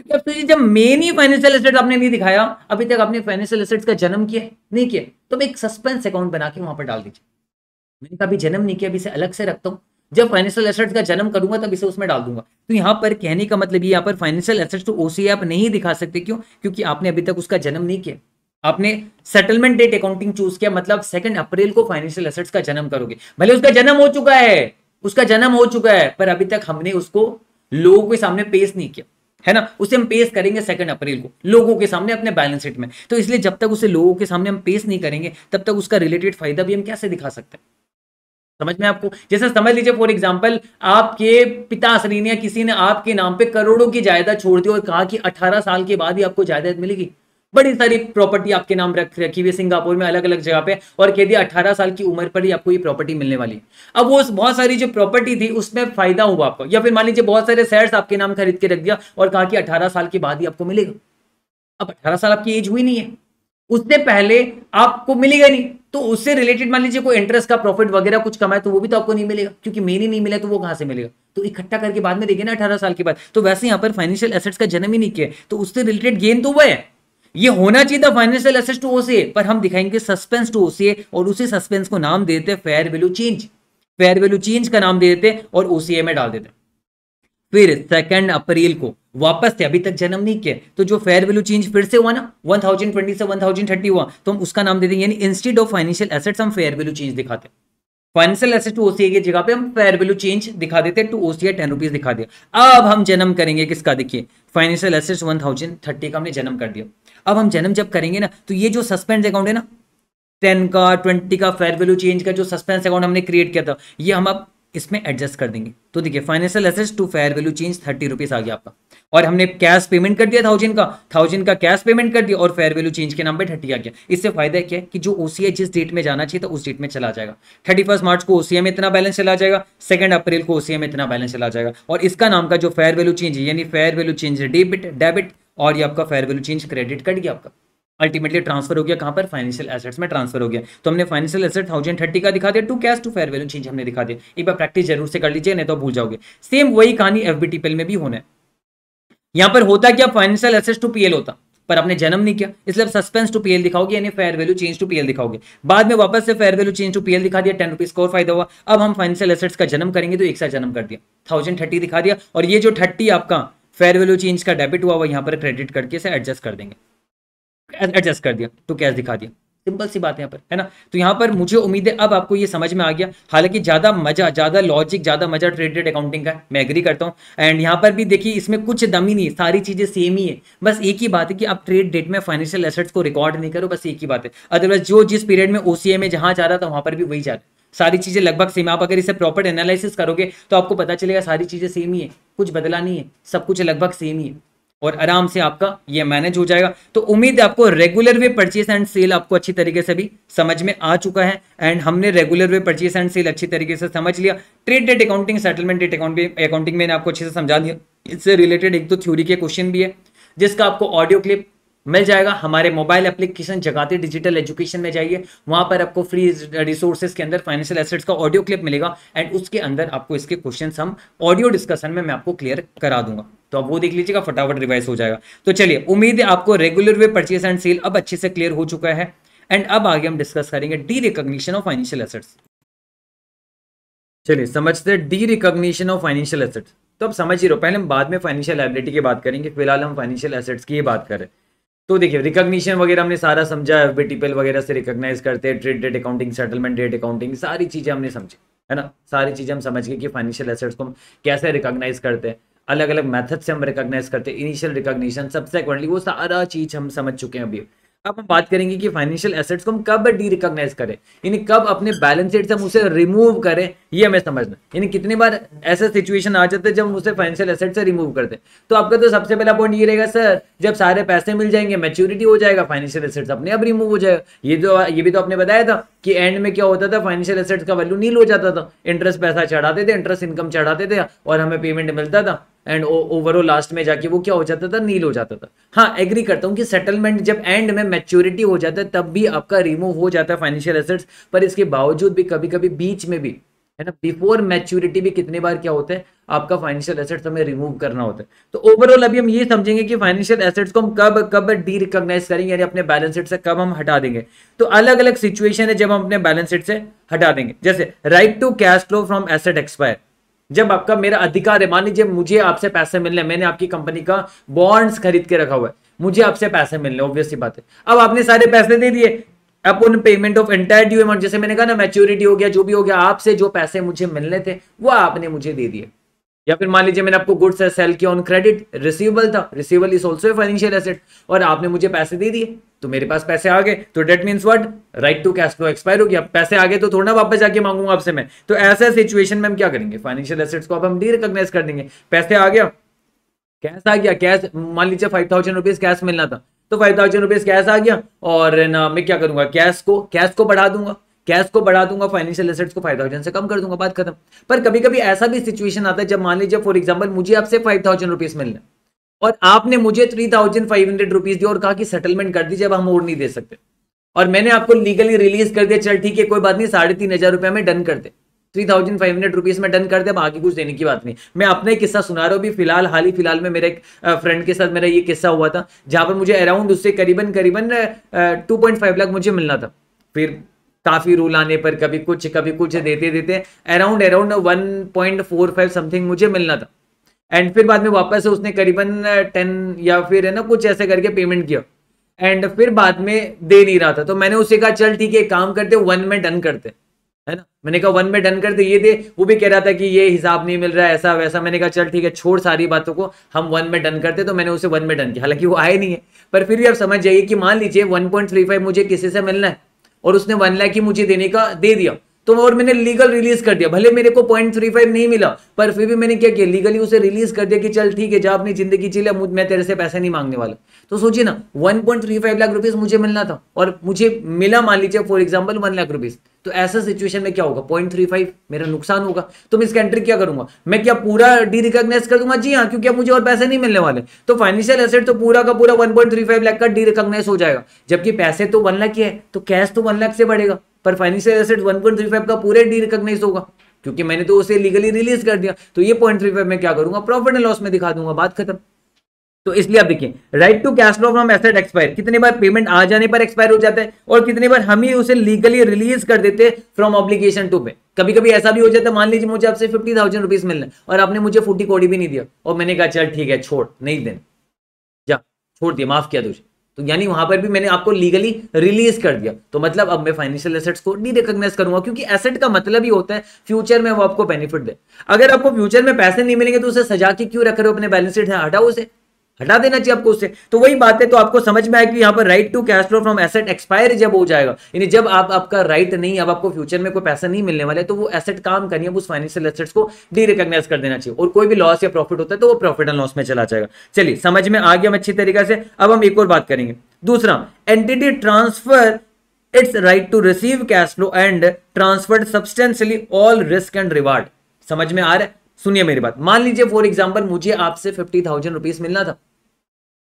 क्योंकि तो जब मेन ही फाइनेंशियल एसेट आपने नहीं दिखाया अभी तक आपने फाइनेंशियल एसेट का जन्म किया नहीं किया तो एक सस्पेंस अकाउंट बना के वहां पर डाल दीजिए मैंने कभी जन्म नहीं किया अभी इसे अलग से रखता हूँ जब फाइनेंशियल एसेट्स का जन्म करूंगा तब इसे उसमें डाल दूंगा तो यहाँ पर कहने का मतलब यहाँ पर फाइनेंशियल एसेट्स तो ओसी आप नहीं दिखा सकते क्यों क्योंकि आपने अभी तक उसका जन्म नहीं किया आपने सेटलमेंट डेट अकाउंटिंग चूज किया मतलब सेकंड अप्रैल को फाइनेंशियल एसेट्स का जन्म करोगे भले उसका जन्म हो चुका है उसका जन्म हो चुका है पर अभी तक हमने उसको लोगों के सामने पेश नहीं किया है ना उसे हम पेश करेंगे सेकंड अप्रैल को लोगों के सामने अपने बैलेंस शीट में तो इसलिए जब तक उसे लोगों के सामने हम पेश नहीं करेंगे तब तक उसका रिलेटेड फायदा भी हम कैसे दिखा सकते हैं समझ में आपको जैसे समझ लीजिए फॉर एग्जाम्पल आपके पिता ने किसी ने आपके नाम पे करोड़ों की जायदाद छोड़ दी और कहा कि अठारह साल के बाद ही आपको जायदाद मिलेगी बड़ी सारी प्रॉपर्टी आपके नाम रख रखी हुई सिंगापुर में अलग अलग जगह पे और कह दिया अठारह साल की उम्र पर ही आपको ये प्रॉपर्टी मिलने वाली अब वो बहुत सारी जो प्रॉपर्टी थी उसमें फायदा हुआ आपको या फिर मान लीजिए बहुत सारे शेयर्स आपके नाम खरीद के रख दिया और कहा कि अठारह साल के बाद ही आपको मिलेगा अब अठारह साल आपकी एज हुई नहीं है उससे पहले आपको मिलेगा नहीं तो उससे रिलेटेड मान लीजिए कोई इंटरेस्ट का प्रॉफिट वगैरह कुछ कमाए तो वो भी तो आपको नहीं मिलेगा क्योंकि मेन ही नहीं मिला तो वो कहां से मिलेगा तो इकट्ठा करके बाद में देखे ना अठारह साल के बाद तो वैसे यहाँ पर फाइनेंशियल एसेट्स का जन्म ही नहीं किया तो उससे रिलेटेड गेन तो वह है ये होना चाहिए था फाइनेंशियल एसेट्स टू ओसीए पर हम दिखाएंगे सस्पेंस टू ओसीए और उसी सस्पेंस को नाम दे देते fair value change fair value change का नाम देते और ओसीए में डाल देते फिर सेकेंड अप्रैल को वापस से अभी तक जन्म नहीं किया तो जो फेयर वैल्यू चेंज फिर से हुआ ना 1020 से 1030 हुआ तो हम उसका नाम दे देंगे यानी इंस्टीट्यूट ऑफ फाइनेंशियल एसेट्स हम फेयर वैल्यू चेंज दिखाते हैं फाइनेंशियल एसेट टू ओसीए की जगह पे हम फेयर वैल्यू चेंज दिखा देते टू ओसीए टेन रुपीज दिखा दिया अब हम जन्म करेंगे किसका देखिए financial assets one thousand thirty का हमने जन्म कर दिया अब हम जन्म जब करेंगे ना तो ये जो सस्पेंस अकाउंट है ना टेन का ट्वेंटी का फेयर वैल्यू चेंज का जो सस्पेंस अकाउंट हमने क्रिएट किया था ये हम अब इसमें एडजस्ट कर देंगे तो देखिए financial assets to fair value change thirty rupees आ गया आपका और हमने कैश पेमेंट कर दिया थाउजेंड का थाउजेंड का कैश पेमेंट कर दिया और फेयर वैल्यू चेंज के नाम पे थर्टी आ गया इससे फायदा क्या है कि जो ओसीआई जिस डेट में जाना चाहिए था उस डेट में चला जाएगा थर्टी फर्स्ट मार्च को ओसीआई में इतना बैलेंस चला जाएगा सेकंड अप्रैल को ओसीआई में इतना बैलेंस चला जाएगा और इसका नाम का जो फेयर वैल्यू चेंज है यानी fair value change debit debit और ये आपका fair value change credit cut गया आपका अल्टीमेटली ट्रांसफर हो गया कहाँ पर फाइनेंशियल एसेट्स में ट्रांसफर हो गया तो हमने फाइनेंशियल एसेट थाउजेंड थर्टी का दिखा दिया to cash to fair value change हमने दिखा दिया एक बार प्रैक्टिस जरूर से कर लीजिए नहीं तो भूल जाओगे सेम वही कहानी एफ बी में भी होना है यहाँ पर होता क्या फाइनेंशियल एसेट्स टू पीएल होता पर आपने जन्म नहीं किया इसलिए आप सस्पेंस टू पीएल दिखाओगे यानी fair value change to PL दिखाओगे बाद में वापस से fair value change to PL दिखा दिया टेन रुपीज और फायदा हुआ अब हम फाइनेंशियल एसेट्स का जन्म करेंगे तो एक साथ जन्म कर दिया थाउजेंड थर्टी दिखा दिया और ये जो थर्टी आपका फेयर वैल्यू चेंज का डेबिट हुआ हुआ यहाँ पर क्रेडिट करके इसे एडजस्ट कर देंगे एडजस्ट कर दिया तो कैश दिखा दिया सिंपल सी बात है यहाँ पर है ना तो यहाँ पर मुझे उम्मीद है अब आपको ये समझ में आ गया हालांकि ज़्यादा मजा ज़्यादा लॉजिक ज़्यादा मजा ट्रेडेड अकाउंटिंग का मैं एग्री करता हूँ एंड यहाँ पर भी देखिए इसमें कुछ दमी नहीं सारी चीज़ें सेम ही है बस एक ही बात है कि आप ट्रेड डेट में फाइनेंशियल एसेट्स को रिकॉर्ड नहीं करो बस एक ही बात है अदरवाइज जो जिस पीरियड में ओसीए में जहां जा रहा था वहाँ पर भी वही जा रहा है सारी चीज़ें लगभग सेम आप अगर इसे प्रॉपर एनालिसिस करोगे तो आपको पता चलेगा सारी चीज़ें सेम ही है कुछ बदला नहीं है सब कुछ लगभग सेम ही है और आराम से आपका ये मैनेज हो जाएगा तो उम्मीद है आपको regular way purchase and sale आपको अच्छी तरीके से भी समझ में आ चुका है एंड हमने regular way purchase and sale अच्छी तरीके से समझ लिया trade date accounting settlement date accounting मैंने आपको अच्छे से समझा दिया इससे रिलेटेड एक दो तो थ्योरी के क्वेश्चन भी है जिसका आपको ऑडियो क्लिप मिल जाएगा हमारे मोबाइल एप्लीकेशन जगाते डिजिटल एजुकेशन में जाइए वहां पर आपको फ्री रिसोर्सेज के अंदर फाइनेंशियल एसेट्स का ऑडियो क्लिप मिलेगा एंड उसके अंदर आपको इसके क्वेश्चन हम ऑडियो डिस्कशन में मैं आपको क्लियर करा दूंगा तो आप वो देख लीजिएगा फटाफट रिवाइज हो जाएगा तो चलिए उम्मीद है आपको regular way purchase and sale अब अच्छे से क्लियर हो चुका है एंड अब आगे हम डिस्कस करेंगे derecognition of financial assets चलिए समझते हैं derecognition of financial assets तो अब समझ ही रहो पहले हम बाद में फाइनेंशियल लाइबिलिटी की बात करेंगे फिलहाल हम फाइनेंशियल एसेट्स की ही बात करें तो देखिए रिकॉग्निशन वगैरह हमने सारा समझा एफ बी वगैरह से रिकॉग्नाइज करते हैं trade date accounting settlement date accounting सारी चीज़ें हमने समझी है ना सारी चीज़ें हम समझ गए कि फाइनेंशियल एसेट्स को हम कैसे रिकॉग्नाइज करते हैं अलग अलग मेथड से हम रिकॉग्नाइज करते हैं इनिशियल रिकॉग्निशन सबसे वो सारा चीज़ हम समझ चुके हैं अभी अब हम बात करेंगे कि फाइनेंशियल एसेट्स को हम कब डी रिकॉग्नाइज करें यानी कब अपने बैलेंस शीट से हम उसे रिमूव करें ये हमें समझना यानी कितनी बार ऐसे सिचुएशन आ जाते हैं जब हम उसे फाइनेंशियल एसेट से रिमूव करते हैं तो आपका तो सबसे पहला पॉइंट ये रहेगा सर जब सारे पैसे मिल जाएंगे मेच्योरिटी हो जाएगा फाइनेंशियल एसेट्स अपने अब रिमूव हो जाएगा ये जो ये भी तो आपने बताया था कि एंड में क्या होता था फाइनेंशियल एसेट्स का वैल्यू नील हो जाता था इंटरेस्ट पैसा चढ़ाते थे इंटरेस्ट इनकम चढ़ाते थे और हमें पेमेंट मिलता था एंड ओवरऑल लास्ट में जाके वो क्या हो जाता था नील हो जाता था हाँ एग्री करता हूँ कि सेटलमेंट जब एंड में मैच्योरिटी हो जाता है तब भी आपका रिमूव हो जाता है फाइनेंशियल एसेट्स पर इसके बावजूद भी कभी कभी बीच में भी है ना बिफोर मैच्योरिटी भी कितने बार क्या होता है आपका फाइनेंशियल एसेट्स हमें रिमूव करना होता है तो ओवरऑल अभी हम ये समझेंगे कि फाइनेंशियल एसेट्स को हम कब कब डी रिकॉग्नाइज करेंगे यानी अपने बैलेंस शीट से कब हम हटा देंगे तो अलग अलग सिचुएशन है जब हम अपने बैलेंस शीट से हटा देंगे जैसे right to cash flow from asset expire जब आपका मेरा अधिकार है मान लीजिए मुझे आपसे पैसे मिलने मैंने आपकी कंपनी का बॉन्ड्स खरीद के रखा हुआ है मुझे आपसे पैसे मिलने ऑब्वियसली बात है अब आपने सारे पैसे दे दिए अपन payment of entire due amount जैसे मैंने कहा ना मैच्योरिटी हो गया जो भी हो गया आपसे जो पैसे मुझे मिलने थे वो आपने मुझे दे दिए या फिर मान लीजिए मैंने आपको गुड्स सेल किया ऑन क्रेडिट रिसीवेबल था receivable is also financial asset और आपने मुझे पैसे दे दिए तो मेरे पास पैसे आ गए तो that mean what right to cash flow expire हो गया पैसे आ गए तो थोड़ा ना वापस जाके मांगूंगा आपसे मैं तो ऐसे सिचुएशन में हम क्या करेंगे फाइनेंशियल एसेट्स को अब हम डी रिकोगनाइज कर देंगे पैसे आ गया कैश आ गया कैश मान लीजिए फाइव थाउजेंड रुपीज कैश मिलना था तो फाइव थाउजेंड रुपीज कैश आ गया और ना मैं क्या करूंगा कैश को कैश को बढ़ा दूंगा कैश को बढ़ा दूंगा फाइनेंशियल एसेट्स को फाइव थाउजेंड से कम कर दूंगा बात खत्म पर कभी कभी ऐसा भी सिचुएशन आता है जब मान लीजिए फॉर एग्जाम्पल मुझे आपसे फाइव थाउजेंड रुपीज मिलना और आपने मुझे three thousand five hundred rupees दिया और कहा कि सेटलमेंट कर दीजिए अब हम और नहीं दे सकते और मैंने आपको लीगली रिलीज कर दिया चल ठीक है कोई बात नहीं साढ़े तीन हजार रुपया में डन कर दे three thousand five hundred rupees में डन कर दे अब आगे कुछ देने की बात नहीं मैं अपना एक किस्सा सुना रहा हूँ भी फिलहाल हाल ही फिलहाल में मेरे एक फ्रेंड के साथ मेरा ये किस्सा हुआ था जहां पर मुझे अराउंड उससे करीबन करीबन टू लाख मुझे मिलना था फिर काफ़ी रूल आने पर कभी कुछ कभी कुछ देते देते around around one point four five something मुझे मिलना था एंड फिर बाद में वापस उसने करीबन टेन या फिर है ना कुछ ऐसे करके पेमेंट किया एंड फिर बाद में दे नहीं रहा था तो मैंने उसे कहा चल ठीक है काम करते वन में डन करते है ना मैंने कहा वन में डन करते ये दे वो भी कह रहा था कि ये हिसाब नहीं मिल रहा है ऐसा वैसा मैंने कहा चल ठीक है छोड़ सारी बातों को हम वन में डन करते तो मैंने उसे वन में डन किया हालांकि वो आए नहीं है पर फिर भी आप समझ जाइए कि मान लीजिए वन मुझे किसी से मिलना है और उसने वन लाख ही मुझे देने का दे दिया तो और मैंने लीगल रिलीज कर दिया भले मेरे को पॉइंट थ्री फाइव नहीं मिला पर फिर भी मैंने क्या किया लीगली उसे रिलीज कर दिया कि चल ठीक है जा अपनी जिंदगी चले मैं तेरे से पैसे नहीं मांगने वाला तो सोचिए ना one point three five lakh rupees मुझे मिलना था और मुझे मिला मान लीजिए for example one lakh rupees तो ऐसा सिचुएशन में क्या होगा पॉइंट थ्री फाइव मेरा नुकसान होगा तो मैं इसका एंट्री क्या करूंगा मैं क्या पूरा डी रिकॉग्नाइज कर दूंगा जी हाँ क्योंकि अब मुझे और पैसे नहीं मिलने वाले तो फाइनेंशियल एसेट तो पूरा का पूरा one point three five lakh का डी रिकॉग्नाइज हो जाएगा जबकि पैसे तो वन लाख ही है तो कैश तो वन लाख से बढ़ेगा पर financial asset one point three five का पूरे डी रिकॉग्नाइज होगा क्योंकि मैंने तो उसे लीगली रिलीज कर दिया तो ये पॉइंट थ्री फाइव मैं क्या करूंगा प्रॉफिट एंड लॉस में दिखा दूंगा बात खत्म तो इसलिए आप देखिए right to cash flow from asset expire कितने बार पेमेंट आ जाने पर एक्सपायर हो जाता है और कितने बार हम ही उसे लीगली रिलीज कर देते फ्रॉम ऑब्लिगेशन टू पे कभी कभी ऐसा भी हो जाता है मान लीजिए मुझे आपसे फिफ्टी थाउजेंड रुपीज मिलने और आपने मुझे फोर्टी कोड़ी भी नहीं दिया और मैंने कहा चल ठीक है छोड़ नहीं देने जा छोड़ दिया माफ किया तुझे तो यानी वहां पर भी मैंने आपको लीगली रिलीज कर दिया तो मतलब अब मैं फाइनेंशियल एसेट्स को नहीं रिकॉग्नाइज करूंगा क्योंकि एसेट का मतलब ही होता है फ्यूचर में वो आपको बेनिफिट दे अगर आपको फ्यूचर में पैसे नहीं मिलेंगे तो उसे सजा के क्यों रख रहे हो अपने बैलेंस शीट है हटाओ उसे हटा देना चाहिए आपको उससे तो वही बात है तो आपको समझ में आया कि यहाँ पर right to cash flow from asset expire जब हो जाएगा यानी जब आप आपका राइट नहीं अब आपको फ्यूचर में कोई पैसा नहीं मिलने वाला है तो वो एसेट काम करिए उस फाइनेंशियल एसेट्स को डी कर देना चाहिए और कोई भी लॉस या प्रॉफिट होता है तो वो प्रॉफिट एंड लॉस में चला जाएगा चलिए समझ में आ गया हम अच्छी तरीके से अब हम एक और बात करेंगे दूसरा entity transfer its right to receive cash flow and transferred substantially all risk and reward समझ में आ रहा है सुनिए मेरी बात मान लीजिए फॉर एग्जाम्पल मुझे आपसे फिफ्टी थाउजेंड रुपीज मिलना था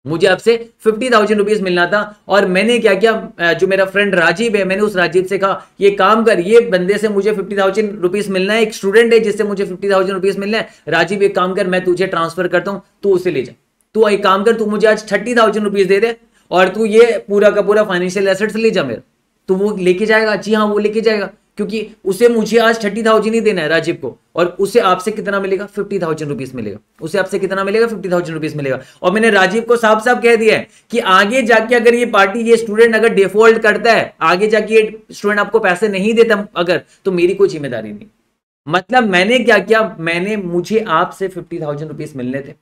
मुझे आपसे फिफ्टी थाउजेंड रुपीज मिलना था और मैंने क्या किया जो मेरा फ्रेंड राजीव है मैंने उस राजीव से कहा ये काम कर ये बंदे से मुझे फिफ्टी थाउजेंड रुपीज मिलना है एक स्टूडेंट है जिससे मुझे फिफ्टी थाउजेंड रुपीज मिलना है राजीव एक काम कर मैं तुझे ट्रांसफर करता हूँ तू उसे ले जा तू एक काम कर तू मुझे आज थर्टी थाउजेंड रुपीज दे दे और तू ये पूरा का पूरा फाइनेंशियल एसेट्स ले जा मेरा तो वो लेके जाएगा जी हाँ वो लेके जाएगा क्योंकि उसे मुझे आज थर्टी थाउजेंड ही देना है राजीव को और उसे आपसे कितना मिलेगा फिफ्टी थाउजेंड रुपीज मिलेगा उसे आपसे कितना मिलेगा फिफ्टी थाउजेंड रुपीज मिलेगा और मैंने राजीव को साफ साफ कह दिया है कि आगे जाके अगर ये पार्टी ये स्टूडेंट अगर डिफॉल्ट करता है आगे जाके ये स्टूडेंट आपको पैसे नहीं देता अगर तो मेरी कोई जिम्मेदारी नहीं मतलब मैंने क्या किया मैंने मुझे आपसे फिफ्टी थाउजेंड रुपीज मिलने थे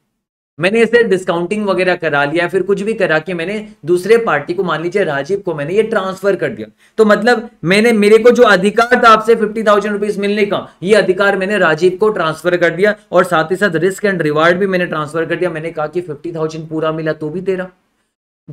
मैंने इसे डिस्काउंटिंग वगैरह करा लिया फिर कुछ भी करा के मैंने दूसरे पार्टी को मान लीजिए राजीव को मैंने ये ट्रांसफर कर दिया तो मतलब मैंने मेरे को जो अधिकार था आपसे फिफ्टी थाउजेंड रुपीज मिलने का ये अधिकार मैंने राजीव को ट्रांसफर कर दिया और साथ ही साथ रिस्क एंड रिवार्ड भी मैंने ट्रांसफर कर दिया मैंने कहा कि फिफ्टी थाउजेंड पूरा मिला तो भी तेरा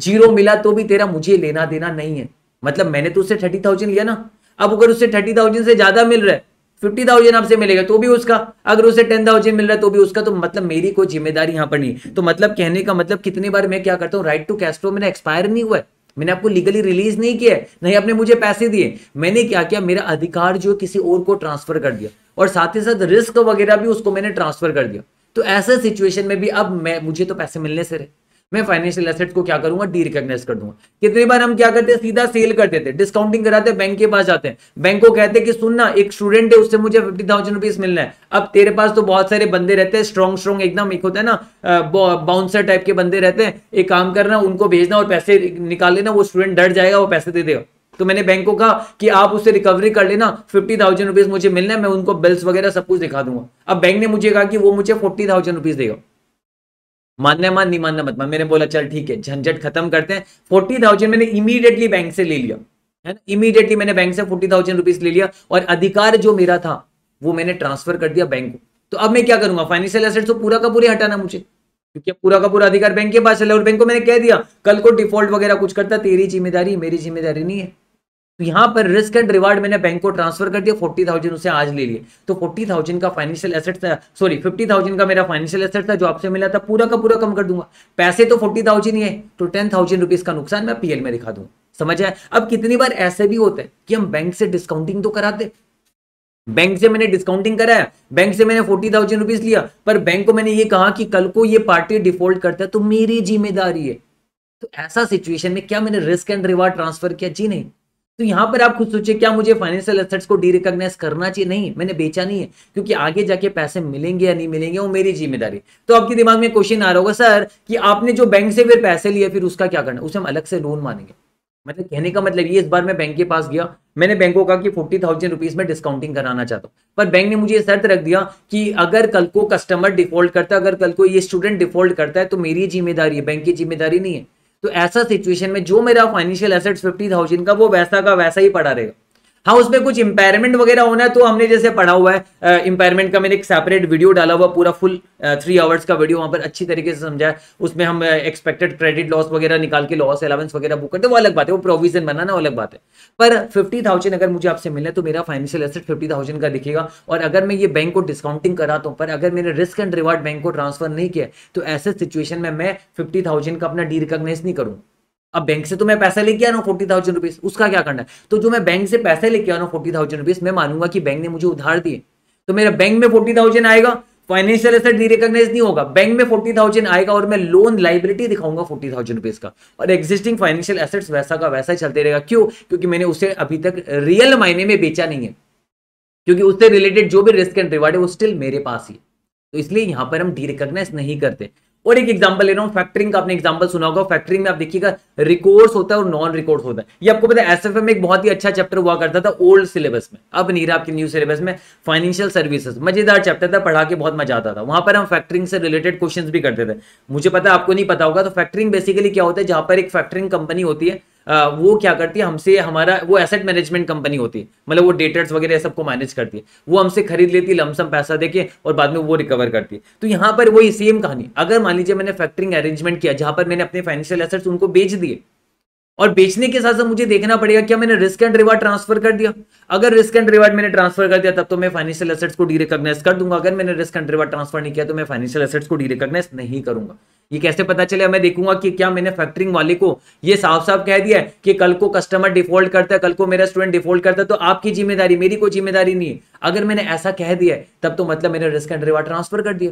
जीरो मिला तो भी तेरा मुझे लेना देना नहीं है मतलब मैंने तो उससे थर्टी थाउजेंड लिया ना अब अगर उससे थर्टी थाउजेंड से ज्यादा मिल रहा है फिफ्टी थाउजेंड आपसे मिलेगा तो भी उसका अगर उसे टेन थाउजेंड मिल रहा है तो भी उसका तो मतलब मेरी कोई जिम्मेदारी यहां पर नहीं तो मतलब कहने का मतलब कितने बार मैं क्या करता हूँ राइट टू कैस्ट्रो मैंने एक्सपायर नहीं हुआ है मैंने आपको लीगली रिलीज नहीं किया नहीं आपने मुझे पैसे दिए मैंने क्या किया मेरा अधिकार जो किसी और को ट्रांसफर कर दिया और साथ ही साथ रिस्क वगैरह भी उसको मैंने ट्रांसफर कर दिया तो ऐसे सिचुएशन में भी अब मैं मुझे तो पैसे मिलने से रहे मैं फाइनेंशियल एसेट को क्या करूंगा डी रिकॉग्नाइज कर दूंगा कितनी बार हम क्या करते हैं सीधा सेल करते थे डिस्काउंटिंग कराते बैंक के पास जाते हैं बैंक को कहते हैं कि सुनना एक स्टूडेंट है उससे मुझे फिफ्टी थाउजेंड रुपीज मिलना है अब तेरे पास तो बहुत सारे बंदे रहते हैं स्ट्रॉन्ग स्ट्रॉन्ग एकदम एक होता है ना बाउंसर टाइप के बंदे रहते हैं एक काम करना उनको भेजना और पैसे निकाल लेना वो स्टूडेंट डर जाएगा वो पैसे दे देगा तो मैंने बैंक को कहा कि आप उससे रिकवरी कर लेना फिफ्टी थाउजेंड रुपीज मुझे मिलना है मैं उनको बिल्स वगैरह सब कुछ दिखा दूंगा अब बैंक ने मुझे कहा कि वो मुझे फोर्टी थाउजेंड रुपीज देगा मानना मान नहीं मानना मत मान मैंने बोला चल ठीक है झंझट खत्म करते हैं फोर्टी थाउजेंड मैंने इमीडिएटली बैंक से ले लिया है ना इमीडिएटली मैंने बैंक से फोर्टी थाउजेंड रुपीज ले लिया और अधिकार जो मेरा था वो मैंने ट्रांसफर कर दिया बैंक को तो अब मैं क्या करूंगा फाइनेंशियल एसेट तो पूरा का पूरा हटाना मुझे क्योंकि पूरा का पूरा अधिकार बैंक के पास चला और बैंक को मैंने कह दिया कल को डिफॉल्ट वगैरह कुछ करता तेरी जिम्मेदारी मेरी जिम्मेदारी नहीं है तो यहाँ पर रिस्क एंड रिवार्ड मैंने बैंक को ट्रांसफर कर दिया फोर्टी थाउजेंड उसे आज ले लिए तो फोर्टी थाउजेंड का फाइनेंशियल एसेट था सॉरी फिफ्टी थाउजेंड का मेरा फाइनेंशियल एसेट था जो आपसे मिला था पूरा का पूरा कम कर दूंगा पैसे तो फोर्टी थाउजेंड ही है तो टेन थाउजेंड रुपीज का नुकसान मैं पीएल में दिखा दूंगा समझ आए अब कितनी बार ऐसे भी होते हैं कि हम बैंक से डिस्काउंटिंग तो कराते बैंक से मैंने डिस्काउंटिंग कराया बैंक से मैंने फोर्टी थाउजेंड रुपीज लिया पर बैंक को मैंने ये कहा कि कल को ये पार्टी डिफॉल्ट करता है तो मेरी जिम्मेदारी है तो ऐसा सिचुएशन में क्या मैंने रिस्क एंड रिवार्ड ट्रांसफर किया जी नहीं तो यहां पर आप खुद सोचिए क्या मुझे फाइनेंशियल एसेट्स को डी रिकॉग्नाइज करना चाहिए नहीं मैंने बेचा नहीं है क्योंकि आगे जाके पैसे मिलेंगे या नहीं मिलेंगे वो मेरी जिम्मेदारी तो आपके दिमाग में क्वेश्चन आ रहा होगा सर कि आपने जो बैंक से फिर पैसे लिए फिर उसका क्या करना उसे हम अलग से लोन मानेंगे मतलब कहने का मतलब ये इस बार मैं बैंक के पास गया मैंने बैंक को कहा कि फोर्टी थाउजेंड रुपीज में डिस्काउंटिंग कराना चाहता हूँ पर बैंक ने मुझे शर्त रख दिया कि अगर कल को कस्टमर डिफॉल्ट करता है अगर कल को ये स्टूडेंट डिफॉल्ट करता है तो मेरी जिम्मेदारी है बैंक की जिम्मेदारी नहीं है तो ऐसा सिचुएशन में जो मेरा फाइनेंशियल एसेट्स फिफ्टी थाउजेंड का वो वैसा का वैसा ही पड़ा रहेगा हाँ उसमें कुछ इंपायरमेंट वगैरह होना है तो हमने जैसे पढ़ा हुआ है इम्पेयरमेंट का मैंने एक सेपरेट वीडियो डाला हुआ पूरा फुल थ्री आवर्स का वीडियो वहाँ पर अच्छी तरीके से समझाया उसमें हम एक्सपेक्टेड क्रेडिट लॉस वगैरह निकाल के लॉस अलावेंस वगैरह बुक करते वो अलग बात है वो प्रोविजन बनाना अलग बात है पर फिफ्टी थाउजेंड अगर मुझे आपसे मिले तो मेरा फाइनेंशियल एसेट फिफ्टी थाउजेंड का दिखेगा और अगर मैं ये बैंक को डिस्काउंटिंग कराता हूँ पर अगर मैंने रिस्क एंड रिवार्ड बैंक को ट्रांसफर नहीं किया तो ऐसे सिचुएशन में मैं फिफ्टी थाउजेंड का अपना डी रिकोगनाइज नहीं करूँ अब बैंक से तो मैं पैसा लेके आना फोर्टी थाउजेंड रुपीज उसका क्या करना है तो जो मैं बैंक से पैसे लेके आना फोर्टी थाउजेंड रुपीज मैं मानूंगा कि बैंक ने मुझे उधार दिए तो मेरा बैंक में फोर्टी थाउजेंड आएगा फाइनेंशियल एसेट डीरिकॉग्नाइज नहीं होगा बैंक में फोर्टी थाउजेंड आएगा और मैं लोन लाइबिलिटी दिखाऊंगा फोर्टी थाउजेंड रुपीज का और एक्जिस्टिंग फाइनेंशियल एसेट्स वैसा का वैसा ही चलते रहेगा क्यों क्योंकि मैंने उसे अभी तक रियल मायने में बेचा नहीं है क्योंकि उससे रिलेटेड जो भी रिस्क एंड रिवार्ड है वो स्टिल मेरे पास ही तो इसलिए यहां पर हम डीरिकॉग्नाइज नहीं करते और एक एग्जांपल ले रहा हूँ फैक्टरिंग का आपने एग्जांपल सुना होगा फैक्टरिंग में आप देखिएगा रिकॉर्ड्स होता है और नॉन रिकॉर्ड्स होता है ये आपको पता है एस में एक बहुत ही अच्छा चैप्टर हुआ करता था ओल्ड सिलेबस में अब नहीं रहा आपके न्यू सिलेबस में फाइनेंशियल सर्विसेज मजेदार चैप्टर था पढ़ा के बहुत मजा आता था वहां पर हम फैक्टरिंग से रिलेटेड क्वेश्चन भी करते थे मुझे पता है आपको नहीं पता होगा तो फैक्टरिंग बेसिकली क्या होता है जहां पर एक फैक्टरिंग कंपनी होती है वो क्या करती है हमसे हमारा वो एसेट मैनेजमेंट कंपनी होती है मतलब वो डेटर्स वगैरह सबको मैनेज करती है वो हमसे खरीद लेती है लमसम पैसा देके और बाद में वो रिकवर करती है तो यहाँ पर वही सेम कहानी अगर मान लीजिए मैंने फैक्टरिंग अरेंजमेंट किया जहां पर मैंने अपने फाइनेंशियल एसेट्स उनको बेच दिए और बेचने के साथ साथ मुझे देखना पड़ेगा क्या मैंने रिस्क एंड रिवार्ड ट्रांसफर कर दिया अगर रिस्क एंड रिवार्ड मैंने ट्रांसफर कर दिया तब तो मैं फाइनेंशियल एसेट्स को डीरिकॉग्नाइज कर दूंगा अगर मैंने रिस्क एंड रिवार्ड ट्रांसफर नहीं किया तो मैं फाइनेंशियल एसेट्स को डीरिकॉग्नाइज नहीं करूंगा ये कैसे पता चले मैं देखूंगा कि क्या मैंने फैक्टरिंग वाले को ये साफ साफ कह दिया है कि कल को कस्टमर डिफॉल्ट करता है कल को मेरा स्टूडेंट डिफॉल्ट करता है तो आपकी जिम्मेदारी मेरी कोई जिम्मेदारी नहीं है अगर मैंने ऐसा कह दिया है तब तो मतलब मैंने रिस्क एंड रिवार्ड ट्रांसफर कर दिया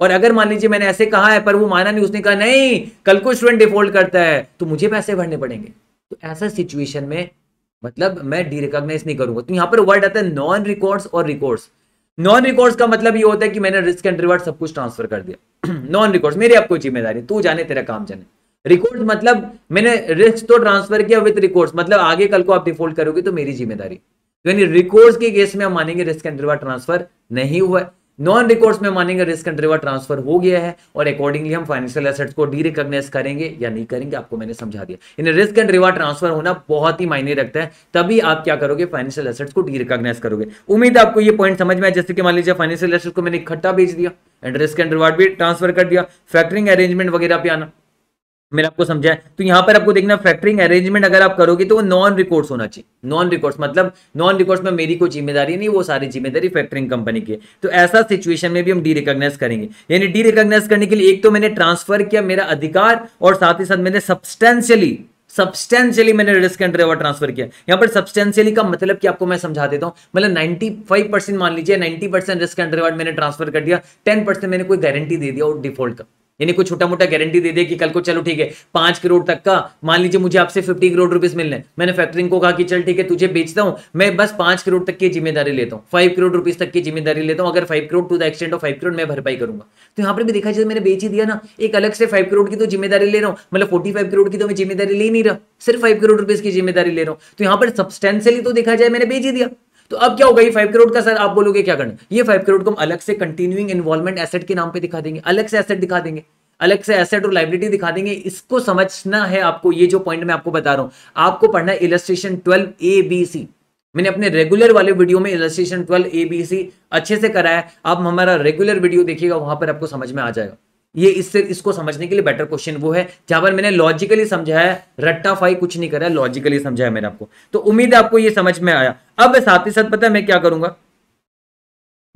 और अगर मान लीजिए मैंने ऐसे कहा है पर वो माना नहीं उसने कहा नहीं कल को स्टूडेंट डिफॉल्ट करता है तो मुझे पैसे भरने पड़ेंगे तो ऐसा सिचुएशन में मतलब मैं डी नहीं करूंगा तो यहाँ पर वर्ड आता है नॉन रिकॉर्ड्स और रिकॉर्ड्स नॉन रिकॉर्ड्स का मतलब ये होता है कि मैंने रिस्क एंड रिवार्ड सब कुछ ट्रांसफर कर दिया नॉन [CLEARS THROAT] रिकॉर्ड्स मेरी आपको जिम्मेदारी तू जाने तेरा काम जाने रिकॉर्ड मतलब मैंने रिस्क तो ट्रांसफर किया विद रिकॉर्ड्स मतलब आगे कल को आप डिफॉल्ट करोगे तो मेरी जिम्मेदारी तो यानी रिकॉर्ड्स के केस में हम मानेंगे रिस्क एंड रिवार्ड ट्रांसफर नहीं हुआ है नॉन रिकॉर्ड्स में मानेंगे रिस्क एंड रिवर ट्रांसफर हो गया है और अकॉर्डिंगली हम फाइनेंशियल एसेट्स को डी रिकॉग्नाइज करेंगे या नहीं करेंगे आपको मैंने समझा दिया इन रिस्क एंड रिवर ट्रांसफर होना बहुत ही मायने रखता है तभी आप क्या करोगे फाइनेंशियल एसेट्स को डी रिकॉग्नाइज करोगे उम्मीद आपको ये पॉइंट समझ में आया जैसे कि मान लीजिए फाइनेंशियल एसेट्स को मैंने इकट्ठा भेज दिया एंड रिस्क एंड रिवार्ड भी ट्रांसफर कर दिया फैक्टरिंग अरेंजमेंट वगैरह पे आना मैंने आपको है तो यहाँ पर आपको देखना फैक्टरिंग अरेंजमेंट अगर आप करोगे तो वो नॉन रिकॉर्ड्स होना चाहिए नॉन रिकॉर्ड्स मतलब नॉन रिकॉर्ड्स में मेरी कोई जिम्मेदारी नहीं वो सारी जिम्मेदारी फैक्टरिंग कंपनी की तो ऐसा सिचुएशन में भी हम डी रिकॉग्नाइज करेंगे यानी डी रिकॉग्नाइज करने के लिए एक तो मैंने ट्रांसफर किया मेरा अधिकार और साथ ही साथ मैंने सब्सटेंशियली सब्सटेंशियली मैंने रिस्क एंड रिवॉर्ड ट्रांसफर किया यहाँ पर सब्सटेंशियली का मतलब कि आपको मैं समझा देता हूँ मतलब 95 परसेंट मान लीजिए 90 परसेंट रिस्क एंड रिवॉर्ड मैंने ट्रांसफर कर दिया 10 परसेंट मैंने कोई गारंटी दे दिया और डिफॉल्ट का यानी कोई छोटा मोटा गारंटी दे दे कि कल को चलो ठीक है पांच करोड़ तक का मान लीजिए मुझे आपसे फिफ्टी करोड़ रुपीज मिलने मैंने फैक्टरिंग को कहा कि चल ठीक है तुझे बेचता हूं मैं बस पांच करोड़ तक की जिम्मेदारी लेता हूँ फाइव करोड़ रुपीज तक की जिम्मेदारी लेता हूँ अगर five crore to the extent of five crore मैं भरपाई करूंगा तो यहाँ पर भी देखा जाए मैंने बेच ही दिया ना एक अलग से फाइव करोड़ की तो जिम्मेदारी ले रहा हूँ मतलब फोर्टी फाइव करोड़ की तो मैं जिम्मेदारी ले नहीं रहा सिर्फ फाइव करोड़ रुपीज की जिम्मेदारी ले रहा हूँ तो यहाँ पर सब्सटेंशियली तो देखा जाए मैंने बेच ही दिया तो अब क्या होगा ये फाइव करोड़ का सर आप बोलोगे क्या करना ये फाइव करोड़ को हम अलग से कंटिन्यूइंग इन्वॉल्वमेंट एसेट के नाम पे दिखा देंगे अलग से एसेट दिखा देंगे अलग से एसेट और लाइबिलिटी दिखा देंगे इसको समझना है आपको ये जो पॉइंट मैं आपको बता रहा हूं आपको पढ़ना है illustration twelve A B C मैंने अपने रेगुलर वाले वीडियो में illustration twelve A B C अच्छे से कराया आप हमारा रेगुलर वीडियो देखिएगा वहां पर आपको समझ में आ जाएगा ये इससे इसको समझने के लिए बेटर क्वेश्चन वो है जहां पर मैंने लॉजिकली समझाया रट्टा फाई कुछ नहीं करा लॉजिकली समझाया मैंने आपको तो उम्मीद है आपको ये समझ में आया अब साथ ही साथ पता है मैं क्या करूंगा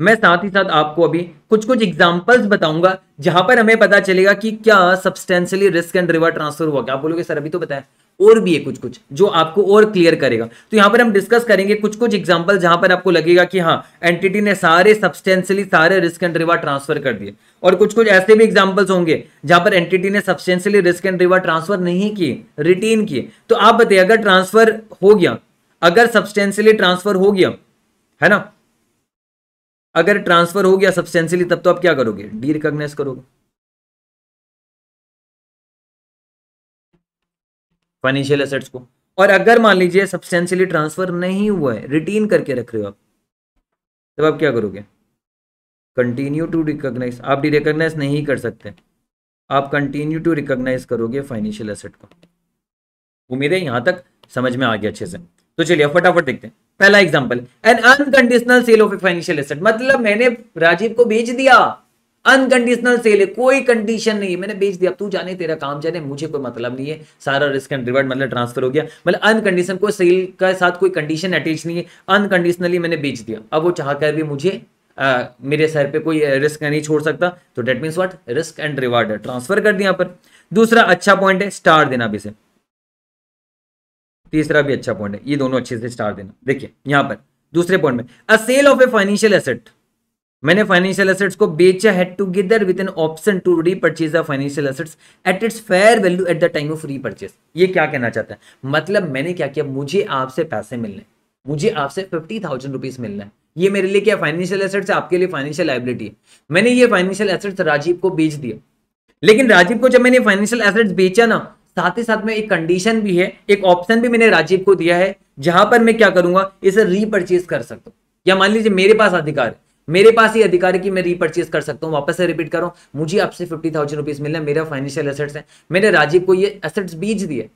मैं साथ ही साथ आपको अभी कुछ कुछ एग्जाम्पल्स बताऊंगा जहां पर हमें पता चलेगा कि क्या substantially risk and reward transfer हुआ क्या आप बोलोगे सर अभी तो बताया और भी है कुछ कुछ जो आपको और क्लियर करेगा तो यहां पर हम डिस्कस करेंगे कुछ कुछ एग्जांपल जहां पर आपको लगेगा कि हाँ एंटिटी ने सारे सब्सटेंशियली सारे रिस्क एंड रिवार ट्रांसफर कर दिए और कुछ कुछ ऐसे भी एग्जांपल्स होंगे जहां पर एंटिटी ने substantially risk and reward transfer नहीं किए रिटेन किए तो आप बताइए अगर ट्रांसफर हो गया अगर सब्सटेंशियली ट्रांसफर हो गया है ना अगर ट्रांसफर हो गया सब्सटेंशियली तब तो आप क्या करोगे डी रिकॉग्नाइज करोगे फाइनेंशियल एसेट्स को और अगर मान लीजिए सब्सटेंशियली ट्रांसफर नहीं हुआ है रिटेन करके रख रहे हो आप तब आप क्या करोगे कंटिन्यू टू रिकोगनाइज आप डिरिकोगनाइज नहीं कर सकते आप कंटिन्यू टू रिकोगनाइज करोगे फाइनेंशियल एसेट को उम्मीद है यहां तक समझ में आ गया अच्छे से तो चलिए फटाफट देखते हैं पहला example an unconditional sale of a financial asset मतलब मैंने राजीव को बेच दिया अनकंडीशनल सेल है कोई कंडीशन नहीं है मैंने बेच दिया तू जाने तेरा काम जाने मुझे कोई मतलब नहीं है सारा रिस्क एंड रिवर्ड मतलब ट्रांसफर हो गया मतलब अनकंडीशन कोई सेल का साथ कोई कंडीशन अटैच नहीं है अनकंडीशनली मैंने बेच दिया अब वो चाह कर भी मुझे आ, मेरे सर पे कोई रिस्क नहीं छोड़ सकता तो that means what risk and reward transfer कर दिया पर दूसरा अच्छा पॉइंट है स्टार देना भी से तीसरा भी अच्छा पॉइंट है ये दोनों अच्छे से स्टार देना देखिए यहां पर दूसरे पॉइंट में a sale of a financial asset मैंने फाइनेंशियल एसेट्स को बेचा है together with an option to repurchase financial assets at its fair value at the time of repurchase ये क्या कहना चाहता है मतलब मैंने क्या किया मुझे आपसे पैसे मिलने मुझे आपसे फिफ्टी थाउजेंड रुपीज मिलना है ये मेरे लिए क्या फाइनेंशियल एसेट्स आपके लिए फाइनेंशियल लाइबिलिटी है मैंने ये फाइनेंशियल एसेट्स राजीव को बेच दिया लेकिन राजीव को जब मैंने फाइनेंशियल एसेट्स बेचा ना साथ ही साथ में एक कंडीशन भी है एक ऑप्शन भी मैंने राजीव को दिया है जहां पर मैं क्या करूंगा इसे रीपर्चेज कर सकता हूं या मान लीजिए मेरे पास अधिकार है मेरे पास ही अधिकार है कि मैं रीपरचेज कर सकता हूँ वापस से रिपीट कर मुझे आपसे फिफ्टी थाउजेंड रुपीज मिलना मेरा फाइनेंशियल एसेट्स है मैंने राजीव को ये एसेट्स बीज दिए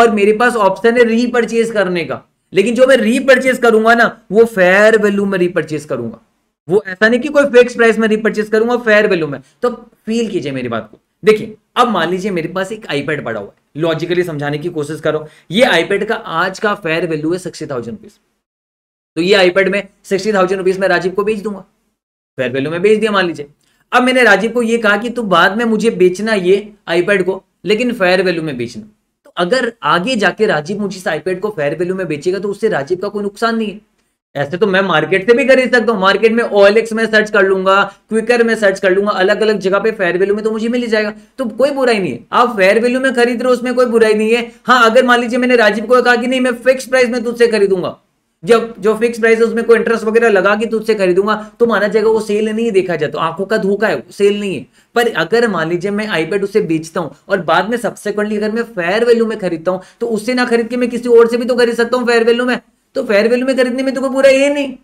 और मेरे पास ऑप्शन है रीपरचेज करने का लेकिन जो मैं रीपरचेज करूंगा ना वो फेयर वैल्यू में रीपरचेज करूंगा वो ऐसा नहीं कि कोई फिक्स प्राइस में रिपर्चेस करूंगा फेयर वैल्यू में तो फील कीजिए मेरी बात को देखिए अब मान लीजिए मेरे पास एक आईपैड पड़ा हुआ है लॉजिकली समझाने की कोशिश करो ये आईपैड का आज का फेयर वैल्यू है सिक्सटी थाउजेंड रुपीज तो ये आईपैड में सिक्सटी थाउजेंड रुपीज में राजीव को बेच दूंगा फेयर वैल्यू में बेच दिया मान लीजिए अब मैंने राजीव को ये कहा कि तू बाद में मुझे बेचना ये आईपैड को लेकिन फेयर वैल्यू में बेचना तो अगर आगे जाके राजीव मुझे इस आईपैड को फेयर वैल्यू में बेचेगा तो उससे राजीव का कोई नुकसान नहीं है ऐसे तो मैं मार्केट से भी खरीद सकता हूँ मार्केट में ओएलएक्स में सर्च कर लूंगा क्विकर में सर्च कर लूंगा अलग अलग जगह पे फेयर वैल्यू में तो मुझे मिल जाएगा तो कोई बुराई नहीं है आप फेयर वैल्यू में खरीद रहे हो उसमें कोई बुराई नहीं है हाँ अगर मान लीजिए मैंने राजीव को कहा कि नहीं मैं फिक्स प्राइस में तुझसे खरीदूंगा जब जो फिक्स प्राइस है उसमें कोई इंटरेस्ट वगैरह लगा के तुझसे खरीदूंगा तो माना जाएगा वो सेल नहीं देखा जाता तो आंखों का धोखा है सेल नहीं है पर अगर मान लीजिए मैं आईपैड उसे बेचता हूं और बाद में सब्सिक्वेंटली अगर मैं फेयर वैल्यू में खरीदता हूं तो उससे ना खरीद के मैं किसी और से भी तो खरीद सकता हूँ फेयर वैल्यू में तो फेयर वैल्यू में खरीदने में तो कोई पूरा ये नहीं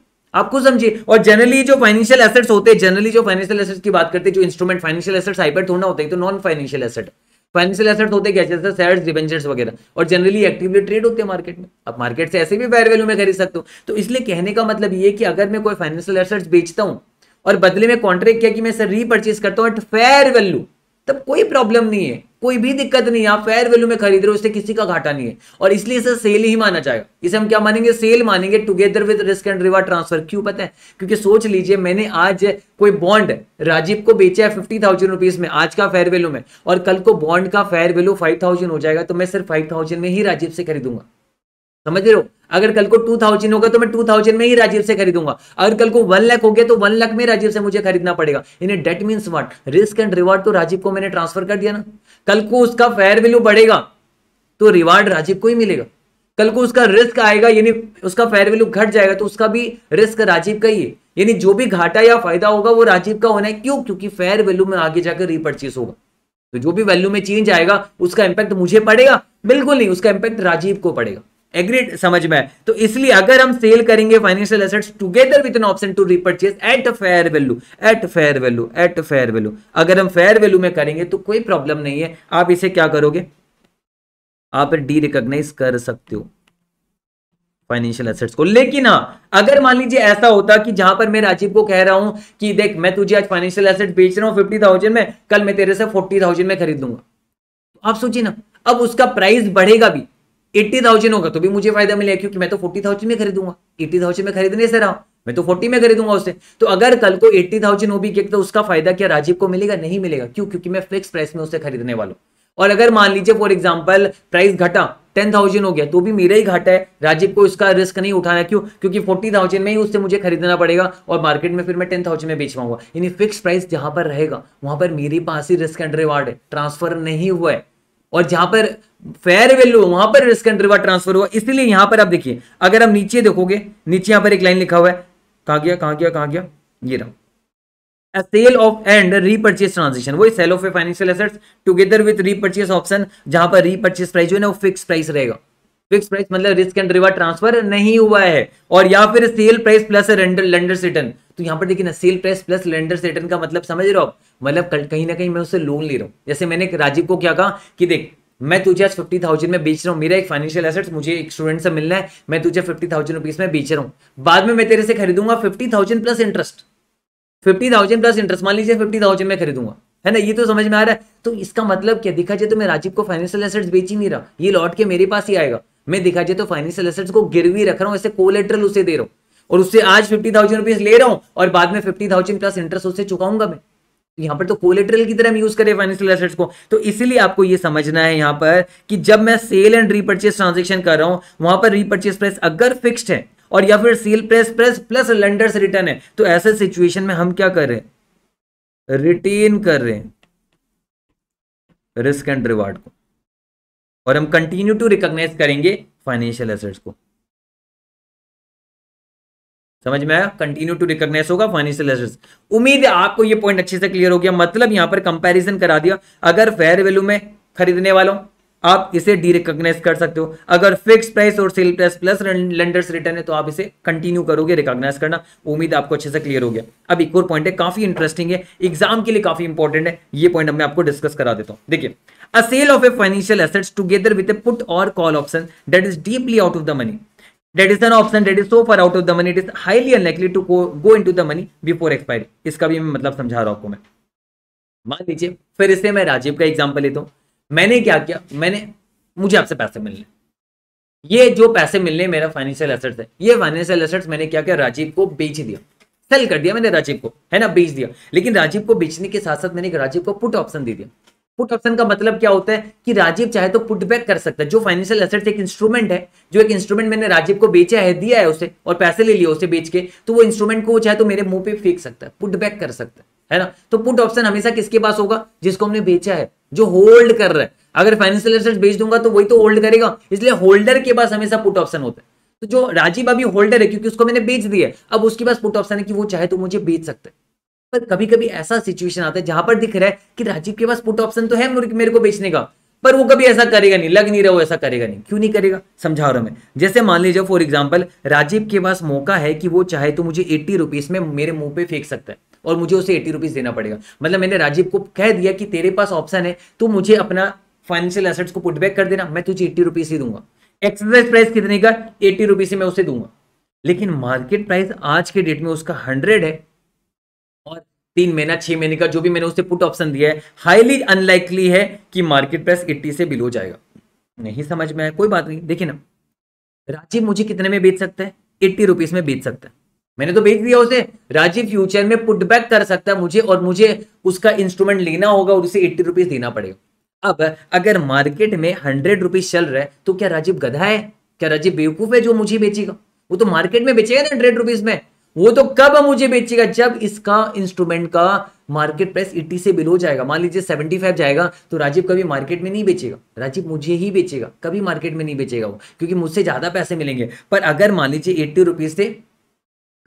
आपको समझिए और जनरली जो फाइनेंशियल एसेट्स होते हैं जनरली जो फाइनेंशियल एसेट्स की बात करते हैं जो इंस्ट्रूमेंट फाइनेंशियल एसेट्स हाइपर थोड़ा होता है तो non financial asset financial assets होते क्या जैसे शेयर्स डिवेंचर्स वगैरह और जनरली एक्टिवली ट्रेड होते हैं मार्केट में आप मार्केट से ऐसे भी फेयर वैल्यू में खरीद सकते हो तो इसलिए कहने का मतलब ये कि अगर मैं कोई फाइनेंशियल एसेट्स बेचता हूँ और बदले में कॉन्ट्रैक्ट किया कि मैं सर रीपरचेज करता हूँ एट फेयर वैल्यू तब कोई प्रॉब्लम नहीं है कोई भी दिक्कत नहीं आप फेयर वैल्यू में खरीद रहे हो उससे किसी का घाटा नहीं है और इसलिए इसे सेल ही माना जाएगा इसे हम क्या मानेंगे सेल मानेंगे together with risk and reward transfer क्यों पता है क्योंकि सोच लीजिए मैंने आज कोई बॉन्ड राजीव को बेचा है फिफ्टी थाउजेंड रुपीज में आज का फेयर वैल्यू में और कल को बॉन्ड का फेयर वैल्यू फाइव थाउजेंड हो जाएगा तो मैं सिर्फ फाइव थाउजेंड में ही राजीव से खरीदूंगा समझ रहे हो अगर कल को टू थाउजेंड होगा तो मैं टू थाउजेंड में ही राजीव से खरीदूंगा अगर कल को वन लाख हो गया तो वन लाख में राजीव से मुझे खरीदना पड़ेगा इन्हें that means what risk and reward तो राजीव को मैंने ट्रांसफर कर दिया ना कल को उसका फेयर वैल्यू बढ़ेगा तो रिवार्ड राजीव को ही मिलेगा कल को उसका रिस्क आएगा यानी उसका फेयर वैल्यू घट जाएगा तो उसका भी रिस्क राजीव का ही है यानी जो भी घाटा या फायदा होगा वो राजीव का होना है क्यों क्योंकि फेयर वैल्यू में आगे जाकर रिपर्चेस होगा तो जो भी वैल्यू में चेंज आएगा उसका इंपैक्ट मुझे पड़ेगा बिल्कुल नहीं उसका इंपैक्ट राजीव को पड़ेगा एग्रीड समझ में तो इसलिए अगर हम सेल करेंगे financial assets together with an option to repurchase at fair value at fair value at fair value अगर हम फेयर वैल्यू में करेंगे तो कोई प्रॉब्लम नहीं है आप इसे क्या करोगे आप डी रिकॉग्नाइज कर सकते हो फाइनेंशियल एसेट्स को लेकिन हाँ अगर मान लीजिए ऐसा होता कि जहां पर मैं राजीव को कह रहा हूं कि देख मैं तुझे आज फाइनेंशियल एसेट बेच रहा हूं फिफ्टी थाउजेंड में कल मैं तेरे से फोर्टी थाउजेंड में खरीद लूंगा तो आप सोचिए ना अब उसका प्राइस बढ़ेगा भी एट्टी थाउजेंड होगा तो भी मुझे फायदा मिलेगा क्योंकि मैं तो फोर्टी थाउजेंड में खरीदूंगा एट्टी थाउजेंड में खरीदने से रहा हूं मैं तो फोर्टी में खरीदूंगा उससे तो अगर कल को एट्टी थाउजेंड होगी भी तो उसका फायदा क्या राजीव को मिलेगा नहीं मिलेगा क्यों क्योंकि मैं फिक्स प्राइस में उसे खरीदने वाला हूँ और अगर मान लीजिए फॉर एग्जाम्पल प्राइस घटा टेन थाउजेंड हो गया तो भी मेरा ही घाटा है राजीव को इसका रिस्क नहीं उठाना क्यों क्योंकि फोर्टी थाउजेंड में ही उससे मुझे खरीदना पड़ेगा और मार्केट में फिर मैं टेन थाउजेंड में बेच पाऊंगा यानी फिक्स प्राइस जहां पर रहेगा वहां पर मेरे पास ही रिस्क एंड रिवार्ड है ट्रांसफर नहीं हुआ है और जहां पर फेयर वैल्यू वहां पर रिस्क एंड रिवार्ड ट्रांसफर हुआ इसलिए यहां पर आप देखिए अगर हम नीचे देखोगे नीचे यहां पर एक लाइन लिखा हुआ है कहा गया कहा गया कहा गया ये रहा sale of and repurchase transaction वही sale of a financial assets together with repurchase option जहां पर रीपर्चेज प्राइस जो है ना वो फिक्स प्राइस रहेगा फिक्स प्राइस मतलब रिस्क एंड रिवर ट्रांसफर नहीं हुआ है और या फिर sale price plus lender return तो यहाँ पर देखिए ना sale price plus lender return का मतलब समझ रहे हो मतलब कहीं ना कहीं मैं उससे लोन ले रहा हूँ जैसे मैंने राजीव को क्या कहा कि देख मैं तुझे आज फिफ्टी थाउजेंड में बेच रहा हूँ मेरा एक फाइनेंशियल एसेट्स मुझे एक स्टूडेंट से मिलना है मैं तुझे फिफ्टी थाउजेंड रुपीज में बेच रहा हूँ बाद में मैं तेरे से खरीदूंगा fifty thousand plus interest fifty thousand plus interest मान लीजिए फिफ्टी थाउजेंड में खरीदूंगा है ना ये तो समझ में आ रहा है तो इसका मतलब क्या दिखा जाए तो मैं राजीव को फाइनेंशियल एसेट्स बेच ही नहीं रहा ये लौट के मेरे पास ही आएगा मैं देखा जाए तो फाइनेंशियल एसेट्स को गिरवी रख रहा हूँ ऐसे कोलेट्रल उसे दे रहा हूँ और उससे आज फिफ्टी थाउजेंड रुपीज ले रहा हूँ और बाद में फिफ्टी थाउजेंड प्लस इंटरेस्ट उसे चुकाऊंगा मैं यहाँ पर तो कोलेट्रल की तरह हम यूज करें फाइनेंशियल एसेट्स को तो इसीलिए आपको ये समझना है यहाँ पर कि जब मैं सेल एंड रीपर्चेस ट्रांजेक्शन कर रहा हूँ वहां पर रीपर्चेस प्राइस अगर फिक्स्ड है और या फिर sale price price plus lenders return है तो ऐसे सिचुएशन में हम क्या कर रहे हैं रिटेन कर रहे हैं रिस्क एंड रिवार्ड को और हम कंटिन्यू टू रिकॉग्नाइज करेंगे फाइनेंशियल एसेट्स को समझ में आया कंटिन्यू टू रिकॉग्नाइज होगा फाइनेंशियल एसेट्स उम्मीद है आपको ये पॉइंट अच्छे से क्लियर हो गया मतलब यहां पर कंपैरिजन करा दिया अगर फेयर वैल्यू में खरीदने वालों आप इसे डी रिकॉग्नाइज कर सकते हो अगर फिक्स प्राइस और sale price plus lenders return है तो आप इसे कंटिन्यू करोगे रिकॉग्नाइज करना उम्मीद आपको अच्छे से क्लियर हो गया अब एक और पॉइंट है काफी इंटरेस्टिंग है एग्जाम के लिए काफी इंपॉर्टेंट है ये पॉइंट मैं आपको डिस्कस करा देता हूं देखिए a sale of a financial assets together with a put और call option that is deeply out of the money that is an option that is so far out of the money it is highly unlikely to go into the money before expiry इसका भी मैं मतलब समझा रहा हूँ आपको मैं मान लीजिए फिर इसे मैं राजीव का एग्जाम्पल लेता हूँ मैंने क्या किया मैंने मुझे आपसे पैसे मिलने ये जो पैसे मिलने मेरा फाइनेंशियल एसेट है ये फाइनेंशियल एसेट मैंने क्या किया राजीव को बेच दिया सेल कर दिया मैंने राजीव को है ना बेच दिया लेकिन राजीव को बेचने के साथ साथ मैंने राजीव को पुट ऑप्शन दे दिया पुट ऑप्शन का मतलब क्या होता है कि राजीव चाहे तो पुट बैक कर सकता है जो फाइनेंशियल एसेट एक इंस्ट्रूमेंट है जो एक इंस्ट्रूमेंट मैंने राजीव को बेचा है दिया है उसे और पैसे ले लिए उसे बेच के तो वो इंस्ट्रूमेंट को चाहे तो मेरे मुंह पे फेंक सकता है पुट बैक कर सकता है है ना तो पुट ऑप्शन हमेशा किसके पास होगा जिसको हमने बेचा है जो होल्ड कर रहा है अगर फाइनेंशियल एसेट बेच दूंगा तो वही तो होल्ड करेगा इसलिए होल्डर के पास हमेशा पुट ऑप्शन होता है तो जो राजीव अभी होल्डर है क्योंकि उसको मैंने बेच दिया है अब उसके पास पुट ऑप्शन है कि वो चाहे तो मुझे बेच सकता है पर कभी कभी ऐसा सिचुएशन आता है जहां पर दिख रहा है कि राजीव के पास पुट ऑप्शन तो है मेरे को बेचने का पर वो कभी ऐसा करेगा नहीं लग नहीं रहा वो ऐसा करेगा नहीं क्यों नहीं करेगा समझा रहा मैं जैसे मान लीजिए फॉर एग्जाम्पल राजीव के पास मौका है कि वो चाहे तो मुझे एट्टी रुपीज में मेरे मुंह पे फेंक सकता है और मुझे उसे एटी रुपीज़ देना पड़ेगा मतलब मैंने राजीव को कह दिया कि तेरे पास ऑप्शन है तो मुझे अपना फाइनेंशियल एसेट्स को पुटबैक कर देना मैं तुझे एट्टी रुपीज़ ही दूंगा एक्सरसाइज प्राइस कितने का एट्टी रुपीज़ मैं उसे दूंगा लेकिन मार्केट प्राइस आज के डेट में उसका हंड्रेड है और तीन महीना छह महीने का जो भी मैंने उसे पुट ऑप्शन दिया है हाईली अनलाइकली है कि मार्केट प्राइस एट्टी से बिलो जाएगा नहीं समझ में आया कोई बात नहीं देखिए ना राजीव मुझे कितने में बेच सकता है एट्टी रुपीज में बेच सकता है मैंने तो भेज दिया उसे राजीव फ्यूचर में पुट बैक कर सकता है मुझे और मुझे उसका इंस्ट्रूमेंट लेना होगा और उसे एट्टी रुपीज देना पड़ेगा अब अगर मार्केट में हंड्रेड रुपीज चल रहा है तो क्या राजीव गधा है क्या राजीव बेवकूफ है जो मुझे बेचेगा वो तो मार्केट में बेचेगा ना हंड्रेड रुपीज में वो तो कब मुझे बेचेगा जब इसका इंस्ट्रूमेंट का मार्केट प्राइस एट्टी से बिलो जाएगा मान लीजिए सेवेंटी फाइव जाएगा तो राजीव कभी मार्केट में नहीं बेचेगा राजीव मुझे ही बेचेगा कभी मार्केट में नहीं बेचेगा वो क्योंकि मुझसे ज्यादा पैसे मिलेंगे पर अगर मान लीजिए एट्टी रुपीज से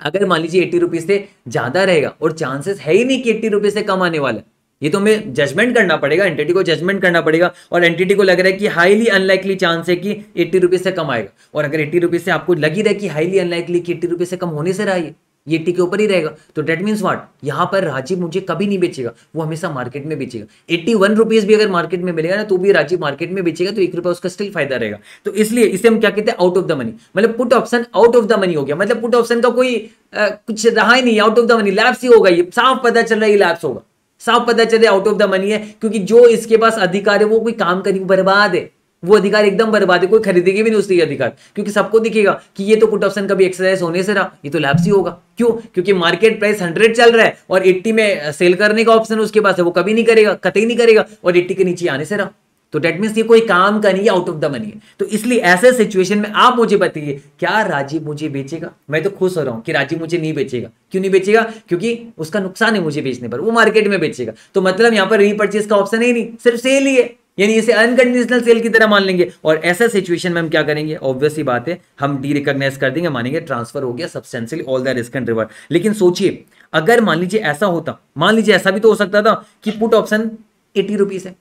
अगर मान लीजिए एट्टी रुपीज से ज्यादा रहेगा और चांसेस है ही नहीं कि एट्टी रुपीज से कम आने वाला ये तो हमें जजमेंट करना पड़ेगा एंटिटी को जजमेंट करना पड़ेगा और एंटिटी को लग रहा है कि हाईली अनलाइकली चांस है कि एट्टी रुपीज से कम आएगा और अगर एट्टी रुपीज से आपको लगी रहा है कि हाईली अनलाइकली कि एट्टी रुपीज से कम होने से रहा है ये एट्टी के ऊपर ही रहेगा तो डेट मीन्स वाट यहाँ पर राजीव मुझे कभी नहीं बेचेगा वो हमेशा मार्केट में बेचेगा एट्टी वन रुपीज भी अगर मार्केट में मिलेगा ना तो भी राजीव मार्केट में बेचेगा तो एक रुपया उसका स्टिल फायदा रहेगा तो इसलिए इसे हम क्या कहते हैं आउट ऑफ द मनी मतलब put option out of the money हो गया मतलब पुट ऑप्शन का कोई आ, कुछ रहा ही नहीं out of the money lapse ही होगा ये साफ पता चल रहा है लैब्स होगा साफ पता चल रहा है आउट ऑफ द मनी है क्योंकि जो इसके पास अधिकार है वो कोई काम करी बर्बाद है वो अधिकार एकदम बर्बाद है कोई खरीदेगी भी नहीं उसके अधिकार क्योंकि सबको दिखेगा कि ये तो पुट ऑप्शन कभी एक्सरसाइज होने से रहा ये तो लैप्स ही होगा क्यों क्योंकि मार्केट प्राइस हंड्रेड चल रहा है और एट्टी में सेल करने का ऑप्शन उसके पास है वो कभी नहीं करेगा कतई नहीं करेगा और एट्टी के नीचे आने से रहा तो डेट मीन्स ये कोई काम का नहीं आउट ऑफ द मनी है तो इसलिए ऐसे सिचुएशन में आप मुझे बताइए क्या राजीव मुझे बेचेगा मैं तो खुश हो रहा हूं कि राजीव मुझे नहीं बेचेगा क्यों नहीं बेचेगा क्योंकि उसका नुकसान है मुझे बेचने पर वो मार्केट में बेचेगा तो मतलब यहां पर रीपर्चेज का ऑप्शन ही नहीं सिर्फ सेल ही है यानी इसे अनकंडीशनल सेल की तरह मान लेंगे और ऐसा सिचुएशन में हम क्या करेंगे ऑब्वियस ही बात है हम डी रिकॉग्नाइज कर देंगे मानेंगे ट्रांसफर हो गया substantially all the risk and reward लेकिन सोचिए अगर मान लीजिए ऐसा होता मान लीजिए ऐसा भी तो हो सकता था कि पुट ऑप्शन एटी रुपीज है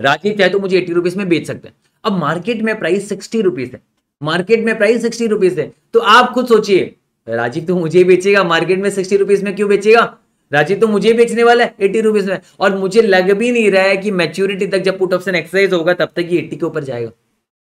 राजीव चाहे तो मुझे एटी रुपीज में बेच सकते हैं अब मार्केट में प्राइस सिक्सटी रुपीज है मार्केट में प्राइस सिक्सटी रुपीज है तो आप खुद सोचिए राजीव तो मुझे बेचेगा मार्केट में सिक्सटी रुपीज में क्यों बेचेगा राजीव तो मुझे बेचने वाला है एट्टी रुपीज में और मुझे लग भी नहीं रहा है कि मेच्योरिटी तक जब पुट ऑप्शन एक्सरसाइज होगा तब तक ये एट्टी के ऊपर जाएगा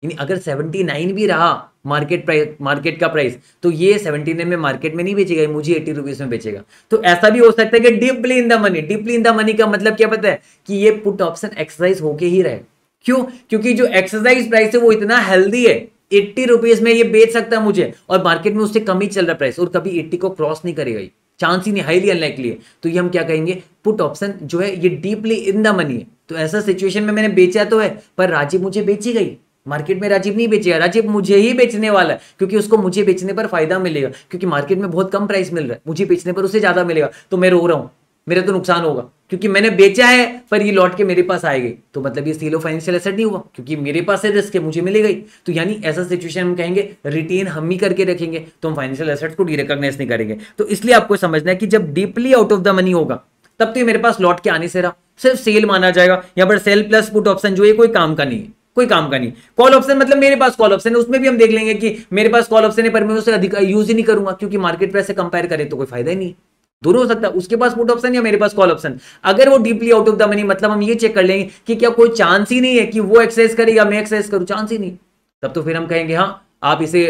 यानी अगर सेवेंटी नाइन भी रहा मार्केट प्राइस मार्केट का प्राइस तो ये सेवेंटी नाइन में मार्केट में नहीं बेचेगा मुझे एट्टी रुपीज में बेचेगा तो ऐसा भी हो सकता है कि deeply in the money deeply in the money का मतलब क्या पता है कि ये पुट ऑप्शन एक्सरसाइज होके ही रहे क्यों क्योंकि जो एक्सरसाइज प्राइस है वो इतना हेल्दी है एट्टी रुपीज में ये बेच सकता है मुझे और मार्केट में उससे कम ही चल रहा प्राइस और कभी एट्टी को क्रॉस नहीं करेगा चांस ही नहीं हाईली अनलाइकली है तो ये हम क्या कहेंगे पुट ऑप्शन जो है ये डीपली इन द मनी है तो ऐसा सिचुएशन में मैंने बेचा तो है पर राजीव मुझे बेची गई मार्केट में राजीव नहीं बेचेगा राजीव मुझे ही बेचने वाला है क्योंकि उसको मुझे बेचने पर फायदा मिलेगा क्योंकि मार्केट में बहुत कम प्राइस मिल रहा है मुझे बेचने पर उसे ज्यादा मिलेगा तो मैं रो रहा हूँ मेरा तो नुकसान होगा क्योंकि मैंने बेचा है पर ये लौट के मेरे पास आएगी तो मतलब ये सेल ऑफ फाइनेंशियल एसेट नहीं हुआ क्योंकि मेरे पास है रिस्क है मुझे मिले गई तो यानी ऐसा सिचुएशन हम कहेंगे रिटेन हम ही करके रखेंगे तो हम फाइनेंशियल एसेट्स को डिरिकॉग्नाइज नहीं करेंगे तो इसलिए आपको समझना है कि जब deeply out of the money होगा तब तो ये मेरे पास लौट के आने से रहा सिर्फ सेल माना जाएगा यहाँ पर सेल प्लस पुट ऑप्शन जो है कोई काम का नहीं है कोई काम का नहीं कॉल ऑप्शन मतलब मेरे पास कॉल ऑप्शन है उसमें भी हम देख लेंगे कि मेरे पास कॉल ऑप्शन है पर मैं उसे अधिक यूज ही नहीं करूंगा क्योंकि मार्केट प्राइस से कंपेयर करें तो कोई फायदा ही नहीं है दोनों हो सकता है उसके पास पुट ऑप्शन या मेरे पास कॉल ऑप्शन अगर वो deeply out of the money मतलब हम ये चेक कर लेंगे कि क्या कोई चांस ही नहीं है कि वो एक्सरसाइज करे या मैं एक्सरसाइज करूं चांस ही नहीं तब तो फिर हम कहेंगे हाँ आप इसे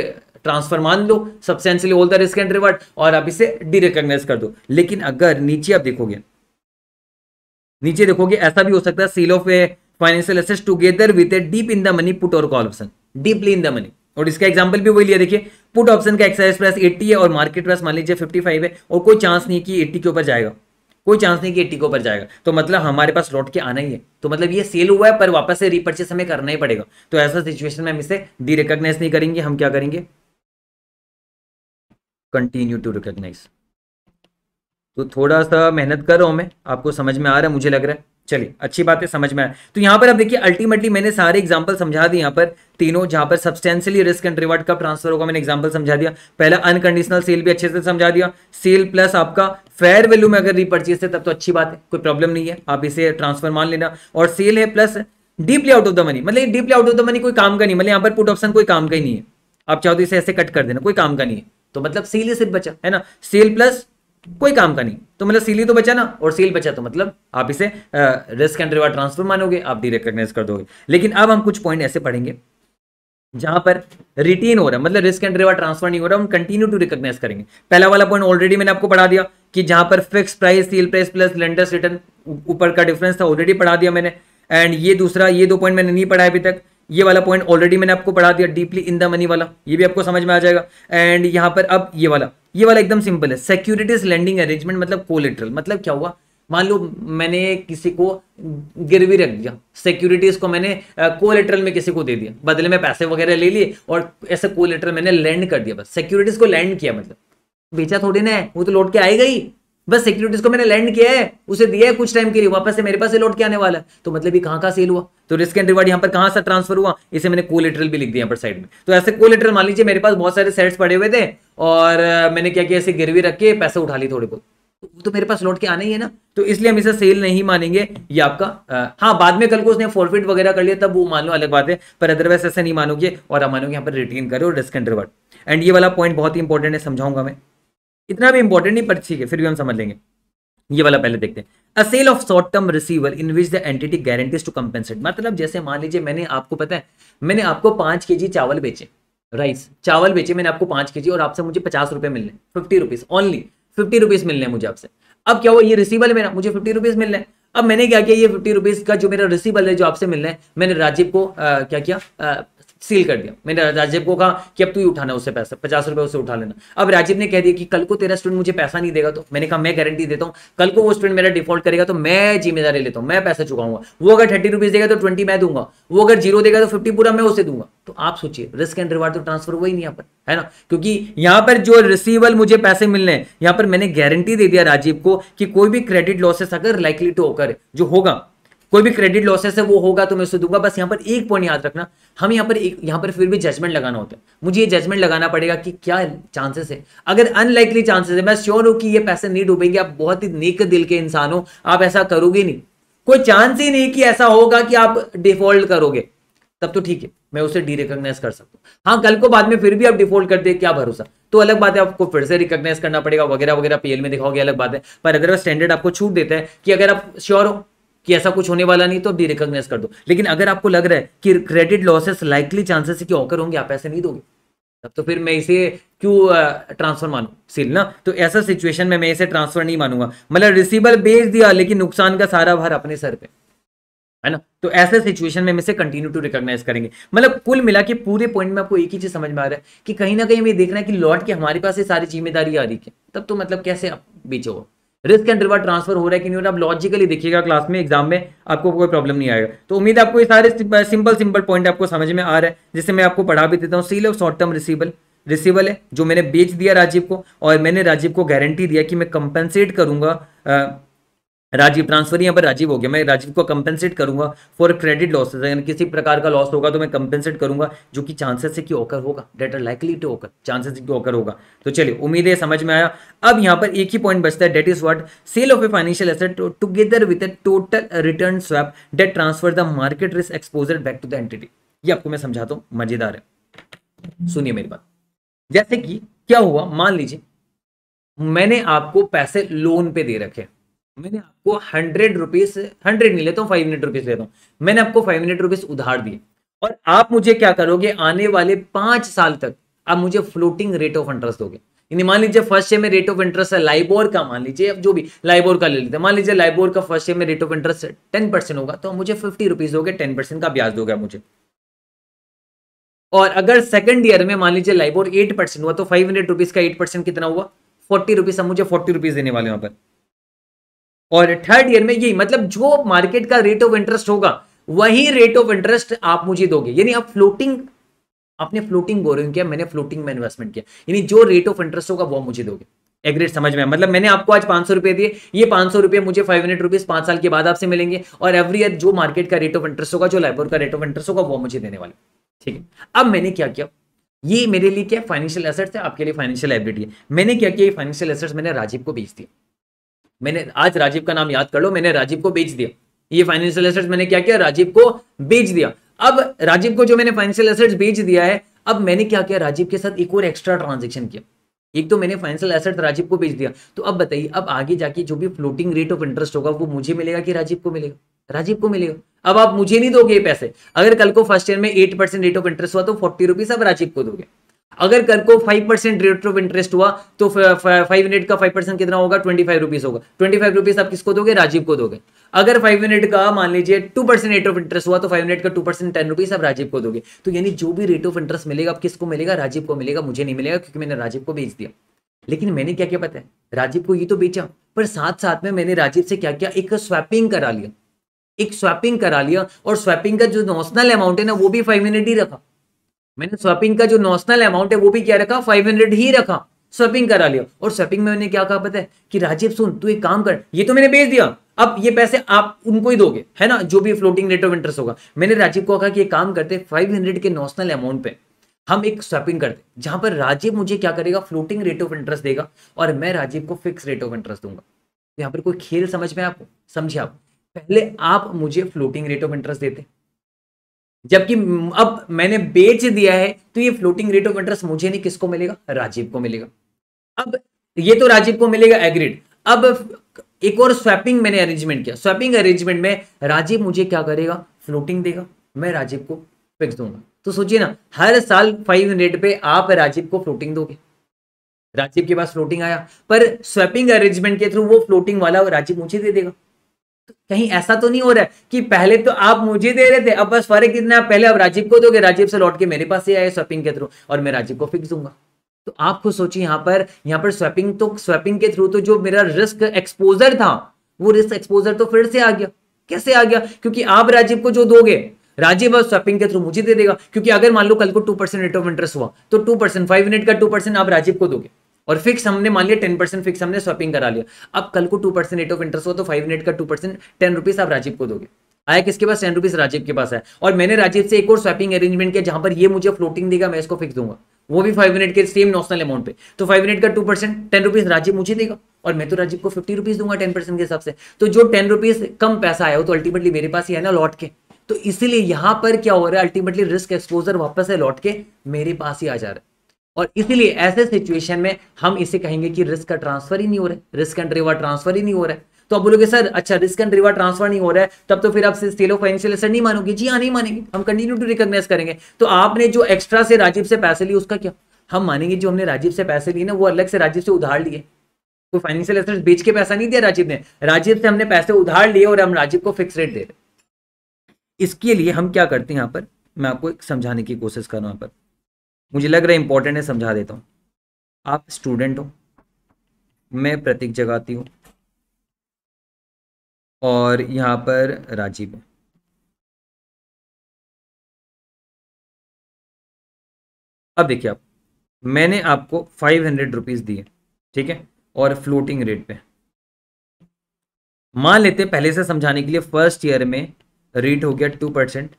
ट्रांसफर मान लो substantially all the risk and reward और आप इसे डिरिकग्नाइज कर दो लेकिन अगर नीचे आप देखोगे नीचे देखोगे ऐसा भी हो सकता है sale of a financial assets together with a deep in the money put और call option deeply in the money और इसका एग्जांपल भी वही लिया देखिए पुट ऑप्शन का एक्सरसाइज प्राइस 80 है और मार्केट प्राइस मान लीजिए 55 है और कोई चांस नहीं कि 80 के ऊपर जाएगा कोई चांस नहीं कि एट्टी के ऊपर जाएगा तो मतलब हमारे पास लौट के आना ही है तो मतलब ये सेल हुआ है पर वापस से रिपर्चेस हमें करना ही पड़ेगा तो ऐसा सिचुएशन में हम इसे डी रिकोगनाइज नहीं करेंगे हम क्या करेंगे कंटिन्यू टू रिकोगनाइज तो थोड़ा सा मेहनत कर रहा हूं मैं आपको समझ में आ रहा है मुझे लग रहा है चलिए अच्छी बात है समझ में आया तो यहाँ पर अब देखिए अल्टीमेटली मैंने सारे एग्जांपल समझा दिए यहाँ पर तीनों जहां पर सब्सटेंशियली रिस्क एंड रिवार्ड का ट्रांसफर होगा मैंने एग्जांपल समझा दिया पहला अनकंडीशनल सेल भी अच्छे से समझा दिया सेल प्लस आपका फेयर वैल्यू में अगर रिपर्चेस है तब तो अच्छी बात है कोई प्रॉब्लम नहीं है आप इसे ट्रांसफर मान लेना और सेल है plus deeply out of the money मतलब deeply out of the money कोई काम का नहीं मतलब यहाँ पर पुट ऑप्शन कोई काम का ही नहीं है आप चाहो तो इसे ऐसे कट कर देना कोई काम का नहीं है तो मतलब सेल ही सिर्फ बचा है ना सेल प्लस कोई काम का नहीं तो मतलब सील ही तो बचा ना और सील बचा तो मतलब आप इसे रिस्क एंड रिवार ट्रांसफर मानोगे आप डिरेकग्नाइज कर दोगे लेकिन अब हम कुछ पॉइंट ऐसे पढ़ेंगे जहां पर रिटेन हो रहा है मतलब रिस्क एंड रिवार ट्रांसफर नहीं हो रहा हम कंटिन्यू टू रिकोगनाइज करेंगे पहला वाला पॉइंट ऑलरेडी मैंने आपको पढ़ा दिया कि जहां पर fix price sale price plus lenders return ऊपर का डिफरेंस था ऑलरेडी पढ़ा दिया मैंने एंड ये दूसरा ये दो पॉइंट मैंने नहीं पढ़ा अभी तक ये वाला पॉइंट ऑलरेडी मैंने आपको पढ़ा दिया डीपली इन द मनी वाला ये भी आपको समझ में आ जाएगा एंड यहाँ पर अब ये वाला ये वाला एकदम सिंपल है सिक्योरिटीज लैंडिंग अरेंजमेंट मतलब कोलेट्रल मतलब क्या हुआ मान लो मैंने किसी को गिरवी रख दिया सिक्योरिटीज को मैंने कोलेट्रल में किसी को दे दिया बदले में पैसे वगैरह ले लिए और ऐसे कोलेट्रल मैंने लैंड कर दिया बस सिक्योरिटीज को लैंड किया मतलब बेचा थोड़ी ना वो तो लौट के आएगा ही बस सिक्योरिटीज को मैंने लैंड किया है उसे दिया है कुछ टाइम के लिए वापस से मेरे पास से लौट के आने वाला है तो मतलब ये का सेल हुआ तो रिस्क एंड रिवार्ड यहाँ पर कहां सा ट्रांसफर हुआ इसे मैंने कोलेटरल भी लिख दिया यहां पर साइड में तो ऐसे कोलेटरल मान लीजिए मेरे पास बहुत सारे सेट्स पड़े हुए थे और मैंने क्या किया ऐसे गिरवी रख के पैसे उठा ली थोड़े बहुत तो, तो मेरे पास लौट के आना ही है ना तो इसलिए हम इसे सेल नहीं मानेंगे ये आपका आ, हाँ बाद में कल को उसने फॉरफिट वगैरह कर लिया तब वो मान लो अलग बात है पर अदरवाइज ऐसे नहीं मानोगे और आप मानोगे यहाँ पर रिटेन करो रिस्क एंड रिवर्ट एंड ये वाला पॉइंट बहुत ही इंपॉर्टेंट है समझाऊंगा मैं इतना भी इंपॉर्टेंट नहीं पर ठीक है फिर भी हम समझ लेंगे ये वाला पहले देखते हैं a sale of short term receivable in which the entity guarantees to compensate मतलब जैसे मान लीजिए मैंने आपको पता है मैंने आपको पांच के चावल बेचे राइस चावल बेचे मैंने आपको पांच के और आपसे मुझे पचास रुपए मिलने fifty rupees only fifty rupees मिलने मुझे आपसे अब क्या हुआ ये रिसीवल मेरा मुझे फिफ्टी रुपीज़ मिलना है अब मैंने क्या किया ये फिफ्टी रुपीज़ का जो मेरा रिसीवल है जो आपसे मिलना है मैंने राजीव को आ, क्या किया सील कर दिया मैंने राजीव को कहा कि अब तू ही उठाना उससे पैसा पचास रुपए उसे उठा लेना अब राजीव ने कह दिया कि कल को तेरा स्टूडेंट मुझे पैसा नहीं देगा तो मैंने कहा मैं गारंटी देता हूं कल को वो स्टूडेंट मेरा डिफॉल्ट करेगा तो मैं जिम्मेदारी लेता हूं मैं पैसा चुकाऊंगा वो अगर थर्टी रुपीज देगा तो ट्वेंटी मैं दूंगा वो अगर जीरो देगा तो फिफ्टी पूरा मैं उसे दूंगा तो आप सोचिए रिस्क एंड रिवार्ड तो ट्रांसफर हुआ ही नहीं यहाँ पर है ना क्योंकि यहाँ पर जो रिसीवल मुझे पैसे मिलने हैं यहाँ पर मैंने गारंटी दे दिया राजीव को कि कोई भी क्रेडिट लॉसेस अगर लाइकली टू होकर जो होगा कोई भी क्रेडिट लॉसेस है वो होगा तो मैं उसे दूंगा बस यहाँ पर एक पॉइंट याद रखना हम यहाँ पर एक यहाँ पर फिर भी जजमेंट लगाना होता है मुझे ये जजमेंट लगाना पड़ेगा कि क्या चांसेस है अगर अनलाइकली चांसेस है मैं श्योर हूँ कि ये पैसे नहीं डूबेंगे आप बहुत ही नेक दिल के इंसान हो आप ऐसा करोगे नहीं कोई चांस ही नहीं कि ऐसा होगा कि आप डिफॉल्ट करोगे तब तो ठीक है मैं उसे डी रिकॉग्नाइज कर सकता हूँ हाँ कल को बाद में फिर भी आप डिफॉल्ट कर दे क्या भरोसा तो अलग बात है आपको फिर से रिकोगनाइज करना पड़ेगा वगैरह वगैरह पीएल में दिखाओगे अलग बात है पर अगर स्टैंडर्ड आपको छूट देता है कि अगर आप श्योर हो कि ऐसा कुछ होने वाला नहीं तो डी रिकॉग्नाइज कर दो लेकिन अगर आपको लग रहा है कि क्रेडिट लॉसेस लाइकली चांसेस कि ऑकर होंगे आप ऐसे नहीं दोगे तब तो फिर मैं इसे क्यों ट्रांसफर मानू सील ना तो ऐसा सिचुएशन में मैं इसे ट्रांसफर नहीं मानूंगा मतलब रिसीवर बेच दिया लेकिन नुकसान का सारा भार अपने सर पर है ना तो ऐसे सिचुएशन में हम इसे कंटिन्यू टू रिकॉग्नाइज करेंगे मतलब कुल मिला के पूरे पॉइंट में आपको एक ही चीज समझ में आ रहा है कि कहीं ना कहीं हमें देखना है कि लौट के हमारे पास ये सारी जिम्मेदारी आ रही है तब तो मतलब कैसे आप बेचोगे रिस्क एंड रिवर ट्रांसफर हो रहा है कि नहीं आप लॉजिकली देखिएगा क्लास में एग्जाम में आपको कोई प्रॉब्लम नहीं आएगा तो उम्मीद आपको ये सारे सिंपल सिंपल पॉइंट आपको समझ में आ रहा है जिससे मैं आपको पढ़ा भी देता हूँ sale of short term receivable receivable है जो मैंने बेच दिया राजीव को और मैंने राजीव को गारंटी दिया कि मैं कंपनसेट करूंगा राजीव ट्रांसफर यहाँ पर राजीव हो गया मैं राजीव को कंपेंसेट करूंगा फॉर क्रेडिट लॉसेज अगर किसी प्रकार का लॉस होगा तो मैं कंपेंसेट करूंगा जो कि चांसेस है कि ओकर होगा that are likely to occur chances की ओकर होगा तो चलिए उम्मीद है समझ में आया अब यहाँ पर एक ही पॉइंट बचता है date is what sale of a financial asset together with a total return swap that transfer the market risk exposure back to the entity ये आपको मैं समझाता हूँ मजेदार है सुनिए मेरी बात जैसे कि क्या हुआ मान लीजिए मैंने आपको पैसे लोन पे दे रखे मैंने आपको हंड्रेड रुपीज हंड्रेड नहीं लेता हूँ फाइव हंड्रेड रुपीज लेता हूँ मैंने आपको फाइव हंड्रेड रुपीज उधार दिए और आप मुझे क्या करोगे आने वाले पांच साल तक आप मुझे फ्लोटिंग रेट ऑफ इंटरेस्ट दोगे मान लीजिए फर्स्ट ईयर में रेट ऑफ इंटरेस्ट है लाइबोर का मान लीजिए जो भी लाइबोर का ले लेते हैं मान लीजिए लाइबोर का फर्स्ट ईयर में rate of interest ten percent होगा तो मुझे फिफ्टी रुपीज दोगे टेन परसेंट का ब्याज दोगे मुझे और अगर सेकंड ईयर में मान लीजिए लाइबोर एट परसेंट हुआ तो फाइव हंड्रेड रुपीज का एट परसेंट कितना हुआ फोर्टी रुपीज मुझे फोर्टी रुपीज देने वाले वहां पर और थर्ड ईयर में यही मतलब जो मार्केट का रेट ऑफ इंटरेस्ट होगा वही रेट ऑफ इंटरेस्ट आप मुझे दोगे यानी आप फ्लोटिंग आपने फ्लोटिंग बोरिंग किया मैंने फ्लोटिंग में इन्वेस्टमेंट किया यानी जो रेट ऑफ इंटरेस्ट होगा वो मुझे दोगे एग्रेट समझ में मतलब मैंने आपको आज पांच सौ रुपए दिए ये पांच सौ रुपए मुझे फाइव हंड्रेड रुपीज पांच साल के बाद आपसे मिलेंगे और एवरी ईयर जो मार्केट का रेट ऑफ इंटरेस्ट होगा जो लाइबोर का रेट ऑफ इंटरेस्ट होगा वो मुझे देने वाले ठीक है अब मैंने क्या किया ये मेरे लिए क्या फाइनेंशियल एसेट्स है आपके लिए फाइनेंशियल लाइबिलिटी है मैंने क्या किया ये फाइनेंशियल एसेट्स मैंने राजीव को बेच दिया मैंने आज राजीव का नाम याद कर लो मैंने राजीव को बेच दिया ये फाइनेंशियल एसेट्स मैंने क्या किया राजीव को बेच दिया अब राजीव को जो मैंने फाइनेंशियल एसेट्स बेच दिया है अब मैंने क्या किया राजीव के साथ एक और एक्स्ट्रा ट्रांजेक्शन किया एक तो मैंने फाइनेंशियल एसेट राजीव को बेच दिया तो अब बताइए अब आगे जाके जो भी फ्लोटिंग रेट ऑफ इंटरेस्ट होगा वो मुझे मिलेगा कि राजीव को मिलेगा राजीव को मिलेगा अब आप मुझे नहीं दोगे ये पैसे अगर कल को फर्स्ट ईयर में eight percent rate of interest हुआ तो फोर्टी रुपीज आप राजीव को दोगे अगर कर को five percent rate of interest हुआ तो फाइव यूनिट का फाइव परसेंट कितना होगा ट्वेंटी फाइव रुपीज होगा ट्वेंटी फाइव रुपीज आप किसको दोगे राजीव को दोगे अगर फाइव यूनिट का मान लीजिए two percent rate of interest हुआ तो फाइव मिनट का टू परसेंट टेन रुपीज आप राजीव को दोगे तो यानी जो भी रेट ऑफ इंटरेस्ट मिलेगा आप किसको मिलेगा राजीव को मिलेगा मुझे नहीं मिलेगा क्योंकि मैंने राजीव को बेच दिया लेकिन मैंने क्या क्या पता है राजीव को ये तो बेचा पर साथ साथ में मैंने राजीव से क्या क्या एक स्वैपिंग करा लिया एक स्वैपिंग करा लिया और स्वैपिंग का जो नॉशनल अमाउंट है ना वो भी फाइव यूनिट ही रखा मैंने स्वैपिंग का जो नॉशनल अमाउंट है वो भी क्या रखा फाइव हंड्रेड ही रखा स्वैपिंग करा लिया और स्वैपिंग में मैंने क्या कहा पता है कि राजीव सुन तू एक काम कर ये तो मैंने बेच दिया अब ये पैसे आप उनको ही दोगे है ना जो भी फ्लोटिंग रेट ऑफ इंटरेस्ट होगा मैंने राजीव को कहा कि एक काम करते फाइव हंड्रेड के नॉशनल अमाउंट पे हम एक स्वैपिंग करते जहां पर राजीव मुझे क्या करेगा फ्लोटिंग रेट ऑफ इंटरेस्ट देगा और मैं राजीव को फिक्स रेट ऑफ इंटरेस्ट दूंगा तो यहाँ पर कोई खेल समझ में आपको समझे आप पहले आप मुझे फ्लोटिंग रेट ऑफ इंटरेस्ट देते जबकि अब मैंने बेच दिया है तो ये फ्लोटिंग रेट ऑफ इंटरेस्ट मुझे नहीं किसको मिलेगा राजीव को मिलेगा अब ये तो राजीव को मिलेगा एग्रीड अब एक और स्वैपिंग मैंने अरेंजमेंट किया स्वैपिंग अरेंजमेंट में राजीव मुझे क्या करेगा फ्लोटिंग देगा मैं राजीव को फिक्स दूंगा तो सोचिए ना हर साल फाइव हंड्रेड पे आप राजीव को फ्लोटिंग दोगे राजीव के पास फ्लोटिंग आया पर स्वैपिंग अरेंजमेंट के थ्रू वो फ्लोटिंग वाला राजीव मुझे दे देगा कहीं ऐसा तो नहीं हो रहा है कि पहले तो आप मुझे दे रहे थे अब बस फर्क कितना पहले आप राजीव को दोगे राजीव से लौट के मेरे पास ही आए स्वैपिंग के थ्रू और मैं राजीव को फिक्स दूंगा तो आप खुद सोचिए यहाँ पर यहाँ पर स्वैपिंग तो स्वैपिंग के थ्रू तो जो मेरा रिस्क एक्सपोजर था वो रिस्क एक्सपोजर तो फिर से आ गया कैसे आ गया क्योंकि आप राजीव को जो दोगे राजीव और स्वैपिंग के थ्रू मुझे दे देगा क्योंकि अगर मान लो कल को two percent rate of interest हुआ तो टू परसेंट फाइव मिनट का टू परसेंट आप राजीव को दोगे और फिक्स हमने मान लिया टेन परसेंट फिक्स हमने स्वैपिंग करा लिया अब कल को two percent rate of interest हो तो फाइव हंड्रेड का टू परसेंट टेन रुपीज आप राजीव को दोगे आया किसके पास टेन रुपीज राजीव के पास है और मैंने राजीव से एक और स्वैपिंग अरेंजमेंट किया जहां पर ये मुझे फ्लोटिंग देगा मैं इसको फिक्स दूंगा वो भी फाइव हंड्रेड के सेम नॉशनल अमाउंट पे तो फाइव हंड्रेड का two percent ten rupees Rajeev मुझे देगा और मैं तो राजीव को फिफ्टी रुपीज दूंगा टेन परसेंट के हिसाब से तो जो टेन रुपीज कम पैसा आया हो तो अल्टीमेटली मेरे पास ही है ना लौट के तो इसीलिए यहां पर क्या हो रहा है अल्टीमेटली रिस्क एक्सपोजर वापस है लौट के मेरे पास ही आ जा रहा है और इसीलिए ऐसे सिचुएशन में हम इसे कहेंगे कि रिस्क का ट्रांसफर ही नहीं हो रहा है रिस्क एंड रिवर ट्रांसफर ही नहीं हो रहा है तो आप बोलोगे सर अच्छा रिस्क एंड रिवर ट्रांसफर नहीं हो रहा है तब तो फिर आप सेल ऑफ फाइनेंशियल एसेट नहीं मानोगे जी हाँ नहीं मानेंगे हम कंटिन्यू टू रिकॉग्नाइज करेंगे तो आपने जो एक्स्ट्रा से राजीव से पैसे लिए उसका क्या हम मानेंगे जो हमने राजीव से पैसे लिए ना वो अलग से राजीव से उधार लिए कोई फाइनेंशियल एसेट्स बेच के पैसा नहीं दिया राजीव ने राजीव से हमने पैसे उधार लिए और हम राजीव को फिक्स रेट दे रहे इसके लिए हम क्या करते हैं यहाँ पर मैं आपको समझाने की कोशिश कर रहा हूँ यहाँ पर मुझे लग रहा है इंपॉर्टेंट है समझा देता हूँ आप स्टूडेंट हो मैं प्रतीक जगाती हूँ और यहाँ पर राजीव है अब देखिए आप मैंने आपको फाइव हंड्रेड रुपीज़ दिए ठीक है और फ्लोटिंग रेट पे मान लेते पहले से समझाने के लिए फर्स्ट ईयर में रेट हो गया टू परसेंट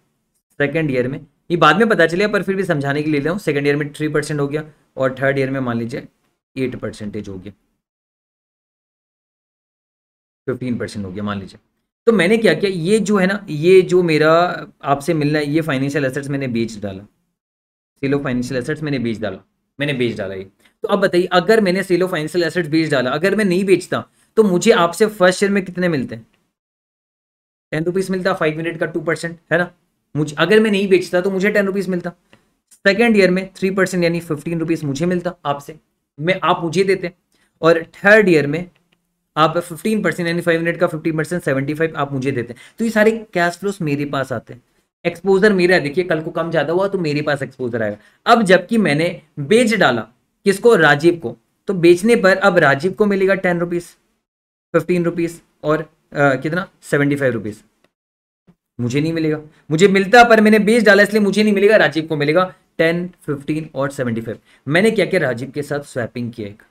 सेकेंड ईयर में ये बाद में पता चलेगा पर फिर भी समझाने के लिए ले हूँ सेकेंड ईयर में थ्री परसेंट हो गया और थर्ड ईयर में मान लीजिए एट परसेंटेज हो गया फिफ्टीन परसेंट हो गया मान लीजिए तो मैंने क्या किया ये जो है ना ये जो मेरा आपसे मिलना है ये फाइनेंशियल एसेट्स मैंने बेच डाला सेलो फाइनेंशियल एसेट्स मैंने बेच डाला मैंने बेच डाला ये तो अब बताइए अगर मैंने सेलो फाइनेंशियल एसेट्स बेच डाला अगर मैं नहीं बेचता तो मुझे आपसे फर्स्ट ईयर में कितने मिलते हैं टेन रुपीज़ मिलता फाइव मिनट का टू परसेंट है ना मुझे अगर मैं नहीं बेचता तो मुझे टेन रुपीज़ मिलता सेकेंड ईयर में थ्री परसेंट यानी फिफ्टीन रुपीज़ मुझे मिलता आपसे मैं आप मुझे देते और थर्ड ईयर में आप फिफ्टीन परसेंट यानी फाइव हंड्रेड का फिफ्टीन परसेंट सेवेंटी फाइव आप मुझे देते तो ये सारे कैश फ्लोस मेरे पास आते हैं एक्सपोजर मेरा देखिए कल को कम ज़्यादा हुआ तो मेरे पास एक्सपोजर आएगा अब जबकि मैंने बेच डाला किसको राजीव को तो बेचने पर अब राजीव को मिलेगा टेन रुपीज़ फिफ्टीन रुपीज़ और आ, कितना सेवेंटी फाइव रुपीज़ मुझे नहीं मिलेगा मुझे मिलता पर मैंने बेच डाला इसलिए मुझे नहीं मिलेगा राजीव को मिलेगा टेन फिफ्टीन और सेवेंटी फाइव मैंने क्या किया राजीव के साथ स्वैपिंग किया एक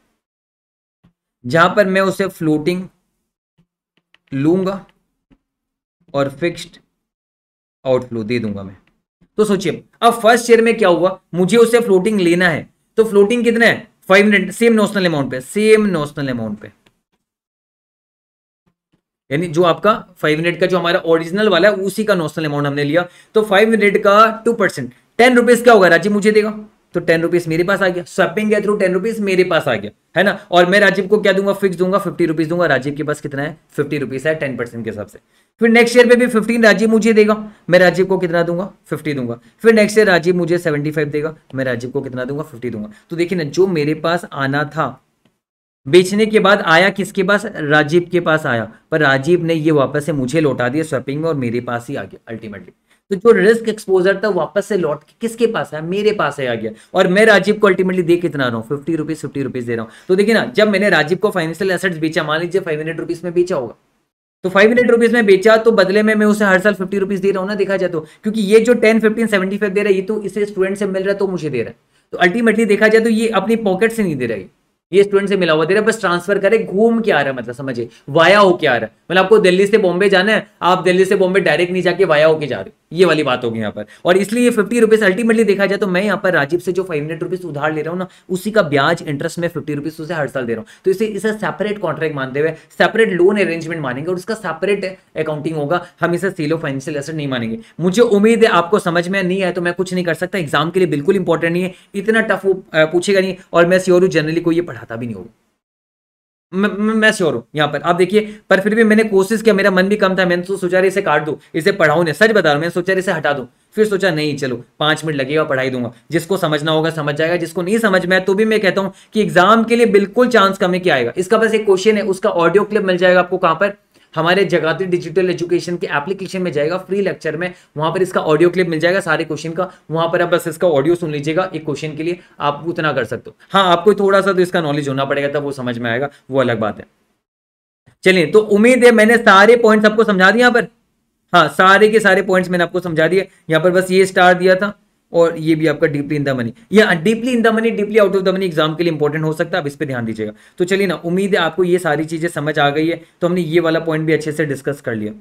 जहां पर मैं उसे फ्लोटिंग लूंगा और फिक्स्ड आउटफ्लो दे दूंगा मैं तो सोचिए अब फर्स्ट ईयर में क्या हुआ मुझे उसे फ्लोटिंग लेना है तो फ्लोटिंग कितना है five hundred same notional amount पे सेम नोशनल अमाउंट पे यानी जो आपका फाइव हंड्रेड का जो हमारा ओरिजिनल वाला है उसी का नोशनल अमाउंट हमने लिया तो फाइव हंड्रेड का टू परसेंट टेन रुपीज क्या होगा राजीव मुझे देगा तो टेन रुपीज मेरे पास आ गया स्वैपिंग के थ्रू टेन रुपीज मेरे पास आ गया है ना और मैं राजीव को क्या दूंगा फिक्स दूंगा फिफ्टी रुपीज दूंगा राजीव के पास कितना है फिफ्टी रुपीज है टेन परसेंट के हिसाब से फिर नेक्स्ट ईयर पे भी फिफ्टीन राजीव मुझे देगा मैं राजीव को कितना दूंगा फिफ्टी दूंगा फिर नेक्स्ट ईयर राजीव मुझे सेवेंटी फाइव देगा मैं राजीव को कितना दूंगा फिफ्टी दूंगा तो देखिए ना जो मेरे पास आना था बेचने के बाद आया किसके पास राजीव के पास आया पर राजीव ने ये वापस से मुझे लौटा दिया स्वैपिंग में और मेरे पास ही आ गया अल्टीमेटली तो जो रिस्क एक्सपोजर था वापस से लौट के किसके पास है मेरे पास है आ गया और मैं राजीव को अल्टीमेटली दे कितना रहा हूँ फिफ्टी रुपीज फिफ्टी रुपीज दे रहा हूँ तो देखिए ना जब मैंने राजीव को फाइनेंशियल एसेट्स बेचा मान लीजिए फाइव हंड्रेड रुपीज में बेचा होगा तो फाइव हंड्रेड रुपीज में बेचा तो बदले में मैं उसे हर साल फिफ्टी रुपीज दे रहा हूँ ना देखा जाए तो क्योंकि ये जो टेन फिफ्टीन सेवेंटी फाइव दे रहा है ये तो इसे स्टूडेंट से मिल रहा है तो मुझे दे रहा है तो अल्टीमेटली देखा जाए तो ये अपनी पॉकेट से नहीं दे रहा है ये स्टूडेंट से मिला हुआ दे रहा है बस ट्रांसफर करे घूम के आ रहा है मतलब समझे वाया होके आ रहा है मतलब आपको दिल्ली से बॉम्बे जाना है आप दिल्ली से बॉम्बे डायरेक्ट नहीं जाके वाया होके जा रहे ये वाली बात होगी यहाँ पर और इसलिए फिफ्टी रुपीज अल्टीमेटली देखा जाए तो मैं यहाँ पर राजीव से जो फाइव हंड्रेड रुपीज उधार ले रहा हूँ ना उसी का ब्याज इंटरेस्ट में फिफ्टी रुपीज उसे हर साल दे रहा हूँ तो इसे इसे सेपरेट कॉन्ट्रैक्ट मानते हुए सेपरेट लोन अरेंजमेंट मानेंगे और उसका सेपरेट अकाउंटिंग होगा हम इसे सीलो फाइनेंशियल एसेट नहीं मानेंगे मुझे उम्मीद है आपको समझ में नहीं आया तो मैं कुछ नहीं कर सकता एग्जाम के लिए बिल्कुल इंपॉर्टेंट नहीं है इतना टफ पूछेगा नहीं और मैं श्योर हूँ जनरली को ये पढ़ा चाहता भी नहीं हो मैं, मैं श्योर हूँ यहाँ पर आप देखिए पर फिर भी मैंने कोशिश किया मेरा मन भी कम था मैंने तो सोचा इसे काट दूँ इसे पढ़ाऊँ नहीं सच बता रहा हूँ मैंने सोचा इसे हटा दूँ फिर सोचा नहीं चलो पाँच मिनट लगेगा पढ़ाई दूंगा जिसको समझना होगा समझ जाएगा जिसको नहीं समझ में तो भी मैं कहता हूँ कि एग्जाम के लिए बिल्कुल चांस कम है कि आएगा इसका बस एक क्वेश्चन है उसका ऑडियो क्लिप मिल जाएगा आपको कहाँ पर हमारे जगाती डिजिटल एजुकेशन के एप्लीकेशन में जाएगा फ्री लेक्चर में वहां पर इसका ऑडियो क्लिप मिल जाएगा सारे क्वेश्चन का वहां पर आप बस इसका ऑडियो सुन लीजिएगा एक क्वेश्चन के लिए आप उतना कर सकते हो हाँ आपको थोड़ा सा तो इसका नॉलेज होना पड़ेगा तब वो समझ में आएगा वो अलग बात है चलिए तो उम्मीद है मैंने सारे पॉइंट्स आपको समझा दिए यहाँ पर हाँ सारे के सारे पॉइंट्स मैंने आपको समझा दिए यहाँ पर बस ये स्टार दिया था और ये भी आपका डीपली इन द मनी या deeply in the money deeply out of the money exam के लिए इंपॉर्टेंट हो सकता है आप इस पर ध्यान दीजिएगा तो चलिए ना उम्मीद है आपको ये सारी चीज़ें समझ आ गई है तो हमने ये वाला पॉइंट भी अच्छे से डिस्कस कर लिया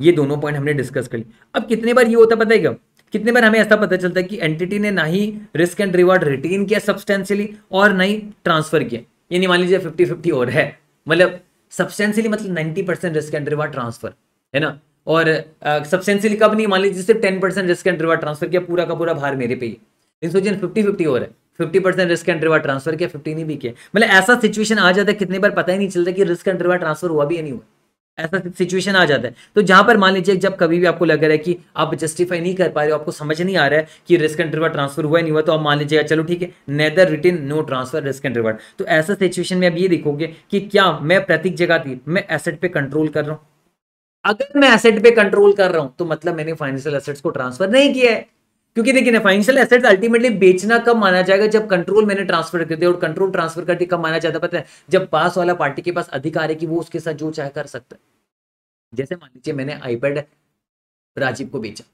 ये दोनों पॉइंट हमने डिस्कस कर लिए अब कितने बार ये होता पता है क्या कितने बार हमें ऐसा पता चलता है कि एंटिटी ने ना ही रिस्क एंड रिवॉर्ड रिटेन किया सब्सटेंशियली और ना ही ट्रांसफर किया ये नहीं मान लीजिए फिफ्टी फिफ्टी और है मतलब सब्सटेंशियली मतलब ninety percent risk and reward transfer है ना और सब्सटेंशियली कब नहीं मान लीजिए सिर्फ ten percent risk and reward transfer किया पूरा का पूरा भार मेरे पे ही लेकिन सोचिए फिफ्टी फिफ्टी हो है fifty percent risk and reward transfer किया फिफ्टी नहीं भी किया मतलब ऐसा सिचुएशन आ जाता है कितने बार पता ही नहीं चलता कि रिस्क एंड रिवा ट्रांसफर हुआ भी या नहीं हुआ ऐसा सिचुएशन आ जाता है तो जहां पर मान लीजिए जब कभी भी आपको लग रहा है कि आप जस्टिफाई नहीं कर पा रहे हो आपको समझ नहीं आ रहा है कि रिस्क एंड रिवर्ट ट्रांसफर हुआ नहीं हुआ तो आप मान लीजिएगा चलो ठीक है neither retain nor transfer risk and reward तो ऐसा सिचुएशन में आप ये देखोगे कि क्या मैं प्रतीक जगह थी मैं एसेट पे कंट्रोल कर रहा हूँ अगर मैं एसेट पे कंट्रोल कर रहा हूं तो मतलब मैंने फाइनेंशियल एसेट्स को ट्रांसफर नहीं किया है क्योंकि देखिए ना फाइनेंशियल एसेट्स अल्टीमेटली बेचना कब माना जाएगा जब कंट्रोल मैंने ट्रांसफर कर दिया और कंट्रोल ट्रांसफर करके कब माना जाता है पता है जब पास वाला पार्टी के पास अधिकार है कि वो उसके साथ जो चाहे कर सकता है जैसे मान लीजिए मैंने आईपैड राजीव को बेचा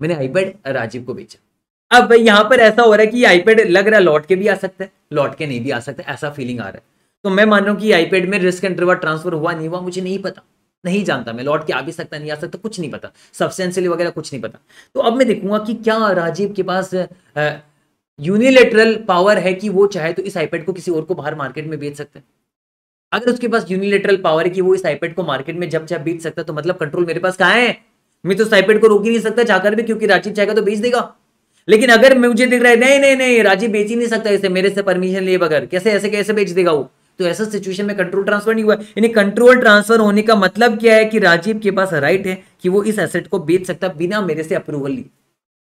मैंने आईपैड राजीव को बेचा अब यहां पर ऐसा हो रहा है कि आईपैड लग रहा है लौट के भी आ सकता है लौट के नहीं भी आ सकता ऐसा फीलिंग आ रहा है तो मैं मान रहा हूं कि आईपैड में रिस्क एंड रिवार्ड ट्रांसफर हुआ नहीं हुआ मुझे नहीं पता नहीं जानता मैं लौट के आ भी सकता नहीं आ सकता तो कुछ नहीं पता सबसे वगैरह कुछ नहीं पता तो अब मैं देखूंगा कि क्या राजीव के पास यूनिलेटरल पावर है कि वो चाहे तो इस आईपैड को किसी और को बाहर मार्केट में बेच सकता है अगर उसके पास यूनिलेटरल पावर है कि वो इस आईपैड को मार्केट में जब चाहे बेच सकता तो मतलब कंट्रोल मेरे पास कहा है मैं तो साइपेड को रोक ही नहीं सकता चाहकर भी क्योंकि राजीव चाहेगा तो बेच देगा लेकिन अगर मुझे दिख रहा है नहीं नहीं नहीं राजीव बेच ही नहीं सकता इसे मेरे से परमिशन लिए बगैर कैसे ऐसे कैसे बेच देगा वो तो ऐसा सिचुएशन में कंट्रोल ट्रांसफर नहीं हुआ यानी कंट्रोल ट्रांसफर होने का मतलब क्या है कि राजीव के पास राइट है कि वो इस एसेट को बेच सकता बिना मेरे से अप्रूवल लिए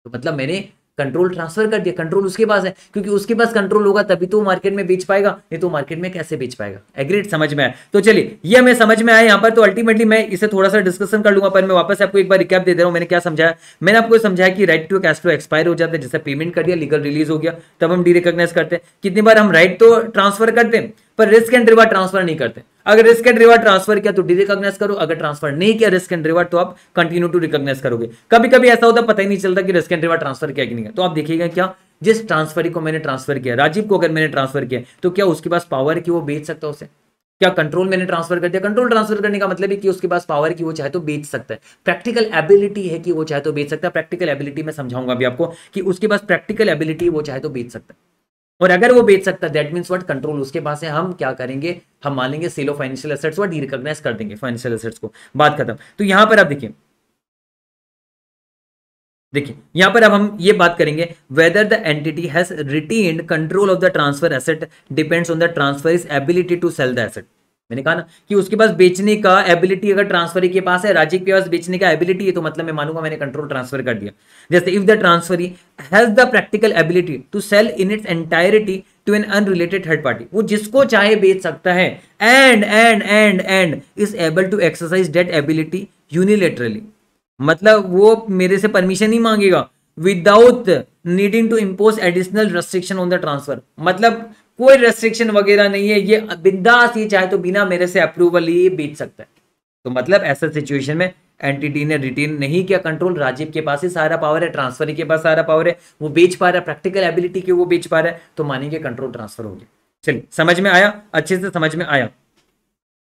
तो मतलब मैंने कंट्रोल ट्रांसफर कर दिया कंट्रोल उसके पास है क्योंकि उसके पास कंट्रोल होगा तभी तो मार्केट में बेच पाएगा नहीं तो मार्केट में कैसे बेच पाएगा एग्रीड समझ में आया तो चलिए ये हमें समझ में आया यहाँ पर तो अल्टीमेटली मैं इसे थोड़ा सा डिस्कशन कर लूंगा पर मैं वापस आपको एक बार रिकैप दे दे रहा हूँ मैंने क्या समझाया मैंने आपको समझाया कि right to cash flow expire हो जाता है जैसे पेमेंट कर दिया लीगल रिलीज हो गया तब हम डी करते हैं कितनी बार हम राइट तो ट्रांसफर करते हैं पर रिस्क एंड रिवार्ड ट्रांसफर नहीं करते अगर रिस्क एंड रिवार्ड ट्रांसफर किया तो डी रिकॉग्नाइज करो अगर ट्रांसफर नहीं किया रिस्क एंड रिवार्ड तो आप कंटिन्यू टू रिकॉग्नाइज करोगे कभी कभी ऐसा होता पता ही नहीं चलता कि रिस्क एंड रिवार्ड ट्रांसफर किया कि नहीं किया तो आप देखिएगा क्या जिस ट्रांसफर को मैंने ट्रांसफर किया राजीव को अगर मैंने ट्रांसफर किया तो क्या उसके पास पावर की वो बेच सकता है उसे क्या कंट्रोल मैंने ट्रांसफर कर दिया कंट्रोल ट्रांसफर करने का मतलब है कि उसके पास पावर की वो चाहे तो बेच सकता है प्रैक्टिकल एबिलिटी है कि वो चाहे तो बेच सकता है प्रैक्टिकल तो एबिलिटी मैं समझाऊंगा अभी आपको कि उसके पास प्रैक्टिकल एबिलिटी वो चाहे तो बेच सकता है और अगर वो बेच सकता है दैट मीन्स वट कंट्रोल उसके पास है हम क्या करेंगे हम मानेंगे sale of financial assets what recognise कर देंगे फाइनेंशियल एसेट्स को बात खत्म तो यहां पर आप देखिए देखिए यहां पर अब हम ये बात करेंगे whether the entity has retain control of the transfer asset depends on the transfer is ability to sell the asset मैंने कहा ना कि उसके पास बेचने का एबिलिटी अगर ट्रांसफरी के पास है राजीव के पास बेचने का एबिलिटी है तो मतलब मैं मानूंगा मैंने कंट्रोल ट्रांसफर कर दिया जैसे if the transferee has the practical ability to sell in its entirety to an unrelated third party वो जिसको चाहे बेच सकता है and and and and is able to exercise that ability unilaterally मतलब वो मेरे से परमिशन ही मांगेगा without needing to impose additional restriction on the transfer मतलब कोई रेस्ट्रिक्शन वगैरह नहीं है ये बिंदास ये चाहे तो बिना मेरे से अप्रूवल लिए बेच सकता है तो मतलब ऐसा सिचुएशन में एंटिटी ने रिटेन नहीं किया कंट्रोल राजीव के पास ही सारा पावर है ट्रांसफर के पास सारा पावर है वो बेच पा रहा है प्रैक्टिकल एबिलिटी के वो बेच पा रहा है तो मानेंगे कंट्रोल ट्रांसफर हो गया चलिए समझ में आया अच्छे से समझ में आया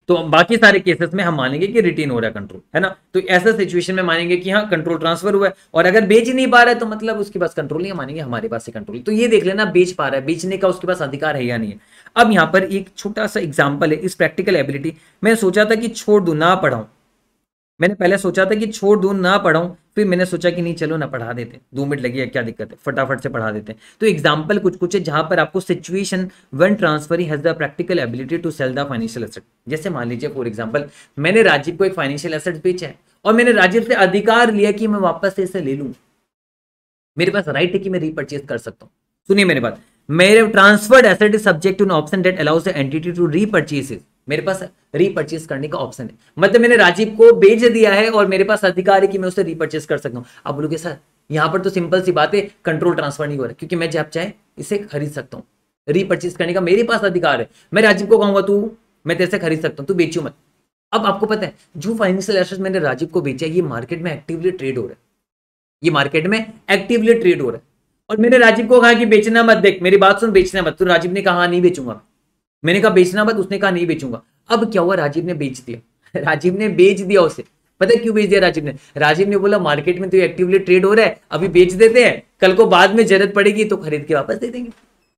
तो बाकी सारे केसेस में हम मानेंगे कि रिटेन हो रहा है कंट्रोल है ना तो ऐसा सिचुएशन में मानेंगे कि हाँ कंट्रोल ट्रांसफर हुआ है और अगर बेच नहीं पा रहा है तो मतलब उसके पास कंट्रोल नहीं मानेंगे हमारे पास से कंट्रोल तो ये देख लेना बेच पा रहा है बेचने का उसके पास अधिकार है या नहीं है अब यहां पर एक छोटा सा एग्जाम्पल है इस प्रैक्टिकल एबिलिटी मैंने सोचा था कि छोड़ दू ना पढ़ाऊं मैंने पहले सोचा था कि छोड़ दू ना पढ़ाऊं फिर मैंने सोचा कि नहीं चलो ना पढ़ा देते दो मिनट लगी है क्या दिक्कत है फटाफट से पढ़ा देते हैं तो एग्जाम्पल कुछ कुछ है जहां पर आपको situation one transfer has the practical ability to sell the financial asset जैसे मान लीजिए फॉर एग्जाम्पल मैंने राजीव को एक फाइनेंशियल असेट बेचा है और मैंने राजीव से अधिकार लिया कि मैं वापस से इसे ले लूँ मेरे पास राइट है कि मैं रीपर्चेज कर सकता हूँ सुनिए मेरे बात मेरे transferred asset is subject to option that allows entity to repurchase मेरे पास रीपर्चेस करने का ऑप्शन है मतलब मैंने राजीव को बेच दिया है और मेरे पास अधिकार है कि मैं उसे रीपर्चेस कर सकता हूँ आप बोलोगे सर यहाँ पर तो सिंपल सी बात है कंट्रोल ट्रांसफर नहीं हो रहा क्योंकि मैं जब चाहे इसे खरीद सकता हूँ रीपर्चेस करने का मेरे पास अधिकार है मैं राजीव को कहूंगा तू मैं तेरे से खरीद सकता हूँ तू बेचू मत अब आपको पता है जो फाइनेंशियल एसेट मैंने राजीव को बेचा ये मार्केट में एक्टिवली ट्रेड हो रहा है ये मार्केट में एक्टिवली ट्रेड हो रहा है और मैंने राजीव को कहा कि बेचना मत देख मेरी बात सुन बेचना मत तू तो राजीव ने कहा हाँ, नहीं बेचूंगा मैंने कहा बेचना बात उसने कहा नहीं बेचूंगा अब क्या हुआ राजीव ने बेच दिया [LAUGHS] राजीव ने बेच दिया उसे पता है क्यों बेच दिया राजीव ने राजीव ने बोला मार्केट में तो एक्टिवली ट्रेड हो रहा है अभी बेच देते हैं कल को बाद में जरूरत पड़ेगी तो खरीद के वापस दे देंगे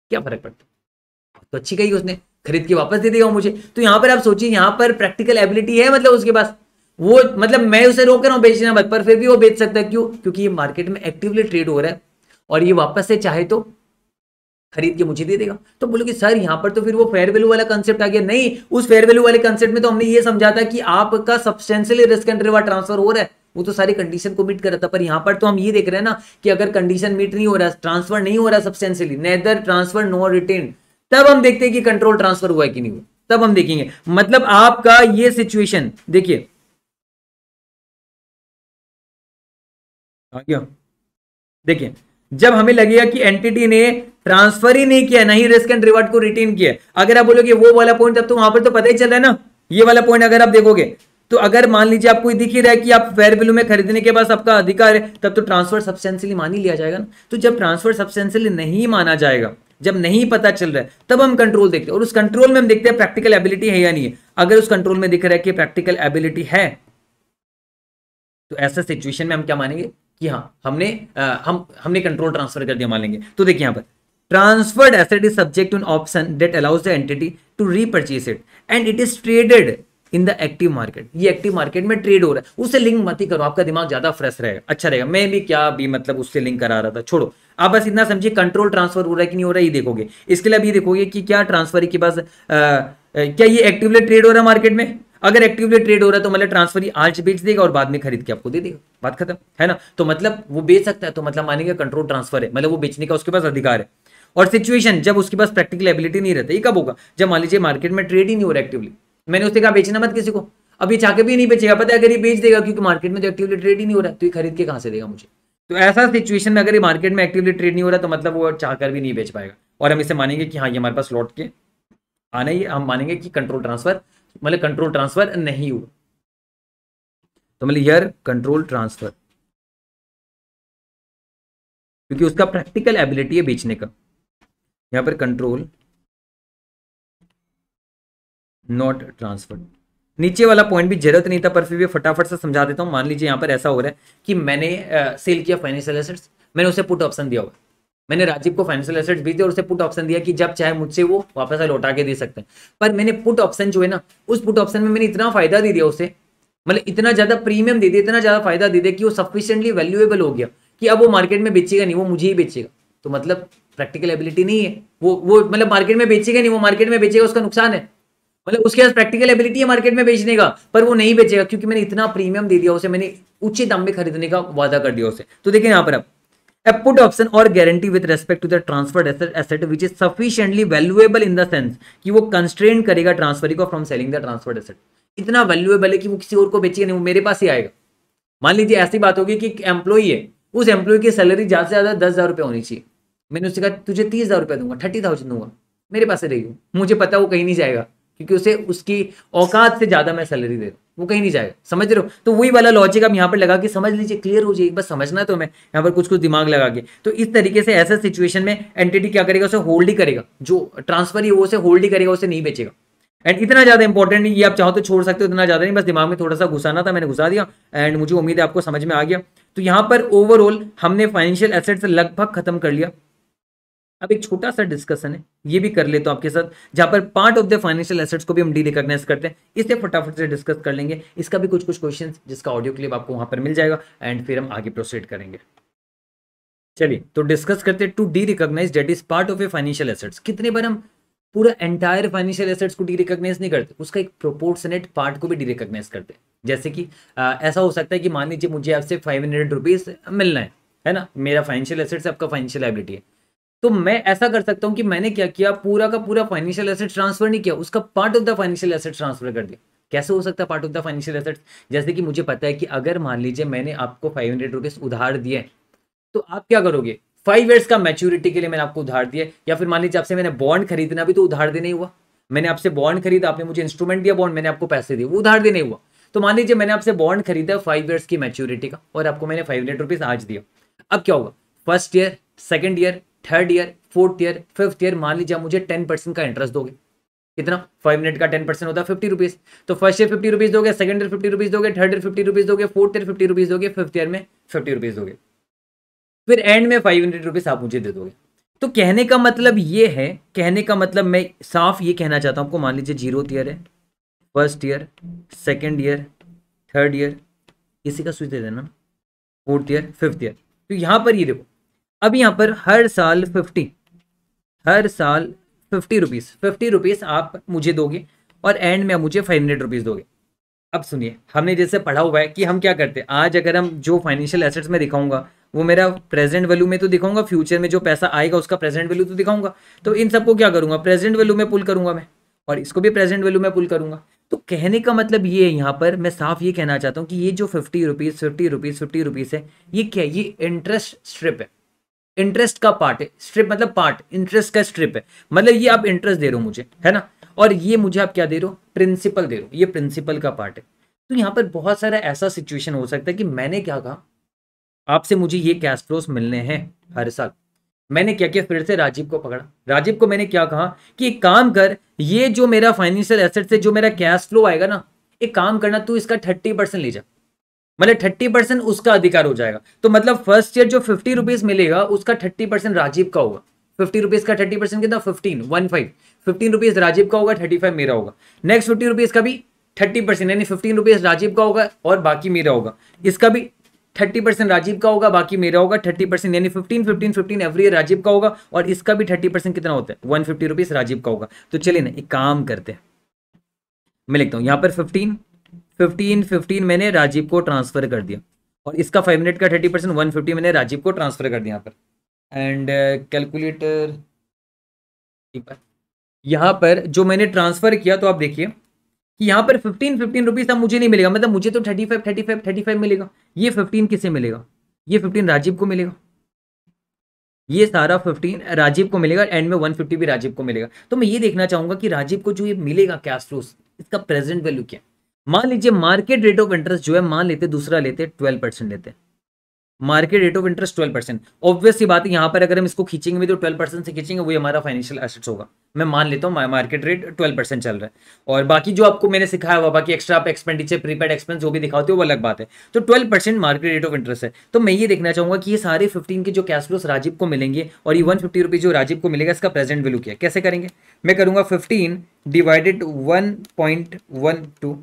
क्या फर्क पड़ता तो अच्छी कही उसने खरीद के वापस दे देगा मुझे तो यहाँ पर आप सोचिए यहाँ पर प्रैक्टिकल एबिलिटी है मतलब उसके पास वो मतलब मैं उसे रोक रहा हूँ बेचना बात पर फिर भी वो बेच सकता है क्यों क्योंकि ये मार्केट में एक्टिवली ट्रेड हो रहा है और ये वापस से चाहे तो खरीद के मुझे दे देगा तो बोलोगे सर यहाँ पर तो फिर वो फेयर वैल्यू वाला कंसेप्ट आ गया नहीं उस फेयर वैल्यू वाले कंसेप्ट में तो हमने ये समझा था कि आपका substantially risk and reward transfer हो रहा है वो तो सारी कंडीशन को मीट कर रहा था पर यहाँ पर तो हम ये देख रहे हैं ना कि अगर कंडीशन मीट नहीं हो रहा ट्रांसफर नहीं हो रहा substantially neither transfer no retain तब हम देखते हैं कि कंट्रोल ट्रांसफर हुआ है कि नहीं हुआ तब हम देखेंगे मतलब आपका ये सिचुएशन देखिए देखिए जब हमें लगेगा कि एंटिटी ने ट्रांसफर ही नहीं किया नहीं रिस्क एंड रिवार्ड को रिटेन किया अगर आप बोलोगे वो वाला पॉइंट तब तो वहां पर तो पता ही चल रहा है ना ये वाला पॉइंट अगर आप देखोगे तो अगर मान लीजिए आपको दिख ही रहा है कि आप फेयर वैल्यू में खरीदने के पास आपका अधिकार है तब तो ट्रांसफर सब्सटेंशियली मान ही लिया जाएगा ना तो जब ट्रांसफर सब्सटेंशियली नहीं माना जाएगा जब नहीं पता चल रहा है तब हम कंट्रोल देखते हैं और उस कंट्रोल में हम देखते हैं प्रैक्टिकल एबिलिटी है या नहीं है अगर उस कंट्रोल में दिख रहा है कि प्रैक्टिकल एबिलिटी है तो ऐसा सिचुएशन में हम क्या मानेंगे कि हाँ हमने आ, हम हमने कंट्रोल ट्रांसफर कर दिया मानेंगे तो देखिए यहां पर Transferred asset is subject to an option that allows the entity to repurchase it and it is traded in the active market ये एक्टिव मार्केट में ट्रेड हो रहा है उससे लिंक मत ही करो आपका दिमाग ज्यादा फ्रेश रहेगा अच्छा रहेगा मैं भी क्या भी मतलब उससे लिंक करा रहा था छोड़ो आप बस इतना समझिए कंट्रोल ट्रांसफर हो रहा है कि नहीं हो रहा है ये देखोगे इसके लिए अभी देखोगे कि क्या ट्रांसफर के पास क्या ये एक्टिवली ट्रेड हो रहा है मार्केट में अगर एक्टिवली ट्रेड हो रहा है तो मतलब ट्रांसफर ही आज बेच देगा और बाद में खरीद के आपको दे देगा बात खत्म है ना तो मतलब वो बेच सकता है तो मतलब मानेंगे कंट्रोल ट्रांसफर है मतलब वो बेचने का उसके पास अधिकार है और सिचुएशन जब उसके पास प्रैक्टिकल एबिलिटी नहीं रहता ये कब होगा जब मान लीजिए मार्केट में ट्रेड ही नहीं हो रहा एक्टिवली मैंने उससे कहा बेचना मत किसी को अब ये चाहे भी नहीं बेचेगा पता है अगर ये बेच देगा क्योंकि मार्केट में तो एक्टिवली ट्रेड ही नहीं हो रहा तो ये खरीद के कहाँ से देगा मुझे तो ऐसा सिचुएशन में अगर ये मार्केट में एक्टिवली ट्रेड नहीं हो रहा तो मतलब वो चाहकर भी नहीं बेच पाएगा और हम इसे मानेंगे कि हाँ ये हमारे पास लौट के आना ही हम मानेंगे कि कंट्रोल ट्रांसफर मतलब कंट्रोल ट्रांसफर नहीं हुआ तो मतलब यार कंट्रोल ट्रांसफर क्योंकि उसका प्रैक्टिकल एबिलिटी है बेचने का यहाँ पर कंट्रोल नॉट ट्रांसफर नीचे वाला पॉइंट भी जरूरत नहीं था पर फिर भी फटाफट से समझा देता हूँ मान लीजिए यहाँ पर ऐसा हो रहा है कि मैंने सेल किया फाइनेंशियल एसेट्स मैंने उसे पुट ऑप्शन दिया हुआ मैंने राजीव को फाइनेंशियल एसेट्स भी दिए और उसे पुट ऑप्शन दिया कि जब चाहे मुझसे वो वापस लौटा के दे सकते हैं पर मैंने पुट ऑप्शन जो है ना उस पुट ऑप्शन में मैंने इतना फायदा दे दिया उसे मतलब इतना ज्यादा प्रीमियम दे दिया इतना ज्यादा फायदा दे दिया कि वो सफिशियंटली वैल्यूएबल हो गया कि अब वो मार्केट में बेचेगा नहीं वो मुझे ही बेचेगा तो मतलब प्रैक्टिकल एबिलिटी नहीं है वो वो मतलब मार्केट में बेचेगा नहीं वो मार्केट में बेचेगा उसका नुकसान है मतलब उसके पास प्रैक्टिकल एबिलिटी है मार्केट में बेचने का पर वो नहीं बेचेगा क्योंकि मैंने इतना प्रीमियम दे दिया उसे मैंने ऊंचे दाम में खरीदने का वादा कर दिया उसे तो देखिए यहाँ पर अब a ऑप्शन और guarantee with respect to the transfer asset which is sufficiently valuable in the sense कि वो कंस्ट्रेन करेगा transfer को from selling the transferred asset इतना वैल्यूएबल है कि वो किसी और को बेचेगा नहीं वो मेरे पास ही आएगा मान लीजिए ऐसी बात होगी कि एम्प्लॉई है उस एम्प्लॉय की सैलरी ज्यादा से ज्यादा दस हजार रुपये होनी चाहिए मैंने उससे कहा तुझे तीस हज़ार रुपया दूंगा थर्टी थाउजेंड दूंगा मेरे पास रही हूँ मुझे पता वो कहीं नहीं जाएगा क्योंकि उसे उसकी औकात से ज़्यादा मैं सैलरी दे रहा हूँ वो कहीं नहीं जाएगा समझ रहे हो तो वही वाला लॉजिक आप यहाँ पर लगा के समझ लीजिए क्लियर हो जाए बस समझना तो मैं यहाँ पर कुछ कुछ दिमाग लगा के तो इस तरीके से ऐसा सिचुएशन में एंटिटी क्या करेगा उसे होल्ड ही करेगा जो ट्रांसफर ही वो उसे होल्ड ही करेगा उसे नहीं बेचेगा एंड इतना ज़्यादा इंपॉर्टेंट नहीं ये आप चाहो तो छोड़ सकते हो इतना ज़्यादा नहीं बस दिमाग में थोड़ा सा घुसाना था मैंने घुसा दिया एंड मुझे उम्मीद है आपको समझ में आ गया तो यहाँ पर ओवरऑल हमने फाइनेंशियल एसेट्स लगभग खत्म कर लिया अब एक छोटा सा डिस्कशन है ये भी कर ले तो आपके साथ जहां पर part of the financial assets को भी हम डी रिकॉग्नाइज करते हैं इसे फटाफट से डिस्कस कर लेंगे इसका भी कुछ कुछ क्वेश्चन जिसका ऑडियो क्लिप आपको वहां पर मिल जाएगा एंड फिर हम आगे प्रोसीड करेंगे चलिए तो डिस्कस करते हैं to derecognize that is part of a financial assets कितने बार हम पूरा एंटायर फाइनेंशियल एसेट्स को डी रिकॉग्नाइज नहीं करते उसका एक प्रोपोर्शनेट पार्ट को भी डी रिकॉग्नाइज करते हैं जैसे कि आ, ऐसा हो सकता है कि मान लीजिए मुझे आपसे फाइव हंड्रेड रुपीज़ मिलना है है ना मेरा फाइनेंशियल एसेट्स आपका फाइनेंशियल लाइबिलिटी है तो मैं ऐसा कर सकता हूं कि मैंने क्या किया पूरा का पूरा फाइनेंशियल एसेट ट्रांसफर नहीं किया उसका part of the financial asset transfer कर दिया कैसे हो सकता है part of the financial asset जैसे कि मुझे पता है कि अगर मान लीजिए मैंने आपको फाइव हंड्रेड रुपीज़ उधार दिए तो आप क्या करोगे फाइव ईयर्स का मैच्योरिटी के लिए मैंने आपको उधार दिया या फिर मान लीजिए आपसे मैंने बॉन्ड खरीदना भी तो उधार देने हुआ मैंने आपसे बॉन्ड खरीदा आपने मुझे इंस्ट्रूमेंट दिया बॉन्ड मैंने आपको पैसे दिए वो उधार देने हुआ तो मान लीजिए मैंने आपसे बॉन्ड खरीदा फाइव ईयर्स की मैच्योरिटी का और आपको मैंने फाइव हंड्रेड रुपीज़ आज दिया अब क्या होगा first year second year third year fourth year fifth year मान लीजिए मुझे टेन परसेंट का इंटरेस्ट दोगे कितना फाइव मिनट का टेन परसेंट होता है फिफ्टी रुपीज तो फर्स्ट ईयर फिफ्टी रुपीज दोगे सेकंड ईयर फिफ्टी रुपीज दोगे थर्ड ईयर फिफ्टी रुपीज दोगे फोर्थ ईयर फिफ्टी रुपीज दोगे फिफ्थ ईयर में फिफ्टी रुपीज दोगे फिर एंड में फाइव हंड्रेड रुपीज आप मुझे दे दोगे तो कहने का मतलब ये है कहने का मतलब मैं साफ ये कहना चाहता हूँ आपको मान लीजिए जीरो ईयर है first year second year third year इसी का स्विच दे देना फोर्थ ईयर फिफ्थ ईयर तो यहाँ पर ये देखो अब यहाँ पर हर साल फिफ्टी हर साल फिफ्टी रुपीज़ फिफ्टी रुपीज़ आप मुझे दोगे और एंड में आप मुझे फाइव हंड्रेड रुपीज़ दोगे अब सुनिए हमने जैसे पढ़ा हुआ है कि हम क्या करते हैं आज अगर हम जो फाइनेंशियल एसेट्स में दिखाऊंगा वो मेरा प्रेजेंट वैल्यू में तो दिखाऊंगा फ्यूचर में जो पैसा आएगा उसका प्रेजेंट वैल्यू तो दिखाऊंगा तो इन सबको क्या करूंगा प्रेजेंट वैल्यू में पुल करूंगा मैं और इसको भी प्रेजेंट वैल्यू में पुल करूंगा तो कहने का मतलब ये है यहाँ पर मैं साफ ये कहना चाहता हूँ कि ये जो fifty rupees fifty rupees fifty rupees है ये क्या ये इंटरेस्ट स्ट्रिप है इंटरेस्ट का पार्ट है स्ट्रिप मतलब पार्ट इंटरेस्ट का स्ट्रिप है मतलब ये आप इंटरेस्ट दे रहे हो मुझे है ना और ये मुझे आप क्या दे रहे हो प्रिंसिपल दे रहे हो ये प्रिंसिपल का पार्ट है तो यहाँ पर बहुत सारा ऐसा सिचुएशन हो सकता है कि मैंने क्या कहा आपसे मुझे ये कैश फ्लोस मिलने हैं हर साल मैंने क्या किया फिर से राजीव को पकड़ा राजीव को मैंने क्या कहा कि एक काम कर ये जो मेरा फाइनेंशियल एसेट से जो मेरा कैश फ्लो आएगा ना एक काम करना तू इसका थर्टी परसेंट ले जा मतलब थर्टी परसेंट उसका अधिकार हो जाएगा तो मतलब फर्स्ट ईयर जो फिफ्टी रुपीज मिलेगा उसका थर्टी परसेंट राजीव का होगा फिफ्टी रुपीज का थर्टी परसेंट कितना fifteen one five fifteen rupees Rajiv का होगा थर्टी फाइव मेरा होगा नेक्स्ट फिफ्टी रुपीज का भी थर्टी परसेंट यानी फिफ्टीन रुपीज राजीव का होगा और बाकी मेरा होगा इसका भी थर्टी परसेंट राजीव का होगा बाकी मेरा होगा थर्टी परसेंट यानी fifteen fifteen fifteen every year Rajiv का होगा और इसका भी थर्टी परसेंट कितना होता है वन फिफ्टी रुपीज राजीव का होगा तो चलिए ना एक काम करते हैं मैं लिखता हूँ यहाँ पर फिफ्टीन फिफ्टीन फिफ्टीन मैंने राजीव को ट्रांसफर कर दिया और इसका फाइव मिनट का थर्टी परसेंट वन फिफ्टी मैंने राजीव को ट्रांसफर कर दिया यहाँ पर एंड uh, कैलकुलेटर यहाँ पर जो मैंने ट्रांसफर किया तो आप देखिए कि यहाँ पर फिफ्टीन फिफ्टीन रुपीज़ था मुझे नहीं मिलेगा मतलब मुझे तो thirty five thirty five thirty five मिलेगा ये फिफ्टीन किसे मिलेगा ये फिफ्टीन राजीव को मिलेगा ये सारा फिफ्टीन राजीव को मिलेगा एंड में वन फिफ्टी भी राजीव को मिलेगा तो मैं ये देखना चाहूंगा कि राजीव को जो ये मिलेगा कैश फ्लोस इसका प्रेजेंट वैल्यू क्या मान लीजिए मार्केट रेट ऑफ इंटरेस्ट जो है मान लेते दूसरा लेते ट्वेल्व परसेंट लेते market rate of interest twelve percent obviously बात है यहाँ पर अगर हम इसको खींचेंगे भी तो ट्वेल्व परसेंट से खींचेंगे वही हमारा फाइनेंशियल एसेट्स होगा मैं मान लेता हूँ मार्केट रेट ट्वेल्व परसेंट चल रहा है और बाकी जो आपको मैंने सिखाया हुआ बाकी एक्स्ट्रा आप एक्सपेंडिचर प्रीपेड एक्सपेंस जो भी दिखाते हो वो अलग बात है तो twelve percent market rate of interest है तो मैं ये देखना चाहूंगा कि ये सारे फिफ्टीन के जो कैश फ्लोस राजीव को मिलेंगे और ये वन फिफ्टी रुपीज जो राजीव को मिलेगा इसका प्रेजेंट वैल्यू क्या कैसे करेंगे मैं करूंगा fifteen divided one point one two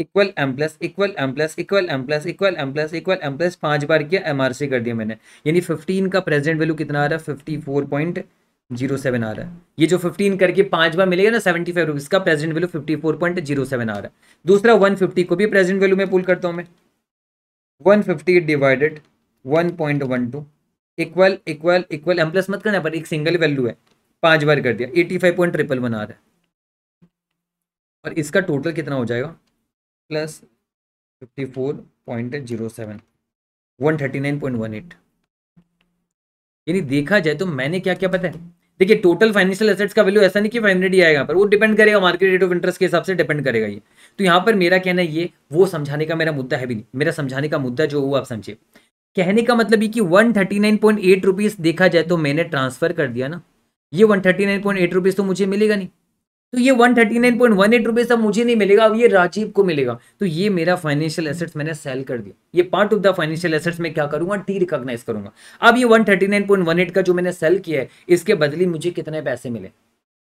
equal M plus equal M plus equal M plus equal M plus equal M plus पांच बार किया एम आर सी कर दिया मैंने यानी फिफ्टीन का प्रेजेंट वैल्यू कितना आ रहा है fifty four point zero seven आ रहा है ये जो फिफ्टीन करके पांच बार मिलेगा ना सेवेंटी फाइव रुपीज़ का present value fifty four point zero seven आ रहा है दूसरा वन फिफ्टी को भी प्रेजेंट वैल्यू में पुल करता हूँ मैं one fifty divided one point one two equal equal equal M plus मत करना पर एक सिंगल वैल्यू है पांच बार कर दिया eighty five point triple one आ रहा है और इसका टोटल कितना हो जाएगा plus fifty four point zero seven one thirty nine point one eight यानी देखा जाए तो मैंने क्या क्या पता है देखिए टोटल फाइनेंशियल एसेट्स का वैल्यू ऐसा नहीं कि फाइव हंड्रेड ही आएगा पर वो डिपेंड करेगा मार्केट रेट ऑफ इंटरेस्ट के हिसाब से डिपेंड करेगा ये तो यहाँ पर मेरा कहना ये वो समझाने का मेरा मुद्दा है भी नहीं मेरा समझाने का मुद्दा जो वो आप समझिए कहने का मतलब ये कि one thirty nine point eight rupees देखा जाए तो मैंने ट्रांसफ़र कर दिया ना ये one thirty nine point eight rupees तो मुझे मिलेगा नहीं तो ये one thirty nine point one eight rupees मुझे नहीं मिलेगा अब ये राजीव को मिलेगा तो ये मेरा फाइनेंशियल एसेट्स मैंने सेल कर दिया ये part of the financial assets में क्या करूंगा टी रिकॉग्नाइज करूंगा अब ये one thirty nine point one eight का जो मैंने सेल किया है इसके बदले मुझे कितने पैसे मिले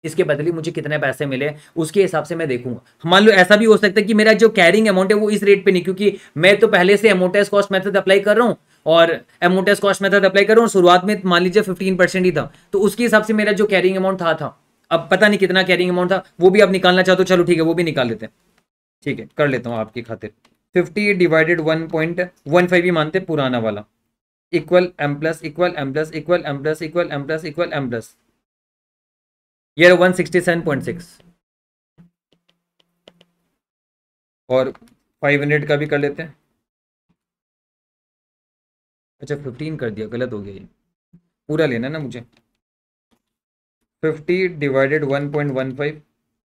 इसके बदले मुझे कितने पैसे मिले उसके हिसाब से मैं देखूंगा मान लो ऐसा भी हो सकता है कि मेरा जो कैरिंग अमाउंट है वो इस रेट पे नहीं क्योंकि मैं तो पहले से अमोटाइज कॉस्ट मेथड अप्लाई कर रहा हूँ और अमोटाइज कॉस्ट मेथड अप्लाई कर रहा हूँ शुरुआत में मान लीजिए फिफ्टीन परसेंट ही था तो उसके हिसाब से मेरा जो कैरिंग अमाउंट था था अब पता नहीं कितना कैरिंग अमाउंट था वो भी आप निकालना चाहते हो तो चलो ठीक है वो भी निकाल लेते हैं ठीक है कर लेता हूँ आपकी खातिर fifty divided one point one five ही मानते पुराना वाला equal M plus equal M plus equal M plus equal M plus equal M plus ये one sixty seven point six और फाइव हंड्रेड का भी कर लेते हैं अच्छा फिफ्टीन कर दिया गलत हो गया ये पूरा लेना ना मुझे fifty divided one point one five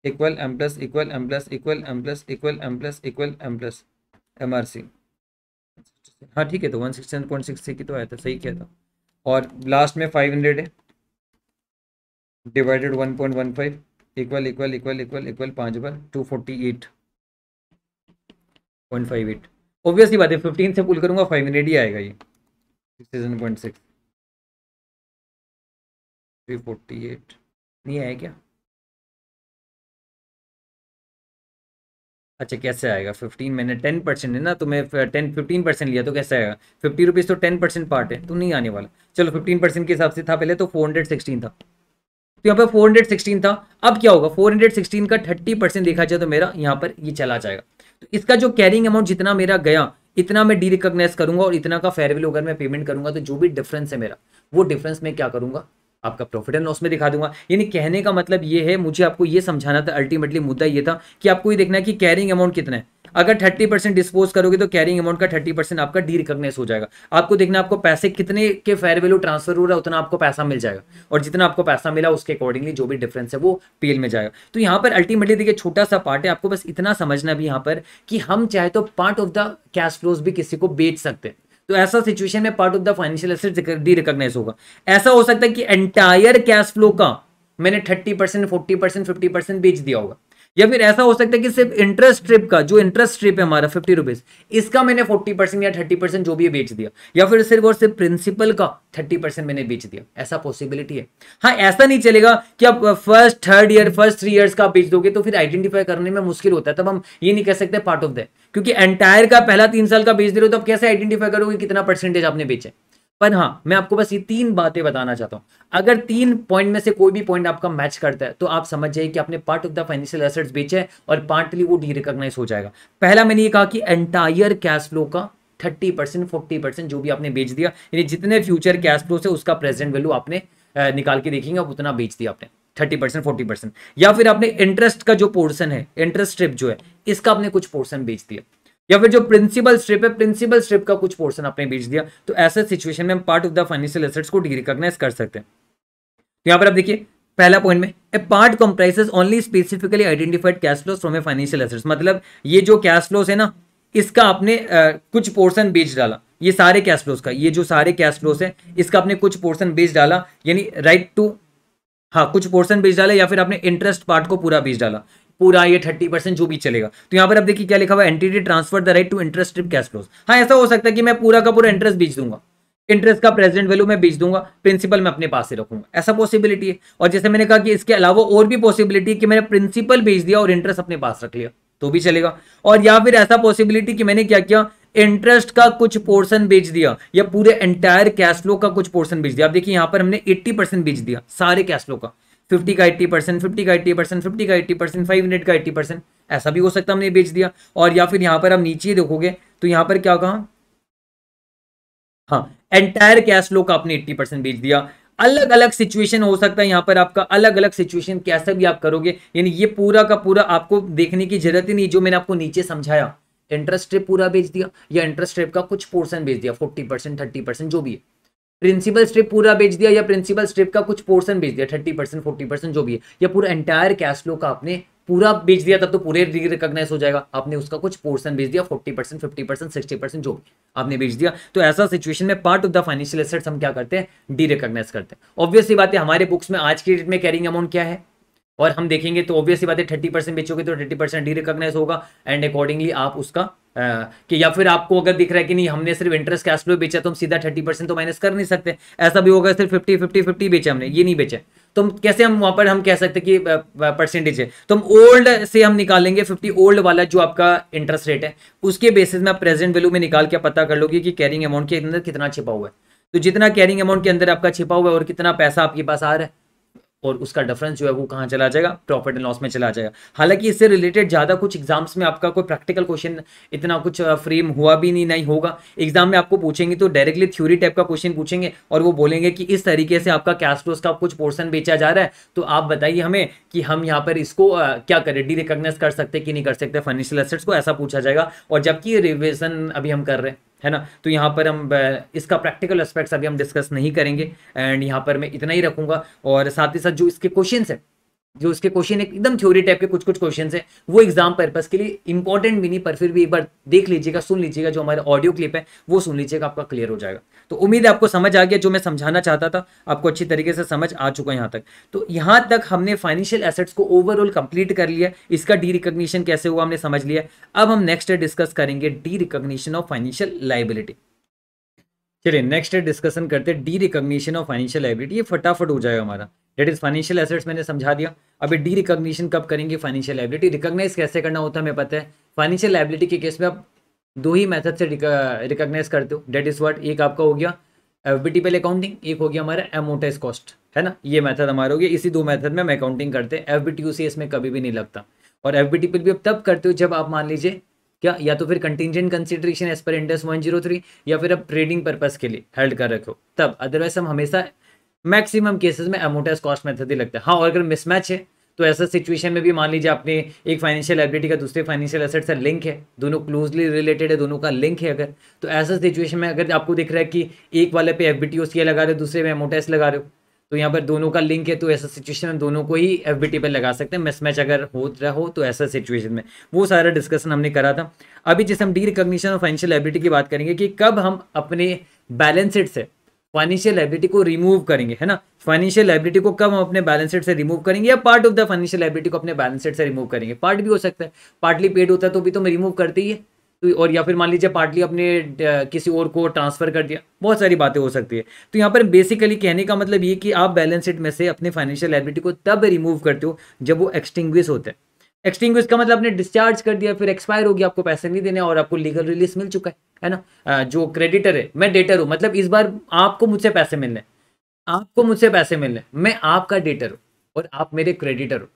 equal M plus equal M plus equal M plus equal M plus equal M plus M R C हाँ ठीक है तो वन सिक्सटी पॉइंट सिक्स की तो आया था सही किया था और लास्ट में फाइव हंड्रेड है divided one point one five equal equal equal equal equal पाँच बार two forty eight point five eight obviously बात है फिफ्टीन से पुल करूँगा फाइव हंड्रेड ही आएगा ये sixty seven point six three forty eight नहीं आया क्या अच्छा कैसे आएगा फिफ्टीन मैंने टेन परसेंट है ना तुम्हें टेन फिफ्टीन परसेंट लिया तो कैसे आएगा फिफ्टी रुपीज़ तो टेन परसेंट पार्ट है तो नहीं आने वाला चलो फिफ्टीन परसेंट के हिसाब से था पहले तो फोर हंड्रेड सिक्सटीन था तो यहाँ पर फोर हंड्रेड सिक्सटीन था अब क्या होगा फोर हंड्रेड सिक्सटीन का थर्टी परसेंट देखा जाए तो मेरा यहाँ पर ये यह चला जाएगा तो इसका जो कैरिंग अमाउंट जितना मेरा गया इतना मैं डी रिकॉग्नाइज करूंगा और इतना का फेयरवेल अगर मैं पेमेंट करूंगा तो जो भी डिफरेंस है मेरा वो डिफरेंस मैं क्या करूंगा आपका प्रॉफिट एंड लॉस में दिखा दूंगा यानी कहने का मतलब ये है मुझे आपको ये समझाना था अल्टीमेटली मुद्दा ये था कि आपको ये देखना है कि कैरिंग अमाउंट कितना है अगर थर्टी परसेंट डिस्पोज करोगे तो कैरिंग अमाउंट का थर्टी परसेंट आपका डी रिकॉग्नाइज हो जाएगा आपको देखना आपको पैसे कितने के फेयर वैल्यू ट्रांसफर हो रहा है उतना आपको पैसा मिल जाएगा और जितना आपको पैसा मिला उसके अकॉर्डिंगली जो भी डिफरेंस है वो पेल में जाएगा तो यहाँ पर अल्टीमेटली देखिए छोटा सा पार्ट है आपको बस इतना समझना भी यहाँ पर कि हम चाहे तो part of the cash flows भी किसी को बेच सकते हैं तो ऐसा सिचुएशन में part of the financial asset derecognize होगा ऐसा हो सकता है कि एंटायर कैश फ्लो का मैंने thirty percent forty percent fifty percent बेच दिया होगा या फिर ऐसा हो सकता है कि सिर्फ इंटरेस्ट ट्रिप का जो इंटरेस्ट ट्रिप है हमारा फिफ्टी रुपीज इसका मैंने फोर्टी परसेंट या थर्टी परसेंट जो भी बेच दिया या फिर सिर्फ और सिर्फ प्रिंसिपल का थर्टी परसेंट मैंने बेच दिया ऐसा पॉसिबिलिटी है हाँ ऐसा नहीं चलेगा कि आप first third year first three years का बेच दोगे तो फिर आइडेंटिफाई करने में मुश्किल होता है तब हम ये नहीं कह सकते पार्ट ऑफ द क्योंकि एंटायर का पहला तीन साल का बेच दे रहे हो तो आप कैसे आइडेंटिफाई करोगे कितना परसेंटेज आपने बेचा पर हाँ मैं आपको बस ये तीन बातें बताना चाहता हूँ अगर तीन पॉइंट में से कोई भी पॉइंट आपका मैच करता है तो आप समझ जाइए कि आपने part of the financial assets बेचे और पार्टली वो डीरिकग्नाइज हो जाएगा पहला मैंने ये कहा कि एंटायर कैश फ्लो का थर्टी परसेंट फोर्टी परसेंट जो भी आपने बेच दिया यानी जितने फ्यूचर कैश फ्लो से उसका प्रेजेंट वैल्यू आपने निकाल के देखेंगे आप उतना बेच दिया आपने थर्टी परसेंट फोर्टी परसेंट या फिर आपने इंटरेस्ट का जो पोर्सन है इंटरेस्ट ट्रिप जो है इसका आपने कुछ पोर्सन बेच दिया या फिर जो प्रिंसिपल स्ट्रिप है प्रिंसिपल स्ट्रिप का कुछ पोर्शन आपने बेच दिया तो ऐसे सिचुएशन में हम part of the financial assets को रिकॉग्नाइज कर सकते हैं तो यहां पर आप देखिए पहला पॉइंट में a part comprise only specifically identified cash flows from a financial assets मतलब ये जो कैश फ्लोस है ना इसका आपने आ, कुछ पोर्शन बेच डाला ये सारे कैश फ्लोस का ये जो सारे कैश फ्लोस है इसका आपने कुछ पोर्शन बेच डाला यानी राइट टू हाँ कुछ पोर्शन बेच डाला या फिर आपने इंटरेस्ट पार्ट को पूरा बेच डाला पूरा ये थर्टी परसेंट जो भी चलेगा तो यहाँ पर अब देखिए क्या लिखा हुआ entity transfer the right to interest strip cash flows हाँ ऐसा हो सकता है कि मैं पूरा का पूरा इंटरेस्ट बीच दूंगा इंटरेस्ट का प्रेजेंट वैल्यू मैं बेच दूंगा प्रिंसिपल मैं अपने पास से रखूंगा ऐसा पॉसिबिलिटी है और जैसे मैंने कहा कि इसके अलावा और भी पॉसिबिलिटी है कि मैंने प्रिंसिपल बेच दिया और इंटरेस्ट अपने पास रख लिया तो भी चलेगा और या फिर ऐसा पॉसिबिलिटी कि मैंने क्या किया इंटरेस्ट का कुछ पोर्शन बेच दिया या पूरे एंटायर कैश फ्लो का कुछ पोर्शन बेच दिया आप देखिए यहां पर हमने 80 परसेंट बेच दिया सारे कैश फ्लो का फिफ्टी का एट्टी परसेंट फिफ्टी का एट्टी परसेंट फिफ्टी का एट्टी परसेंट फाइव हंड्रेड का एट्टी परसेंट ऐसा भी हो सकता हमने बेच दिया और या फिर यहाँ पर आप नीचे देखोगे तो यहाँ पर क्या कहा हाँ एंटायर कैश फ्लो का आपने एट्टी परसेंट बेच दिया अलग अलग सिचुएशन हो सकता है यहाँ पर आपका अलग अलग सिचुएशन कैसा भी आप करोगे यानी ये पूरा का पूरा आपको देखने की जरूरत ही नहीं जो मैंने आपको नीचे समझाया इंटरेस्ट रेप पूरा बेच दिया या इंटरेस्ट रेप का कुछ पोर्सन बेच दिया फोर्टी परसेंट थर्टी परसेंट जो भी है प्रिंसिपल स्ट्रिप पूरा बेच दिया या प्रिंसिपल स्ट्रिप का कुछ पोर्सन बेच दिया थर्टी परसेंट फोर्टी परसेंट जो भी है या पूरा एंटायर कैश फ्लो का आपने पूरा बेच दिया तब तो पूरे रिकॉग्नाइज हो जाएगा आपने उसका कुछ पोर्सन बेच दिया forty percent fifty percent sixty percent जो भी आपने बेच दिया तो ऐसा सिचुएशन में part of the financial assets हम क्या करते हैं डी रिकॉग्नाइज करते हैं ऑब्वियसली बात है हमारे बुक्स में आज की डेट में कैरिंग अमाउंट क्या है और हम देखेंगे तो ऑब्वियसली बात है थर्टी परसेंट बेचोगे तो थर्टी परसेंट डी रिकॉग्नाइज होगा एंड अकॉर्डिंगली आप उसका आ, कि या फिर आपको अगर दिख रहा है कि नहीं हमने सिर्फ इंटरेस्ट कैश फ्लो बेचा तो हम सीधा थर्टी परसेंट तो माइनस कर नहीं सकते ऐसा भी होगा सिर्फ फिफ्टी फिफ्टी फिफ्टी बेचा हमने ये नहीं बेचा तो हम कैसे हम वहां पर हम कह सकते कि परसेंटेज है तो हम ओल्ड से हम निकालेंगे फिफ्टी ओल्ड वाला जो आपका इंटरेस्ट रेट है उसके बेसिस में आप प्रेजेंट वैल्यू में निकाल के पता कर लोगे कि कैरिंग अमाउंट के अंदर कितना छिपा हुआ है तो जितना कैरिंग अमाउंट के अंदर आपका छिपा हुआ है और कितना पैसा आपके पास आ रहा है और उसका डिफरेंस जो है वो कहाँ चला जाएगा प्रॉफिट एंड लॉस में चला जाएगा हालांकि इससे रिलेटेड ज़्यादा कुछ एग्जाम्स में आपका कोई प्रैक्टिकल क्वेश्चन इतना कुछ फ्रेम हुआ भी नहीं नहीं होगा एग्जाम में आपको पूछेंगे तो डायरेक्टली थ्योरी टाइप का क्वेश्चन पूछेंगे और वो बोलेंगे कि इस तरीके से आपका कैश फ्लोस का कुछ पोर्सन बेचा जा रहा है तो आप बताइए हमें कि हम यहाँ पर इसको आ, क्या करें डी रिकग्नाइज कर सकते कि नहीं कर सकते फाइनेंशियल एसेट्स को ऐसा पूछा जाएगा और जबकि रिविजन अभी हम कर रहे हैं है ना तो यहाँ पर हम इसका प्रैक्टिकल एस्पेक्ट्स अभी हम डिस्कस नहीं करेंगे एंड यहाँ पर मैं इतना ही रखूँगा और साथ ही साथ जो इसके क्वेश्चन है जो उसके क्वेश्चन एकदम थ्योरी टाइप के कुछ कुछ क्वेश्चन है वो एग्जाम पर्पज के लिए इंपॉर्टेंट भी नहीं पर फिर भी एक बार देख लीजिएगा सुन लीजिएगा जो हमारे ऑडियो क्लिप है वो सुन लीजिएगा आपका क्लियर हो जाएगा तो उम्मीद है आपको समझ आ गया जो मैं समझाना चाहता था आपको अच्छी तरीके से समझ आ चुका है यहाँ तक तो यहाँ तक हमने फाइनेंशियल एसेट्स को ओवरऑल कंप्लीट कर लिया इसका डी रिकोगशन कैसे हुआ हमने समझ लिया अब हम नेक्स्ट डिस्कस करेंगे derecognition of financial liability चलिए नेक्स्ट डिस्कशन करते हैं derecognition of financial liability ये फटाफट हो जाएगा हमारा डेट इज फाइनेंशियल एसेट्स मैंने समझा दिया अभी डी रिकॉग्निशन कब करेंगे फाइनेंशियल लाइबिलिटी रिकॉग्नाइज कैसे करना होता है हमें पता है फाइनेंशियल लाइबिलिटी के केस में आप दो ही मेथड से रिकॉग्नाइज करते हो डेट इज व्हाट एक आपका हो गया एफ बी टी अकाउंटिंग एक हो गया हमारा एमोटाइज कॉस्ट है ना ये मेथड हमारा हो गया इसी दो मेथड में हम अकाउंटिंग करते हैं एफ बी टी इसमें कभी भी नहीं लगता और एफ बी टी पे भी आप तब करते हो जब आप मान लीजिए क्या या तो फिर contingent consideration as per Ind AS one zero three या फिर आप ट्रेडिंग पर्पज के लिए हेल्ड कर रखो तब अदरवाइज हम हमेशा मैक्सिमम केसेस में अमोटाइज कॉस्ट मेथड ही लगता है हाँ और अगर मिसमैच है तो ऐसा सिचुएशन में भी मान लीजिए आपने एक फाइनेंशियल एबिलिटी का दूसरे फाइनेंशियल एसेट से लिंक है दोनों क्लोजली रिलेटेड है दोनों का लिंक है अगर तो ऐसा सिचुएशन में अगर आपको दिख रहा है कि एक वाले पे एफ बी टी लगा रहे हो दूसरे में एमोटाइस लगा रहे हो तो यहाँ पर दोनों का लिंक है तो ऐसा सिचुएशन में दोनों को ही एफ बी टी पर लगा सकते हैं मिसमैच अगर हो रहा हो तो ऐसा सिचुएशन में वो सारा डिस्कशन हमने करा था अभी जैसे हम डी रिकोगशन और फाइनेंशियल एबिलिटी की बात करेंगे कि कब हम अपने बैलेंस से फाइनेंशियल लाइबिलिटी को रिमूव करेंगे है ना फाइनेंशियल लाइबिलिटी को कब हम अपने बैलेंस शीट से रिमूव करेंगे या part of the financial liability को अपने बैलेंस शीट से रिमूव करेंगे पार्ट भी हो सकता है पार्टली पेड होता है तो भी तो रिमूव करते ही है तो और या फिर मान लीजिए पार्टली अपने किसी और को ट्रांसफर कर दिया बहुत सारी बातें हो सकती है तो यहाँ पर बेसिकली कहने का मतलब ये कि आप बैलेंस शीट में से अपने फाइनेंशियल लाइबिलिटी को तब रिमूव करते हो जब वो एक्सटिंग्विश होते हैं एक्सटिंग का मतलब आपने डिस्चार्ज कर दिया फिर एक्सपायर हो गया आपको पैसे नहीं देने और आपको लीगल रिलीज मिल चुका है है ना जो क्रेडिटर है मैं डेटर हूँ मतलब इस बार आपको मुझसे पैसे मिलने आपको मुझसे पैसे मिलने मैं आपका डेटर हूँ और आप मेरे क्रेडिटर हो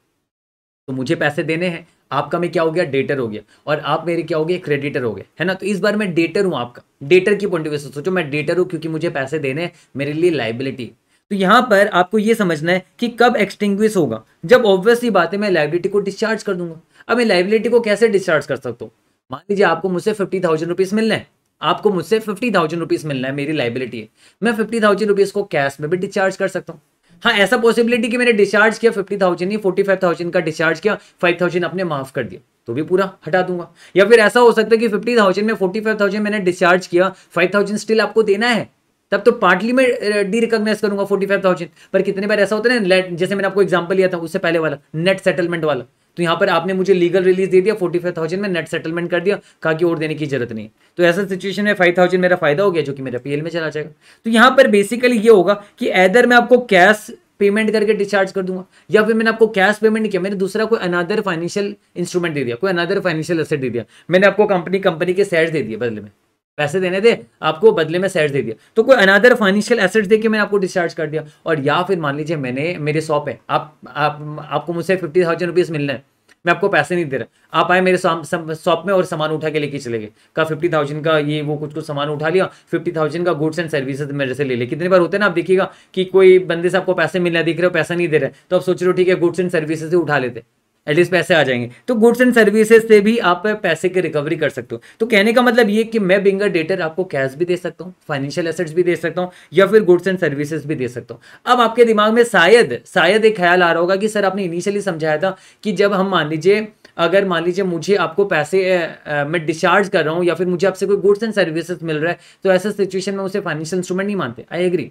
तो मुझे पैसे देने हैं आपका मैं क्या हो गया डेटर हो गया और आप मेरे क्या हो गए क्रेडिटर हो गए है ना तो इस बार मैं डेटर हूँ आपका डेटर की पॉइंट ऑफ व्यू से सोचो मैं डेटर हूँ क्योंकि मुझे पैसे देने हैं मेरे लिए लाइबिलिटी तो यहाँ पर आपको ये समझना है कि कब एक्सटिंग्विश होगा जब ऑब्वियसली बात है मैं लाइबिलिटी को डिस्चार्ज कर दूंगा अब मैं लाइबिलिटी को कैसे डिस्चार्ज कर सकता हूँ मान लीजिए आपको मुझसे फिफ्टी थाउजेंड रुपीज़ मिलना है आपको मुझसे फिफ्टी थाउजेंड रुपीज़ मिलना है मेरी लाइबिलिटी है मैं फिफ्टी थाउजेंड रुपीज़ को कैश में भी डिस्चार्ज कर सकता हूँ हाँ ऐसा पॉसिबिलिटी कि मैंने डिस्चार्ज किया फिफ्टी थाउजेंड या फोर्टी फाइव थाउजेंड का डिस्चार्ज किया फाइव थाउजेंड आपने माफ कर दिया तो भी पूरा हटा दूंगा या फिर ऐसा हो सकता है कि फिफ्टी थाउजेंड में फोर्टी फाइव थाउजेंड मैंने डिस्चार्ज किया फाइव थाउजेंड स्टिल आपको देना है तब तो पार्टली में डी रिकॉग्नाइज करूंगा फोर्टी फाइव थाउजेंड पर कितने बार ऐसा होता है ना जैसे मैंने आपको एग्जाम्पल लिया था उससे पहले वाला नेट सेटलमेंट वाला तो यहाँ पर आपने मुझे लीगल रिलीज दे दिया फोर्टी फाइव थाउजेंड में नेट सेटलमेंट कर दिया कहा कि और देने की जरूरत नहीं तो ऐसा सिचुएशन में फाइव थाउजेंड मेरा फायदा हो गया जो कि मेरा पीएल में चला जाएगा तो यहाँ पर बेसिकली ये होगा कि एदर मैं आपको कैश पेमेंट करके डिस्चार्ज कर दूंगा या फिर मैंने आपको कैश पेमेंट किया मैंने दूसरा कोई अनदर फाइनेंशियल इंस्ट्रूमेंट दे दिया कोई अनदर फाइनेंशियल असेट दे दिया मैंने आपको कंपनी कंपनी के शेयर दे दिए बदले में पैसे देने थे आपको बदले में सेट दे दिया तो कोई अनादर फाइनेंशियल एसेट्स के मैंने आपको डिस्चार्ज कर दिया और या फिर मान लीजिए मैंने मेरे शॉप है आप, आप आपको मुझसे फिफ्टी थाउजेंड रुपीज़ मिलना है मैं आपको पैसे नहीं दे रहा आप आए मेरे शॉप में और सामान उठा के लेके चले गए का फिफ्टी थाउजेंड का ये वो कुछ कुछ सामान उठा लिया फिफ्टी थाउजेंड का गुड्स एंड सर्विसेज मेरे से ले लिया कितने बार होते हैं ना आप देखिएगा कि कोई बंदे से आपको पैसे मिलना दिख रहे हो पैसा नहीं दे रहे तो आप सोच रहे हो ठीक है गुड्स एंड सर्विसेज ही उठा लेते एटलीस्ट पैसे आ जाएंगे तो गुड्स एंड सर्विसेज से भी आप पैसे की रिकवरी कर सकते हो तो कहने का मतलब ये कि मैं बिंगर डेटर आपको कैश भी दे सकता हूँ फाइनेंशियल एसेट्स भी दे सकता हूँ या फिर गुड्स एंड सर्विसेज भी दे सकता हूँ अब आपके दिमाग में शायद शायद एक ख्याल आ रहा होगा कि सर आपने इनिशियली समझाया था कि जब हम मान लीजिए अगर मान लीजिए मुझे आपको पैसे आ, मैं डिस्चार्ज कर रहा हूँ या फिर मुझे आपसे कोई गुड्स एंड सर्विसेज मिल रहा है तो ऐसे सिचुएशन में उसे फाइनेंशियल इंस्ट्रूमेंट नहीं मानते आई एग्री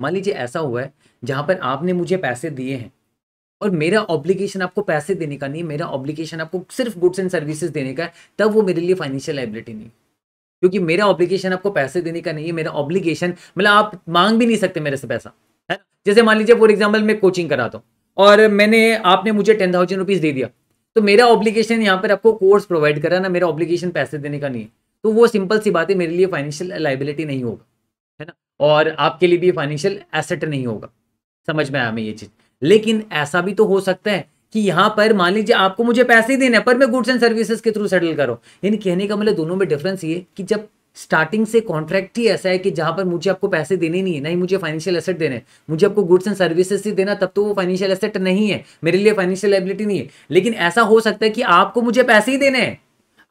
मान लीजिए ऐसा हुआ है जहाँ पर आपने मुझे पैसे दिए हैं और मेरा ऑब्लिगेशन आपको पैसे देने का नहीं मेरा ऑब्लिगेशन आपको सिर्फ गुड्स एंड सर्विसेज देने का है तब वो मेरे लिए फाइनेंशियल लाइबिलिटी नहीं क्योंकि मेरा ऑब्लिगेशन आपको पैसे देने का नहीं है मेरा ऑब्लिगेशन मतलब आप मांग भी नहीं सकते मेरे से पैसा है ना जैसे मान लीजिए फॉर एग्जाम्पल मैं कोचिंग कराता हूँ और मैंने आपने मुझे टेन थाउजेंड रुपीज़ दे दिया तो मेरा ऑब्लिगेशन यहाँ पर आपको कोर्स प्रोवाइड करा ना मेरा ऑब्लिगेशन पैसे देने का नहीं है तो वो सिंपल सी बात है मेरे लिए फाइनेंशियल लाइबिलिटी नहीं होगा है ना और आपके लिए भी फाइनेंशियल एसेट नहीं होगा समझ में आया मैं ये चीज़ लेकिन ऐसा भी तो हो सकता है कि यहां पर मान लीजिए आपको मुझे पैसे देने पर मैं गुड्स एंड सर्विसेज के थ्रू सेटल करो यानी कहने का मतलब दोनों में डिफरेंस ये कि जब स्टार्टिंग से कॉन्ट्रैक्ट ही ऐसा है कि जहां पर मुझे आपको पैसे देने नहीं है ना ही मुझे फाइनेंशियल एसेट देने मुझे आपको गुड्स एंड सर्विसेज ही देना तब तो वो फाइनेंशियल एसेट नहीं है मेरे लिए फाइनेंशियल एबिलिटी नहीं है लेकिन ऐसा हो सकता है कि आपको मुझे पैसे ही देने हैं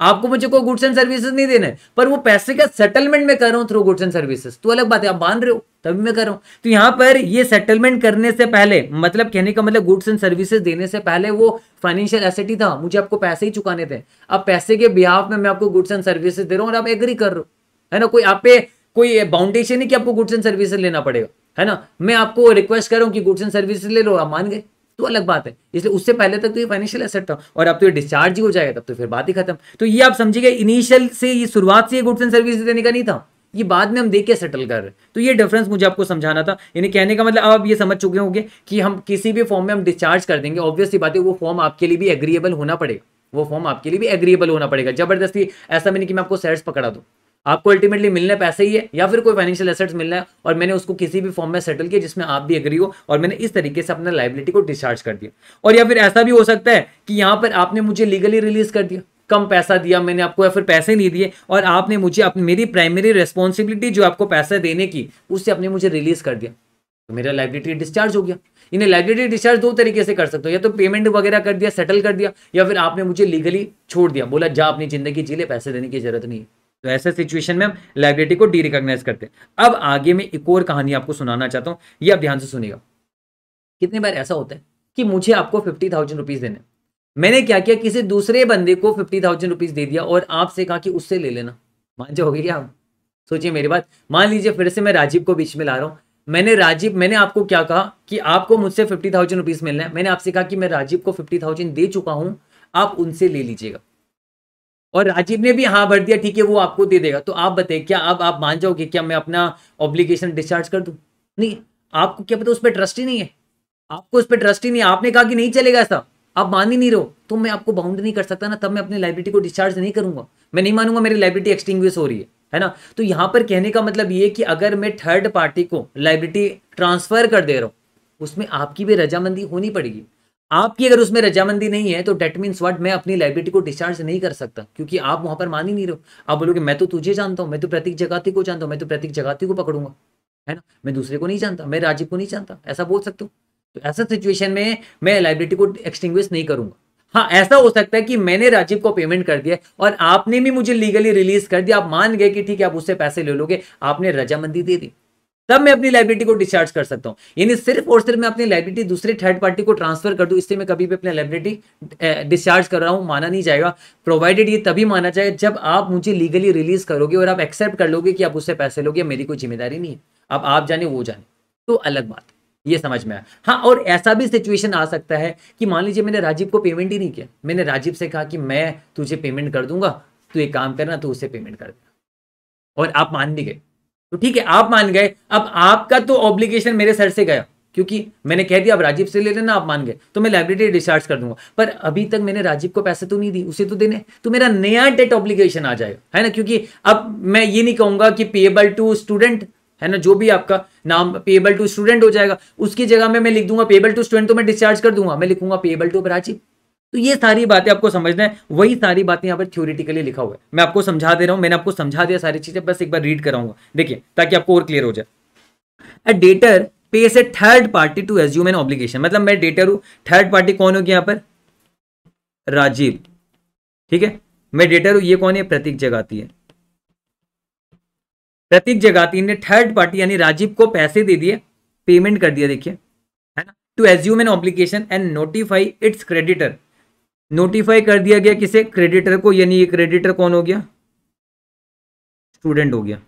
आपको मुझे कोई गुड्स एंड सर्विसेज नहीं देने पर वो पैसे का सेटलमेंट मैं कर रहा हूँ थ्रू गुड्स एंड सर्विसेज तो अलग बात है आप बांध रहे हो तभी मैं कर रहा हूँ तो यहाँ पर ये सेटलमेंट करने से पहले मतलब कहने का मतलब गुड्स एंड सर्विसेज देने से पहले वो फाइनेंशियल एसेट ही था मुझे आपको पैसे ही चुकाने थे अब पैसे के बिहाफ में मैं आपको गुड्स एंड सर्विसेज दे रहा हूँ और आप एग्री कर रहे हो है ना कोई आप पे कोई बाउंडेशन है कि आपको गुड्स एंड सर्विसेज लेना पड़ेगा है ना मैं आपको रिक्वेस्ट कर रहा हूँ कि गुड्स एंड सर्विसेज ले लो आप मान गए तो अलग बात है इसलिए उससे पहले तक तो ये फाइनेंशियल एसेट था और अब तो ये डिस्चार्ज ही हो जाएगा तब तो फिर बात ही खत्म तो ये आप समझिएगा इनिशियल से ये शुरुआत से गुड्स एंड सर्विस देने का नहीं था ये बाद में हम देख के सेटल कर रहे तो ये डिफरेंस मुझे आपको समझाना था यानी कहने का मतलब आप ये समझ चुके होंगे कि हम किसी भी फॉर्म में हम डिस्चार्ज कर देंगे ऑब्वियसली बात है वो फॉर्म आपके लिए भी एग्रीएबल होना पड़ेगा वो फॉर्म आपके लिए भी एग्रीएबल होना पड़ेगा जबरदस्ती ऐसा भी नहीं कि मैं आपको सेट्स पकड़ा दूँ आपको अल्टीमेटली मिलने पैसे ही है या फिर कोई फाइनेंशियल एसेट्स मिलना है और मैंने उसको किसी भी फॉर्म में सेटल किया जिसमें आप भी एग्री हो और मैंने इस तरीके से अपना लाइबिलिटी को डिस्चार्ज कर दिया और या फिर ऐसा भी हो सकता है कि यहाँ पर आपने मुझे लीगली रिलीज कर दिया कम पैसा दिया मैंने आपको या फिर पैसे नहीं दिए और आपने मुझे अपनी मेरी प्राइमरी रेस्पॉन्सिबिलिटी जो आपको पैसा देने की उससे आपने मुझे रिलीज कर दिया तो मेरा लाइबिलिटी डिस्चार्ज हो गया इन्हें लाइबिलिटी डिस्चार्ज दो तरीके से कर सकते हो या तो पेमेंट वगैरह कर दिया सेटल कर दिया या फिर आपने मुझे लीगली छोड़ दिया बोला जा अपनी जिंदगी जी ले पैसे देने की जरूरत नहीं है तो ऐसे सिचुएशन में हम लाइब्रेटी को डी रिकॉग्नाइज करते हैं अब आगे में एक और कहानी आपको सुनाना चाहता हूँ ये आप ध्यान से सुनिएगा कितनी बार ऐसा होता है कि मुझे आपको फिफ्टी थाउजेंड रुपीज़ देने मैंने क्या किया किसी दूसरे बंदे को फिफ्टी थाउजेंड रुपीज़ दे दिया और आपसे कहा कि उससे ले लेना मान जाओगे क्या आप सोचिए मेरी बात मान लीजिए फिर से मैं राजीव को बीच में ला रहा हूँ मैंने राजीव मैंने आपको क्या कहा कि आपको मुझसे फिफ्टी थाउजेंड रुपीज़ मिलना है मैंने आपसे कहा कि मैं राजीव को फिफ्टी थाउजेंड दे चुका हूँ आप उनसे ले लीजिएगा और राजीव ने भी हाँ भर दिया ठीक है वो आपको दे देगा तो आप बताइए क्या अब आप मान जाओगे क्या मैं अपना ऑब्लिगेशन डिस्चार्ज कर दूँ नहीं आपको क्या पता उस पर ट्रस्ट ही नहीं है आपको उस पर ट्रस्ट ही नहीं है आपने कहा कि नहीं चलेगा ऐसा आप मान ही नहीं रहो तो मैं आपको बाउंड नहीं कर सकता ना तब मैं अपनी लाइब्रेटी को डिस्चार्ज नहीं करूंगा मैं नहीं मानूंगा मेरी लाइब्रेटी एक्सटिंग हो रही है है ना तो यहाँ पर कहने का मतलब ये कि अगर मैं थर्ड पार्टी को लाइब्रेटी ट्रांसफर कर दे रहा हूँ उसमें आपकी भी रजामंदी होनी पड़ेगी आपकी अगर उसमें रजामंदी नहीं है तो डेट मीन्स वट मैं अपनी लाइब्रेटी को डिस्चार्ज नहीं कर सकता क्योंकि आप वहां पर मान ही नहीं रहे हो आप बोलोगे मैं तो तुझे जानता हूं मैं तो प्रतीक जगाती को जानता हूं मैं तो प्रतीक जगाती को पकड़ूंगा है ना मैं दूसरे को नहीं जानता मैं राजीव को नहीं जानता ऐसा बोल सकता हूँ तो ऐसा सिचुएशन में मैं लाइब्रेटी को एक्सटिंग नहीं करूंगा हाँ ऐसा हो सकता है कि मैंने राजीव को पेमेंट कर दिया और आपने भी मुझे लीगली रिलीज कर दिया आप मान गए कि ठीक है आप उससे पैसे ले लोगे आपने रजामंदी दे दी तब मैं अपनी लाइब्रेटी को डिस्चार्ज कर सकता हूँ यानी सिर्फ और सिर्फ मैं अपनी लाइब्रेटी दूसरे थर्ड पार्टी को ट्रांसफर कर दूँ इससे मैं कभी भी अपनी लाइबिलिटी डिस्चार्ज कर रहा हूँ माना नहीं जाएगा प्रोवाइडेड ये तभी माना जाए जब आप मुझे लीगली रिलीज करोगे और आप एक्सेप्ट कर लोगे कि आप उससे पैसे लोगे मेरी कोई जिम्मेदारी नहीं है अब आप जाने वो जाने तो अलग बात ये समझ में आया हाँ और ऐसा भी सिचुएशन आ सकता है कि मान लीजिए मैंने राजीव को पेमेंट ही नहीं किया मैंने राजीव से कहा कि मैं तुझे पेमेंट कर दूंगा तू एक काम करना तो उसे पेमेंट कर देना और आप मान भी गए तो ठीक है आप मान गए अब आपका तो ऑब्लिगेशन मेरे सर से गया क्योंकि मैंने कह दिया अब राजीव से ले लेना आप मान गए तो मैं लाइब्रेरी डिस्चार्ज कर दूंगा पर अभी तक मैंने राजीव को पैसे तो नहीं दी उसे तो देने तो मेरा नया डेट ऑब्लिगेशन आ जाएगा है ना क्योंकि अब मैं ये नहीं कहूंगा कि पेएबल टू स्टूडेंट है ना जो भी आपका नाम पेएबल टू स्टूडेंट हो जाएगा उसकी जगह में मैं लिख दूंगा पेएबल टू स्टूडेंट तो मैं डिस्चार्ज कर दूंगा मैं लिखूंगा पेएबल टू राजीव तो ये सारी बातें आपको समझना है वही सारी बातें यहाँ पर थ्योरिटिकली लिखा हुआ है मैं आपको समझा दे रहा हूँ मैंने आपको समझा दिया सारी चीजें बस एक बार रीड कराऊंगा देखिए ताकि आपको और क्लियर हो जाए a debtor pays a third party to assume an obligation मतलब मैं डेटर हूं थर्ड पार्टी कौन होगी यहां पर राजीव ठीक है मैं डेटर हूं ये कौन है प्रतीक जगाती है प्रतीक जगाती ने थर्ड पार्टी यानी राजीव को पैसे दे दिए पेमेंट कर दिया देखिए है ना to assume an obligation and notify its creditor notify कर दिया गया किसे क्रेडिटर को यानी ये क्रेडिटर कौन हो गया स्टूडेंट हो गया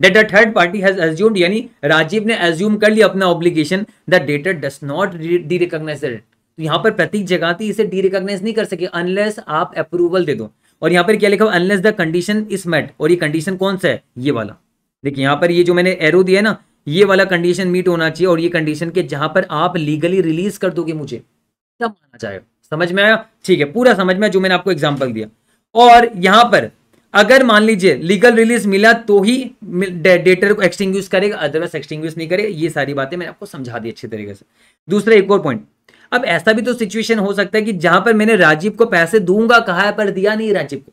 debtor third party has assumed यानी राजीव ने एज्यूम कर लिया अपना obligation the debtor does not derecognised तो यहां पर प्रतीक जगाती इसे डी रिकॉग्नाइज नहीं कर सके अनलेस आप अप्रूवल दे दो और यहां पर क्या लिखा हुआ unless the condition is met और ये कंडीशन कौन सा है ये वाला देखिए यहां पर ये जो मैंने एरो दिया है ना ये वाला कंडीशन मीट होना चाहिए और ये कंडीशन के जहां पर आप लीगली रिलीज कर दोगे मुझे तब माना जाएगा समझ में आया ठीक है पूरा समझ में जो मैंने आपको एग्जाम्पल दिया और यहाँ पर अगर मान लीजिए लीगल रिलीज मिला तो ही डेटर को एक्सटिंग करेगा अदरवाइज एक्सटिंग नहीं करेगा ये सारी बातें मैंने आपको समझा दी अच्छी तरीके से दूसरा एक और पॉइंट अब ऐसा भी तो सिचुएशन हो सकता है कि जहां पर मैंने राजीव को पैसे दूंगा कहा है पर दिया नहीं राजीव को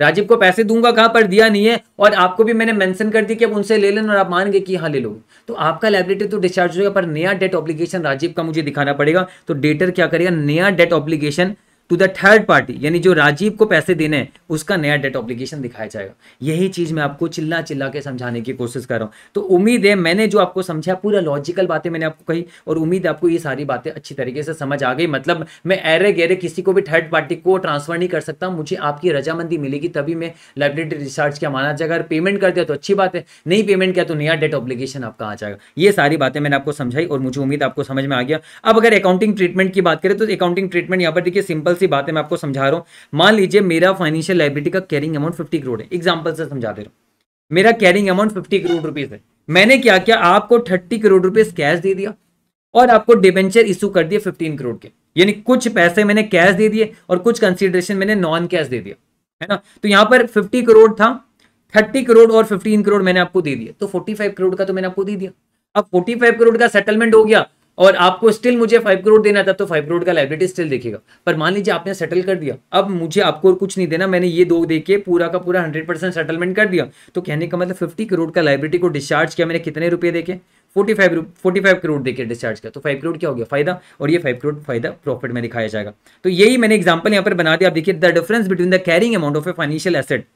राजीव को पैसे दूंगा कहाँ पर दिया नहीं है और आपको भी मैंने मेंशन कर दी कि अब उनसे ले लेना और आप मान गए कि हाँ ले लो तो आपका लाइबिलिटी तो डिस्चार्ज होगा पर नया डेट ऑब्लिगेशन राजीव का मुझे दिखाना पड़ेगा तो डेटर क्या करेगा नया debt obligation to the third party यानी जो राजीव को पैसे देने हैं उसका नया डेट ऑब्लिगेशन दिखाया जाएगा यही चीज़ मैं आपको चिल्ला चिल्ला के समझाने की कोशिश कर रहा हूँ तो उम्मीद है मैंने जो आपको समझा पूरा लॉजिकल बातें मैंने आपको कही और उम्मीद आपको ये सारी बातें अच्छी तरीके से समझ आ गई मतलब मैं एरे गहरे किसी को भी थर्ड पार्टी को ट्रांसफर नहीं कर सकता मुझे आपकी रजामंदी मिलेगी तभी मैं लाइब्रेरी रिसर्च क्या माना जाएगा अगर पेमेंट कर दिया तो अच्छी बात है नहीं पेमेंट किया तो नया डेट ऑब्लिगेशन आपका आ जाएगा ये सारी बातें मैंने आपको समझाई और मुझे उम्मीद आपको समझ में आ गया अब अगर अकाउंटिंग ट्रीटमेंट की बात करें तो अकाउंटिंग ट्रीटमेंट यहाँ पर देखिए सिंपल सी बात है मैं आपको समझा रहा हूँ मान लीजिए मेरा फाइनेंशियल लाइबिलिटी का कैरिंग अमाउंट फिफ्टी करोड़ है एग्जाम्पल से समझा दे रहा हूँ मेरा carrying amount fifty crore rupees है मैंने क्या किया आपको थर्टी करोड़ रुपीज़ कैश दे दिया और आपको डिबेंचर इशू कर दिया फिफ्टीन करोड़ के यानी कुछ पैसे मैंने कैश दे दिए और कुछ कंसिडरेशन मैंने नॉन कैश दे दिया है ना तो यहाँ पर फिफ्टी करोड़ था थर्टी करोड़ और फिफ्टीन करोड़ मैंने आपको दे दिया तो फोर्टी फाइव करोड़ का तो मैंने आपको दे दिया अब फोर्टी फाइव करोड़ का सेटलमेंट हो गया और आपको स्टिल मुझे फाइव करोड़ देना था तो फाइव करोड़ का लाइब्रेटी स्टिल देखेगा पर मान लीजिए आपने सेटल कर दिया अब मुझे आपको और कुछ नहीं देना मैंने ये दो देखिए के पूरा का पूरा हंड्रेड परसेंट सेटलमेंट कर दिया तो कहने का मतलब फिफ्टी करोड़ का लाइब्रेटी को डिस्चार्ज किया मैंने कितने रुपये देखे forty five forty five crore देखे डिस्चार्ज किया तो फाइव करोड़ क्या हो गया फायदा और ये फाइव करोड़ फायदा प्रॉफिट में दिखाया जाएगा तो यही मैंने एग्जाम्पल यहाँ पर बना दिया आप देखिए the difference between the carrying amount of a financial asset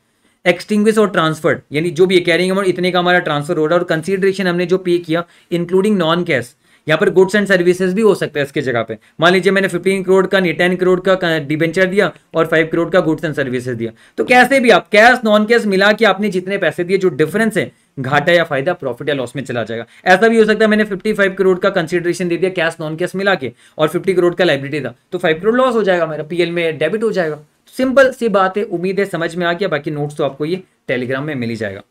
extinguish और ट्रांसफर्ड यानी जो भी कैरिंग अमाउंट इतने का हमारा ट्रांसफर हो रहा है और कंसिडरेशन हमने जो पे किया इंक्लूडिंग नॉन कैश यहाँ पर गुड्स एंड सर्विसेज भी हो सकता है इसके जगह पे मान लीजिए मैंने फिफ्टीन करोड़ का टेन करोड़ का डिबेंचर दिया और फाइव करोड़ का गुड्स एंड सर्विसेज दिया तो कैसे भी आप कैश नॉन कैश मिला के आपने जितने पैसे दिए जो डिफरेंस है घाटा या फायदा प्रॉफिट या लॉस में चला जाएगा ऐसा भी हो सकता है मैंने 55 करोड़ का कंसिडरेशन दे दिया कैश नॉन कैश मिला के और 50 करोड़ का लाइब्रेटी था तो 5 करोड़ लॉस हो जाएगा मेरा पीएल में डेबिट हो जाएगा सिंपल सी बात है उम्मीद है समझ में आ गया बाकी नोट्स तो आपको ये टेलीग्राम में मिल जाएगा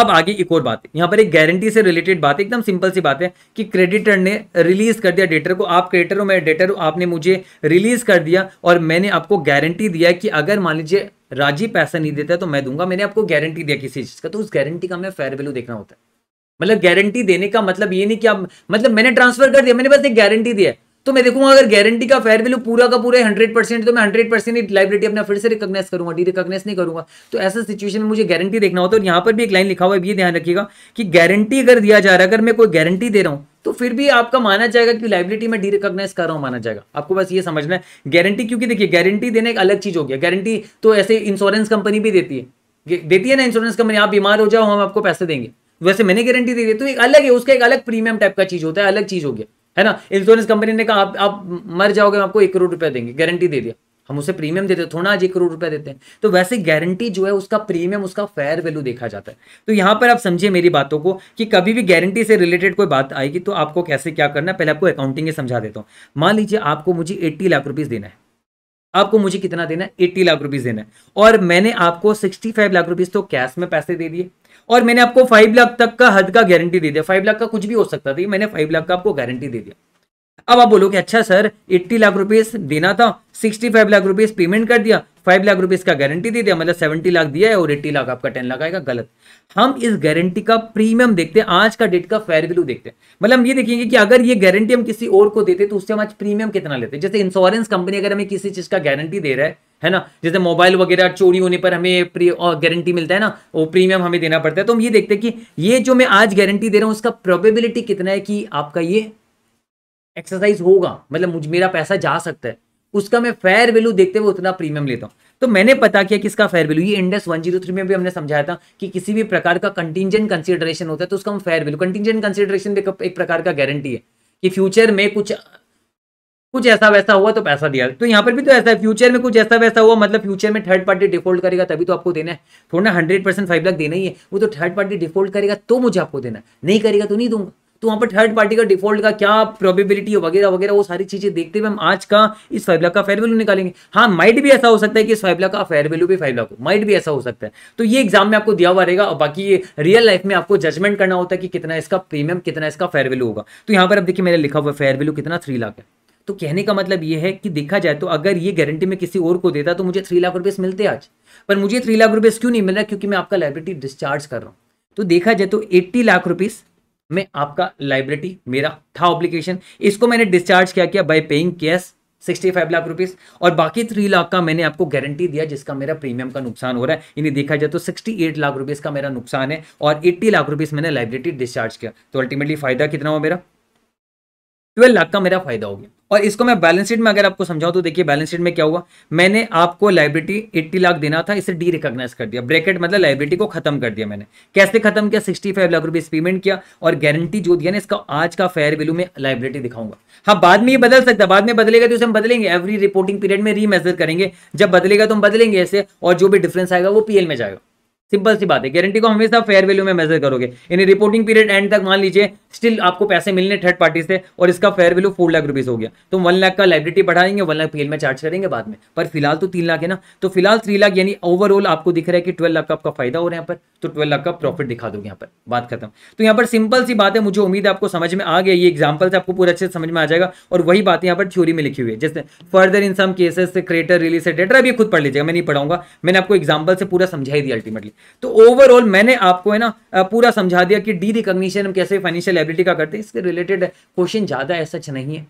अब आगे एक और बात यहाँ पर एक गारंटी से रिलेटेड बात एकदम सिंपल सी बात है कि क्रेडिटर ने रिलीज कर दिया डेटर को आप क्रेडिटर हो मैं डेटर हूँ आपने मुझे रिलीज कर दिया और मैंने आपको गारंटी दिया कि अगर मान लीजिए राजीव पैसा नहीं देता तो मैं दूंगा मैंने आपको गारंटी दिया किसी चीज़ का तो उस गारंटी का हमें फेयर वैल्यू देखना होता है मतलब गारंटी देने का मतलब ये नहीं कि आप मतलब मैंने ट्रांसफर कर दिया मैंने बस एक गारंटी दिया तो मैं देखूंगा अगर गारंटी का फेयर वैल्यू पूरा का पूरा हंड्रेड परसेंट तो मैं हंड्रेड परसेंट लाइब्रेटी अपना फिर से रिकॉग्नाइज करूंगा डी रिकॉग्नाइज नहीं करूंगा तो ऐसा सिचुएशन में मुझे गारंटी देखना होता है और यहां पर भी एक लाइन लिखा हुआ है ये ध्यान रखिएगा कि गारंटी अगर दिया जा रहा है अगर मैं कोई गारंटी दे रहा हूं तो फिर भी आपका माना जाएगा कि लाइबिलिटी में डी रिकॉग्नाइज कर रहा हूँ माना जाएगा आपको बस ये समझना है गारंटी क्योंकि देखिए गारंटी देने एक अलग चीज़ हो गया गारंटी तो ऐसे इंश्योरेंस कंपनी भी देती है देती है ना इंश्योरेंस कंपनी आप बीमार हो जाओ हम आपको पैसे देंगे वैसे मैंने गारंटी दे दी तो एक अलग है उसका एक अलग प्रीमियम टाइप का चीज़ होता है अलग चीज़ हो गया है ना इंश्योरेंस कंपनी ने कहा आप आप मर जाओगे आपको एक करोड़ रुपया देंगे गारंटी दे दिया हम उसे प्रीमियम देते थोड़ा आज एक करोड़ रुपया देते हैं तो वैसे गारंटी जो है उसका प्रीमियम उसका फेयर वैल्यू देखा जाता है तो यहां पर आप समझिए मेरी बातों को कि कभी भी गारंटी से रिलेटेड कोई बात आएगी तो आपको कैसे क्या करना है पहले आपको अकाउंटिंग समझा देता हूं मान लीजिए आपको मुझे एट्टी लाख रुपीज़ देना है आपको मुझे कितना देना है एट्टी लाख रुपीज़ देना है और मैंने आपको सिक्सटी फाइव लाख रुपीज़ तो कैश में पैसे दे दिए और मैंने आपको फाइव लाख तक का हद का गारंटी दे दिया फाइव लाख का कुछ भी हो सकता था मैंने फाइव लाख का आपको गारंटी दे दिया अब आप बोलोगे अच्छा सर 80 लाख रुपीस देना था 65 लाख रुपीस पेमेंट कर दिया 5 लाख रुपीस का गारंटी दे दिया मतलब 70 लाख दिया है और 80 लाख आपका 10 लाख आएगा गलत हम इस गारंटी का प्रीमियम देखते हैं आज का डेट का फेयर वैल्यू देखते हैं मतलब हम ये देखेंगे कि अगर ये गारंटी हम किसी और को देते तो उससे हम आज प्रीमियम कितना लेते जैसे इंश्योरेंस कंपनी अगर हमें किसी चीज का गारंटी दे रहा है है ना जैसे मोबाइल वगैरह चोरी होने पर हमें गारंटी मिलता है ना वो प्रीमियम हमें देना पड़ता है तो हम ये देखते हैं कि ये जो मैं आज गारंटी दे रहा हूँ उसका प्रोबेबिलिटी कितना है कि आपका ये एक्सरसाइज होगा मतलब मुझ मेरा पैसा जा सकता है उसका मैं फेयर वैल्यू देखते हुए उतना प्रीमियम लेता हूँ तो मैंने पता किया किसका फेयर वैल्यू ये इंडेक्स 103 में भी हमने समझाया था कि किसी भी प्रकार का कंटिजेंट कंसिडरेशन होता है तो उसका हम फेयर वैल्यू कंटिजेंट कंसिडरेशन एक प्रकार का गारंटी है कि फ्यूचर में कुछ कुछ ऐसा वैसा हुआ तो पैसा दिया तो यहाँ पर भी तो ऐसा है फ्यूचर में कुछ ऐसा वैसा हुआ मतलब फ्यूचर में थर्ड पार्टी डिफॉल्ट करेगा तभी तो आपको देना है थोड़ा ना हंड्रेड परसेंट फाइव लाख देना ही है वो तो थर्ड पार्टी डिफॉल्ट करेगा तो मुझे आपको देना नहीं करेगा तो नहीं दूंगा तो वहां पर थर्ड पार्टी का डिफॉल्ट का क्या प्रोबेबिलिटी वगैरह वगैरह वो सारी चीज़ें देखते हुए हम आज का इस फाइव लाख का फेयर वैल्यू निकालेंगे हाँ माइट भी ऐसा हो सकता है कि इस फाइव लाख का फेयर वैल्यू भी फाइव लाख हो माइट भी ऐसा हो सकता है तो ये एग्जाम में आपको दिया हुआ रहेगा और बाकी रियल लाइफ में आपको जजमेंट करना होता है कि कितना इसका प्रीमियम कितना इसका फेयर वैल्यू होगा तो यहाँ पर अब देखिए मैंने लिखा हुआ फेयर वैल्यू कितना थ्री लाख है तो कहने का मतलब यह है कि देखा जाए तो अगर ये गारंटी में किसी और को देता तो मुझे थ्री लाख रुपये मिलते आज पर मुझे थ्री लाख रुपये क्यों नहीं मिल रहा क्योंकि मैं आपका लाइब्रेटी डिस्चार्ज कर रहा हूँ तो देखा जाए तो एट्टी लाख रुपीज़ में आपका लाइब्रेटी मेरा था ऑब्लिकेशन इसको मैंने डिस्चार्ज क्या किया by paying cash sixty five lakh rupees और बाकी थ्री लाख का मैंने आपको गारंटी दिया जिसका मेरा प्रीमियम का नुकसान हो रहा है इन्हें देखा जाए तो सिक्सटी एट लाख रुपीस का मेरा नुकसान है और एट्टी लाख रुपीस मैंने लाइब्रेटी डिस्चार्ज किया तो अल्टीमेटली फायदा कितना हुआ मेरा ट्वेल्व लाख का मेरा फायदा हो गया और इसको मैं बैलेंस शीट में अगर आपको समझाऊं तो देखिए बैलेंस शीट में क्या हुआ मैंने आपको लाइब्रेटी एट्टी लाख देना था इसे डी रिकॉग्नाइज कर दिया ब्रैकेट मतलब लाइब्रेटी को खत्म कर दिया मैंने कैसे खत्म किया फाइव लाख रुपीज पेमेंट किया और गारंटी जो दिया ना इसका आज का फेयर वैल्यू में लाइब्रेटी दिखाऊंगा हाँ बाद में ये बदल सकता बाद में बदलेगा तो इसे हम बदलेंगे एवरी रिपोर्टिंग पीरियड में रीमेजर करेंगे जब बदलेगा तो हम बदलेंगे ऐसे और जो भी डिफरेंस आएगा वो पीएल में जाएगा सिंपल सी बात है गारंटी को हमेशा फेयर वैल्यू में मेजर करोगे यानी रिपोर्टिंग पीरियड एंड तक मान लीजिए स्टिल आपको पैसे मिलने थर्ड पार्टी से और इसका fair value four lakh rupees हो गया तो वन लाख का लाइबिलिटी बढ़ाएंगे वन लाख पीएल में चार्ज करेंगे बाद में पर फिलहाल तो तीन लाख है ना तो फिलहाल थ्री लाख यानी ओवरऑल आपको दिख रहा है कि ट्वेल्व लाख का आपका फायदा हो रहा है यहाँ पर तो ट्वेल्व लाख का प्रॉफिट दिखा दोगे यहाँ पर बात खत्म तो यहाँ पर सिंपल सी बात है मुझे उम्मीद है आपको समझ में आ गया ये एग्जाम्पल से आपको पूरा अच्छे से समझ में आ जाएगा और वही बात यहाँ पर थ्योरी में लिखी हुई है जैसे फर्दर इन सम केसेस से क्रिएटर रिलीज डेटर अभी खुद पढ़ लीजिएगा मैं नहीं पढ़ाऊंगा मैंने आपको एग्जाम्पल से पूरा समझाई दिया अल्टीमेटली तो ओवरऑल मैंने आपको है ना पूरा समझा दिया कि डी रिकग्निशन कैसे फाइनेंशियल लाइबिलिटी का करते हैं इसके रिलेटेड क्वेश्चन ज़्यादा है सच नहीं है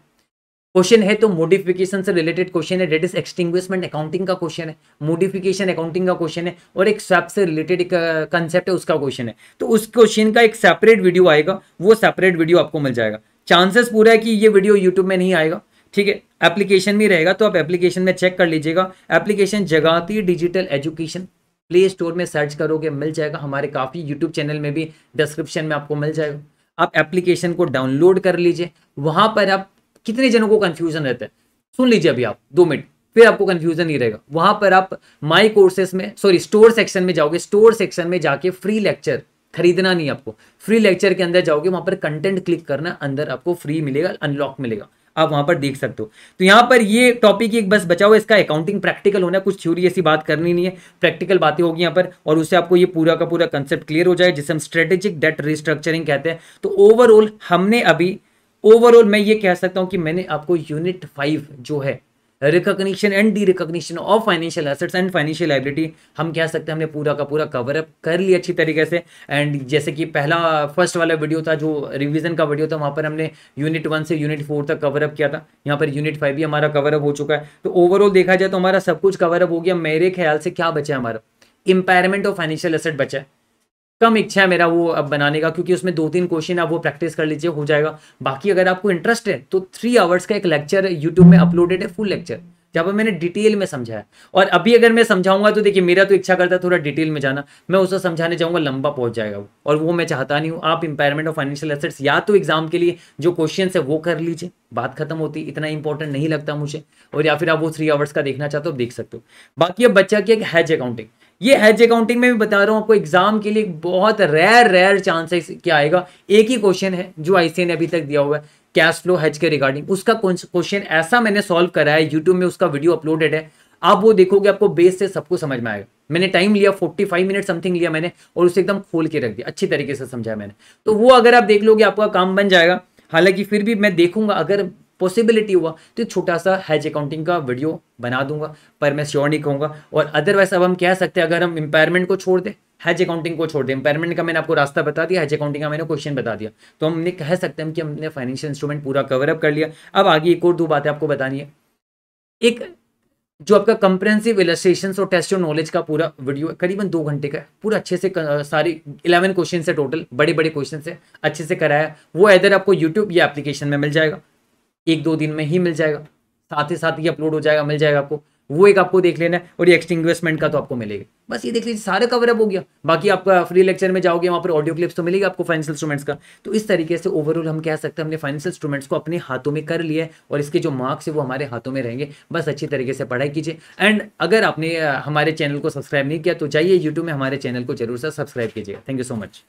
क्वेश्चन है तो मोडिफिकेशन से रिलेटेड क्वेश्चन है डेट इज एक्सटिंग्विशमेंट अकाउंटिंग का क्वेश्चन है मोडिफिकेशन अकाउंटिंग का क्वेश्चन है और एक स्वैप से रिलेटेड एक कंसेप्ट uh, है उसका क्वेश्चन है तो उस क्वेश्चन का एक सेपरेट वीडियो आएगा वो सेपरेट वीडियो आपको मिल जाएगा चांसेस पूरा है कि ये वीडियो यूट्यूब में नहीं आएगा ठीक है एप्लीकेशन भी रहेगा तो आप एप्लीकेशन में चेक कर लीजिएगा application Jagati digital education play store में सर्च करोगे मिल जाएगा हमारे काफ़ी यूट्यूब चैनल में भी डिस्क्रिप्शन में आपको मिल जाएगा आप एप्लीकेशन को डाउनलोड कर लीजिए वहां पर आप कितने जनों को कन्फ्यूजन रहता है सुन लीजिए अभी आप दो मिनट फिर आपको कन्फ्यूजन नहीं रहेगा वहां पर आप माई कोर्सेस में सॉरी स्टोर सेक्शन में जाओगे स्टोर सेक्शन में जाके फ्री लेक्चर खरीदना नहीं आपको फ्री लेक्चर के अंदर जाओगे वहां पर कंटेंट क्लिक करना अंदर आपको फ्री मिलेगा अनलॉक मिलेगा आप वहां पर देख सकते हो तो यहां पर ये टॉपिक एक बस बचा हुआ इसका अकाउंटिंग प्रैक्टिकल होना कुछ थ्योरी ऐसी बात करनी नहीं है प्रैक्टिकल बातें होगी यहां पर और उससे आपको ये पूरा का पूरा कंसेप्ट क्लियर हो जाए जिसे हम स्ट्रेटेजिक डेट रिस्ट्रक्चरिंग कहते हैं तो ओवरऑल हमने अभी ओवरऑल मैं ये कह सकता हूं कि मैंने आपको यूनिट फाइव जो है recognition and derecognition of financial assets and financial liability हम कह सकते हैं हमने पूरा का पूरा कवर अप कर लिया अच्छी तरीके से एंड जैसे कि पहला फर्स्ट वाला वीडियो था जो रिविजन का वीडियो था वहाँ पर हमने यूनिट वन से यूनिट फोर तक कवर अप किया था यहाँ पर यूनिट फाइव भी हमारा कवर अप हो चुका है तो ओवरऑल देखा जाए तो हमारा सब कुछ कवर अप हो गया मेरे ख्याल से क्या बचा है हमारा इंपायरमेंट ऑफ फाइनेंशियल एसेट बचा है कम इच्छा है मेरा वो अब बनाने का क्योंकि उसमें दो तीन क्वेश्चन आप वो प्रैक्टिस कर लीजिए हो जाएगा बाकी अगर आपको इंटरेस्ट है तो थ्री आवर्स का एक लेक्चर यूट्यूब में अपलोडेड है फुल लेक्चर जहाँ पर मैंने डिटेल में समझाया और अभी अगर मैं समझाऊंगा तो देखिए मेरा तो इच्छा करता है थोड़ा डिटेल में जाना मैं उसे समझाने जाऊँगा लंबा पहुँच जाएगा वो और वो मैं चाहता नहीं हूँ आप इंपायरमेंट ऑफ फाइनेंशियल एसेट्स या तो एग्जाम के लिए जो क्वेश्चन है वो कर लीजिए बात खत्म होती इतना इंपॉर्टेंट नहीं लगता मुझे और या फिर आप वो थ्री आवर्स का देखना चाहते हो देख सकते हो बाकी अब बच्चा की एक हैज अकाउंटिंग ये हेज अकाउंटिंग में भी बता रहा हूँ आपको एग्जाम के लिए बहुत रेयर रेयर चांसेस क्या आएगा एक ही क्वेश्चन है जो आई ने अभी तक दिया हुआ है कैश फ्लो हेज के रिगार्डिंग उसका क्वेश्चन ऐसा मैंने सॉल्व करा है यूट्यूब में उसका वीडियो अपलोडेड है आप वो देखोगे आपको बेस से सबको समझ में आएगा मैंने टाइम लिया 45 मिनट समथिंग लिया मैंने और उसे एकदम खोल के रख दिया अच्छी तरीके से समझाया मैंने तो वो अगर आप देख लोगे आपका काम बन जाएगा हालांकि फिर भी मैं देखूंगा अगर पॉसिबिलिटी हुआ तो छोटा सा हैज अकाउंटिंग का वीडियो बना दूंगा पर मैं श्योर नहीं कहूँगा और अदरवाइज अब हम कह सकते हैं अगर हम इम्पायरमेंट को छोड़ दें हैज अकाउंटिंग को छोड़ दें इम्पायरमेंट का मैंने आपको रास्ता बता दिया हैज अकाउंटिंग का मैंने क्वेश्चन बता दिया तो हमने कह सकते हैं कि हमने फाइनेंशियल इंस्ट्रूमेंट पूरा कवर अप कर लिया अब आगे एक और दो बातें आपको बतानी है एक जो आपका कंप्रेंसिव इलस्ट्रेशन और टेस्ट और नॉलेज का पूरा वीडियो है करीबन दो घंटे का पूरा अच्छे से सारी इलेवन क्वेश्चन है टोटल बड़े बड़े क्वेश्चन है अच्छे से कराया वो इधर आपको यूट्यूब या एप्लीकेशन में मिल जाएगा एक दो दिन में ही मिल जाएगा साथ ही साथ ही अपलोड हो जाएगा मिल जाएगा आपको वो एक आपको देख लेना है और ये एक्सटिंग्वेस्टमेंट का तो आपको मिलेगा बस ये देख लीजिए सारे कवरअप हो गया बाकी आप फ्री लेक्चर में जाओगे वहाँ पर ऑडियो क्लिप्स तो मिलेगी आपको फाइनेंशियल इंस्ट्रूमेंट्स का तो इस तरीके से ओवरऑल हम कह सकते हैं हमने फाइनेंशियल इंस्ट्रूमेंट्स को अपने हाथों में कर लिया है और इसके जो मार्क्स है वो हमारे हाथों में रहेंगे बस अच्छी तरीके से पढ़ाई कीजिए एंड अगर आपने हमारे चैनल को सब्सक्राइब नहीं किया तो जाइए यूट्यूब में हमारे चैनल को जरूर से सब्सक्राइब कीजिएगा थैंक यू सो मच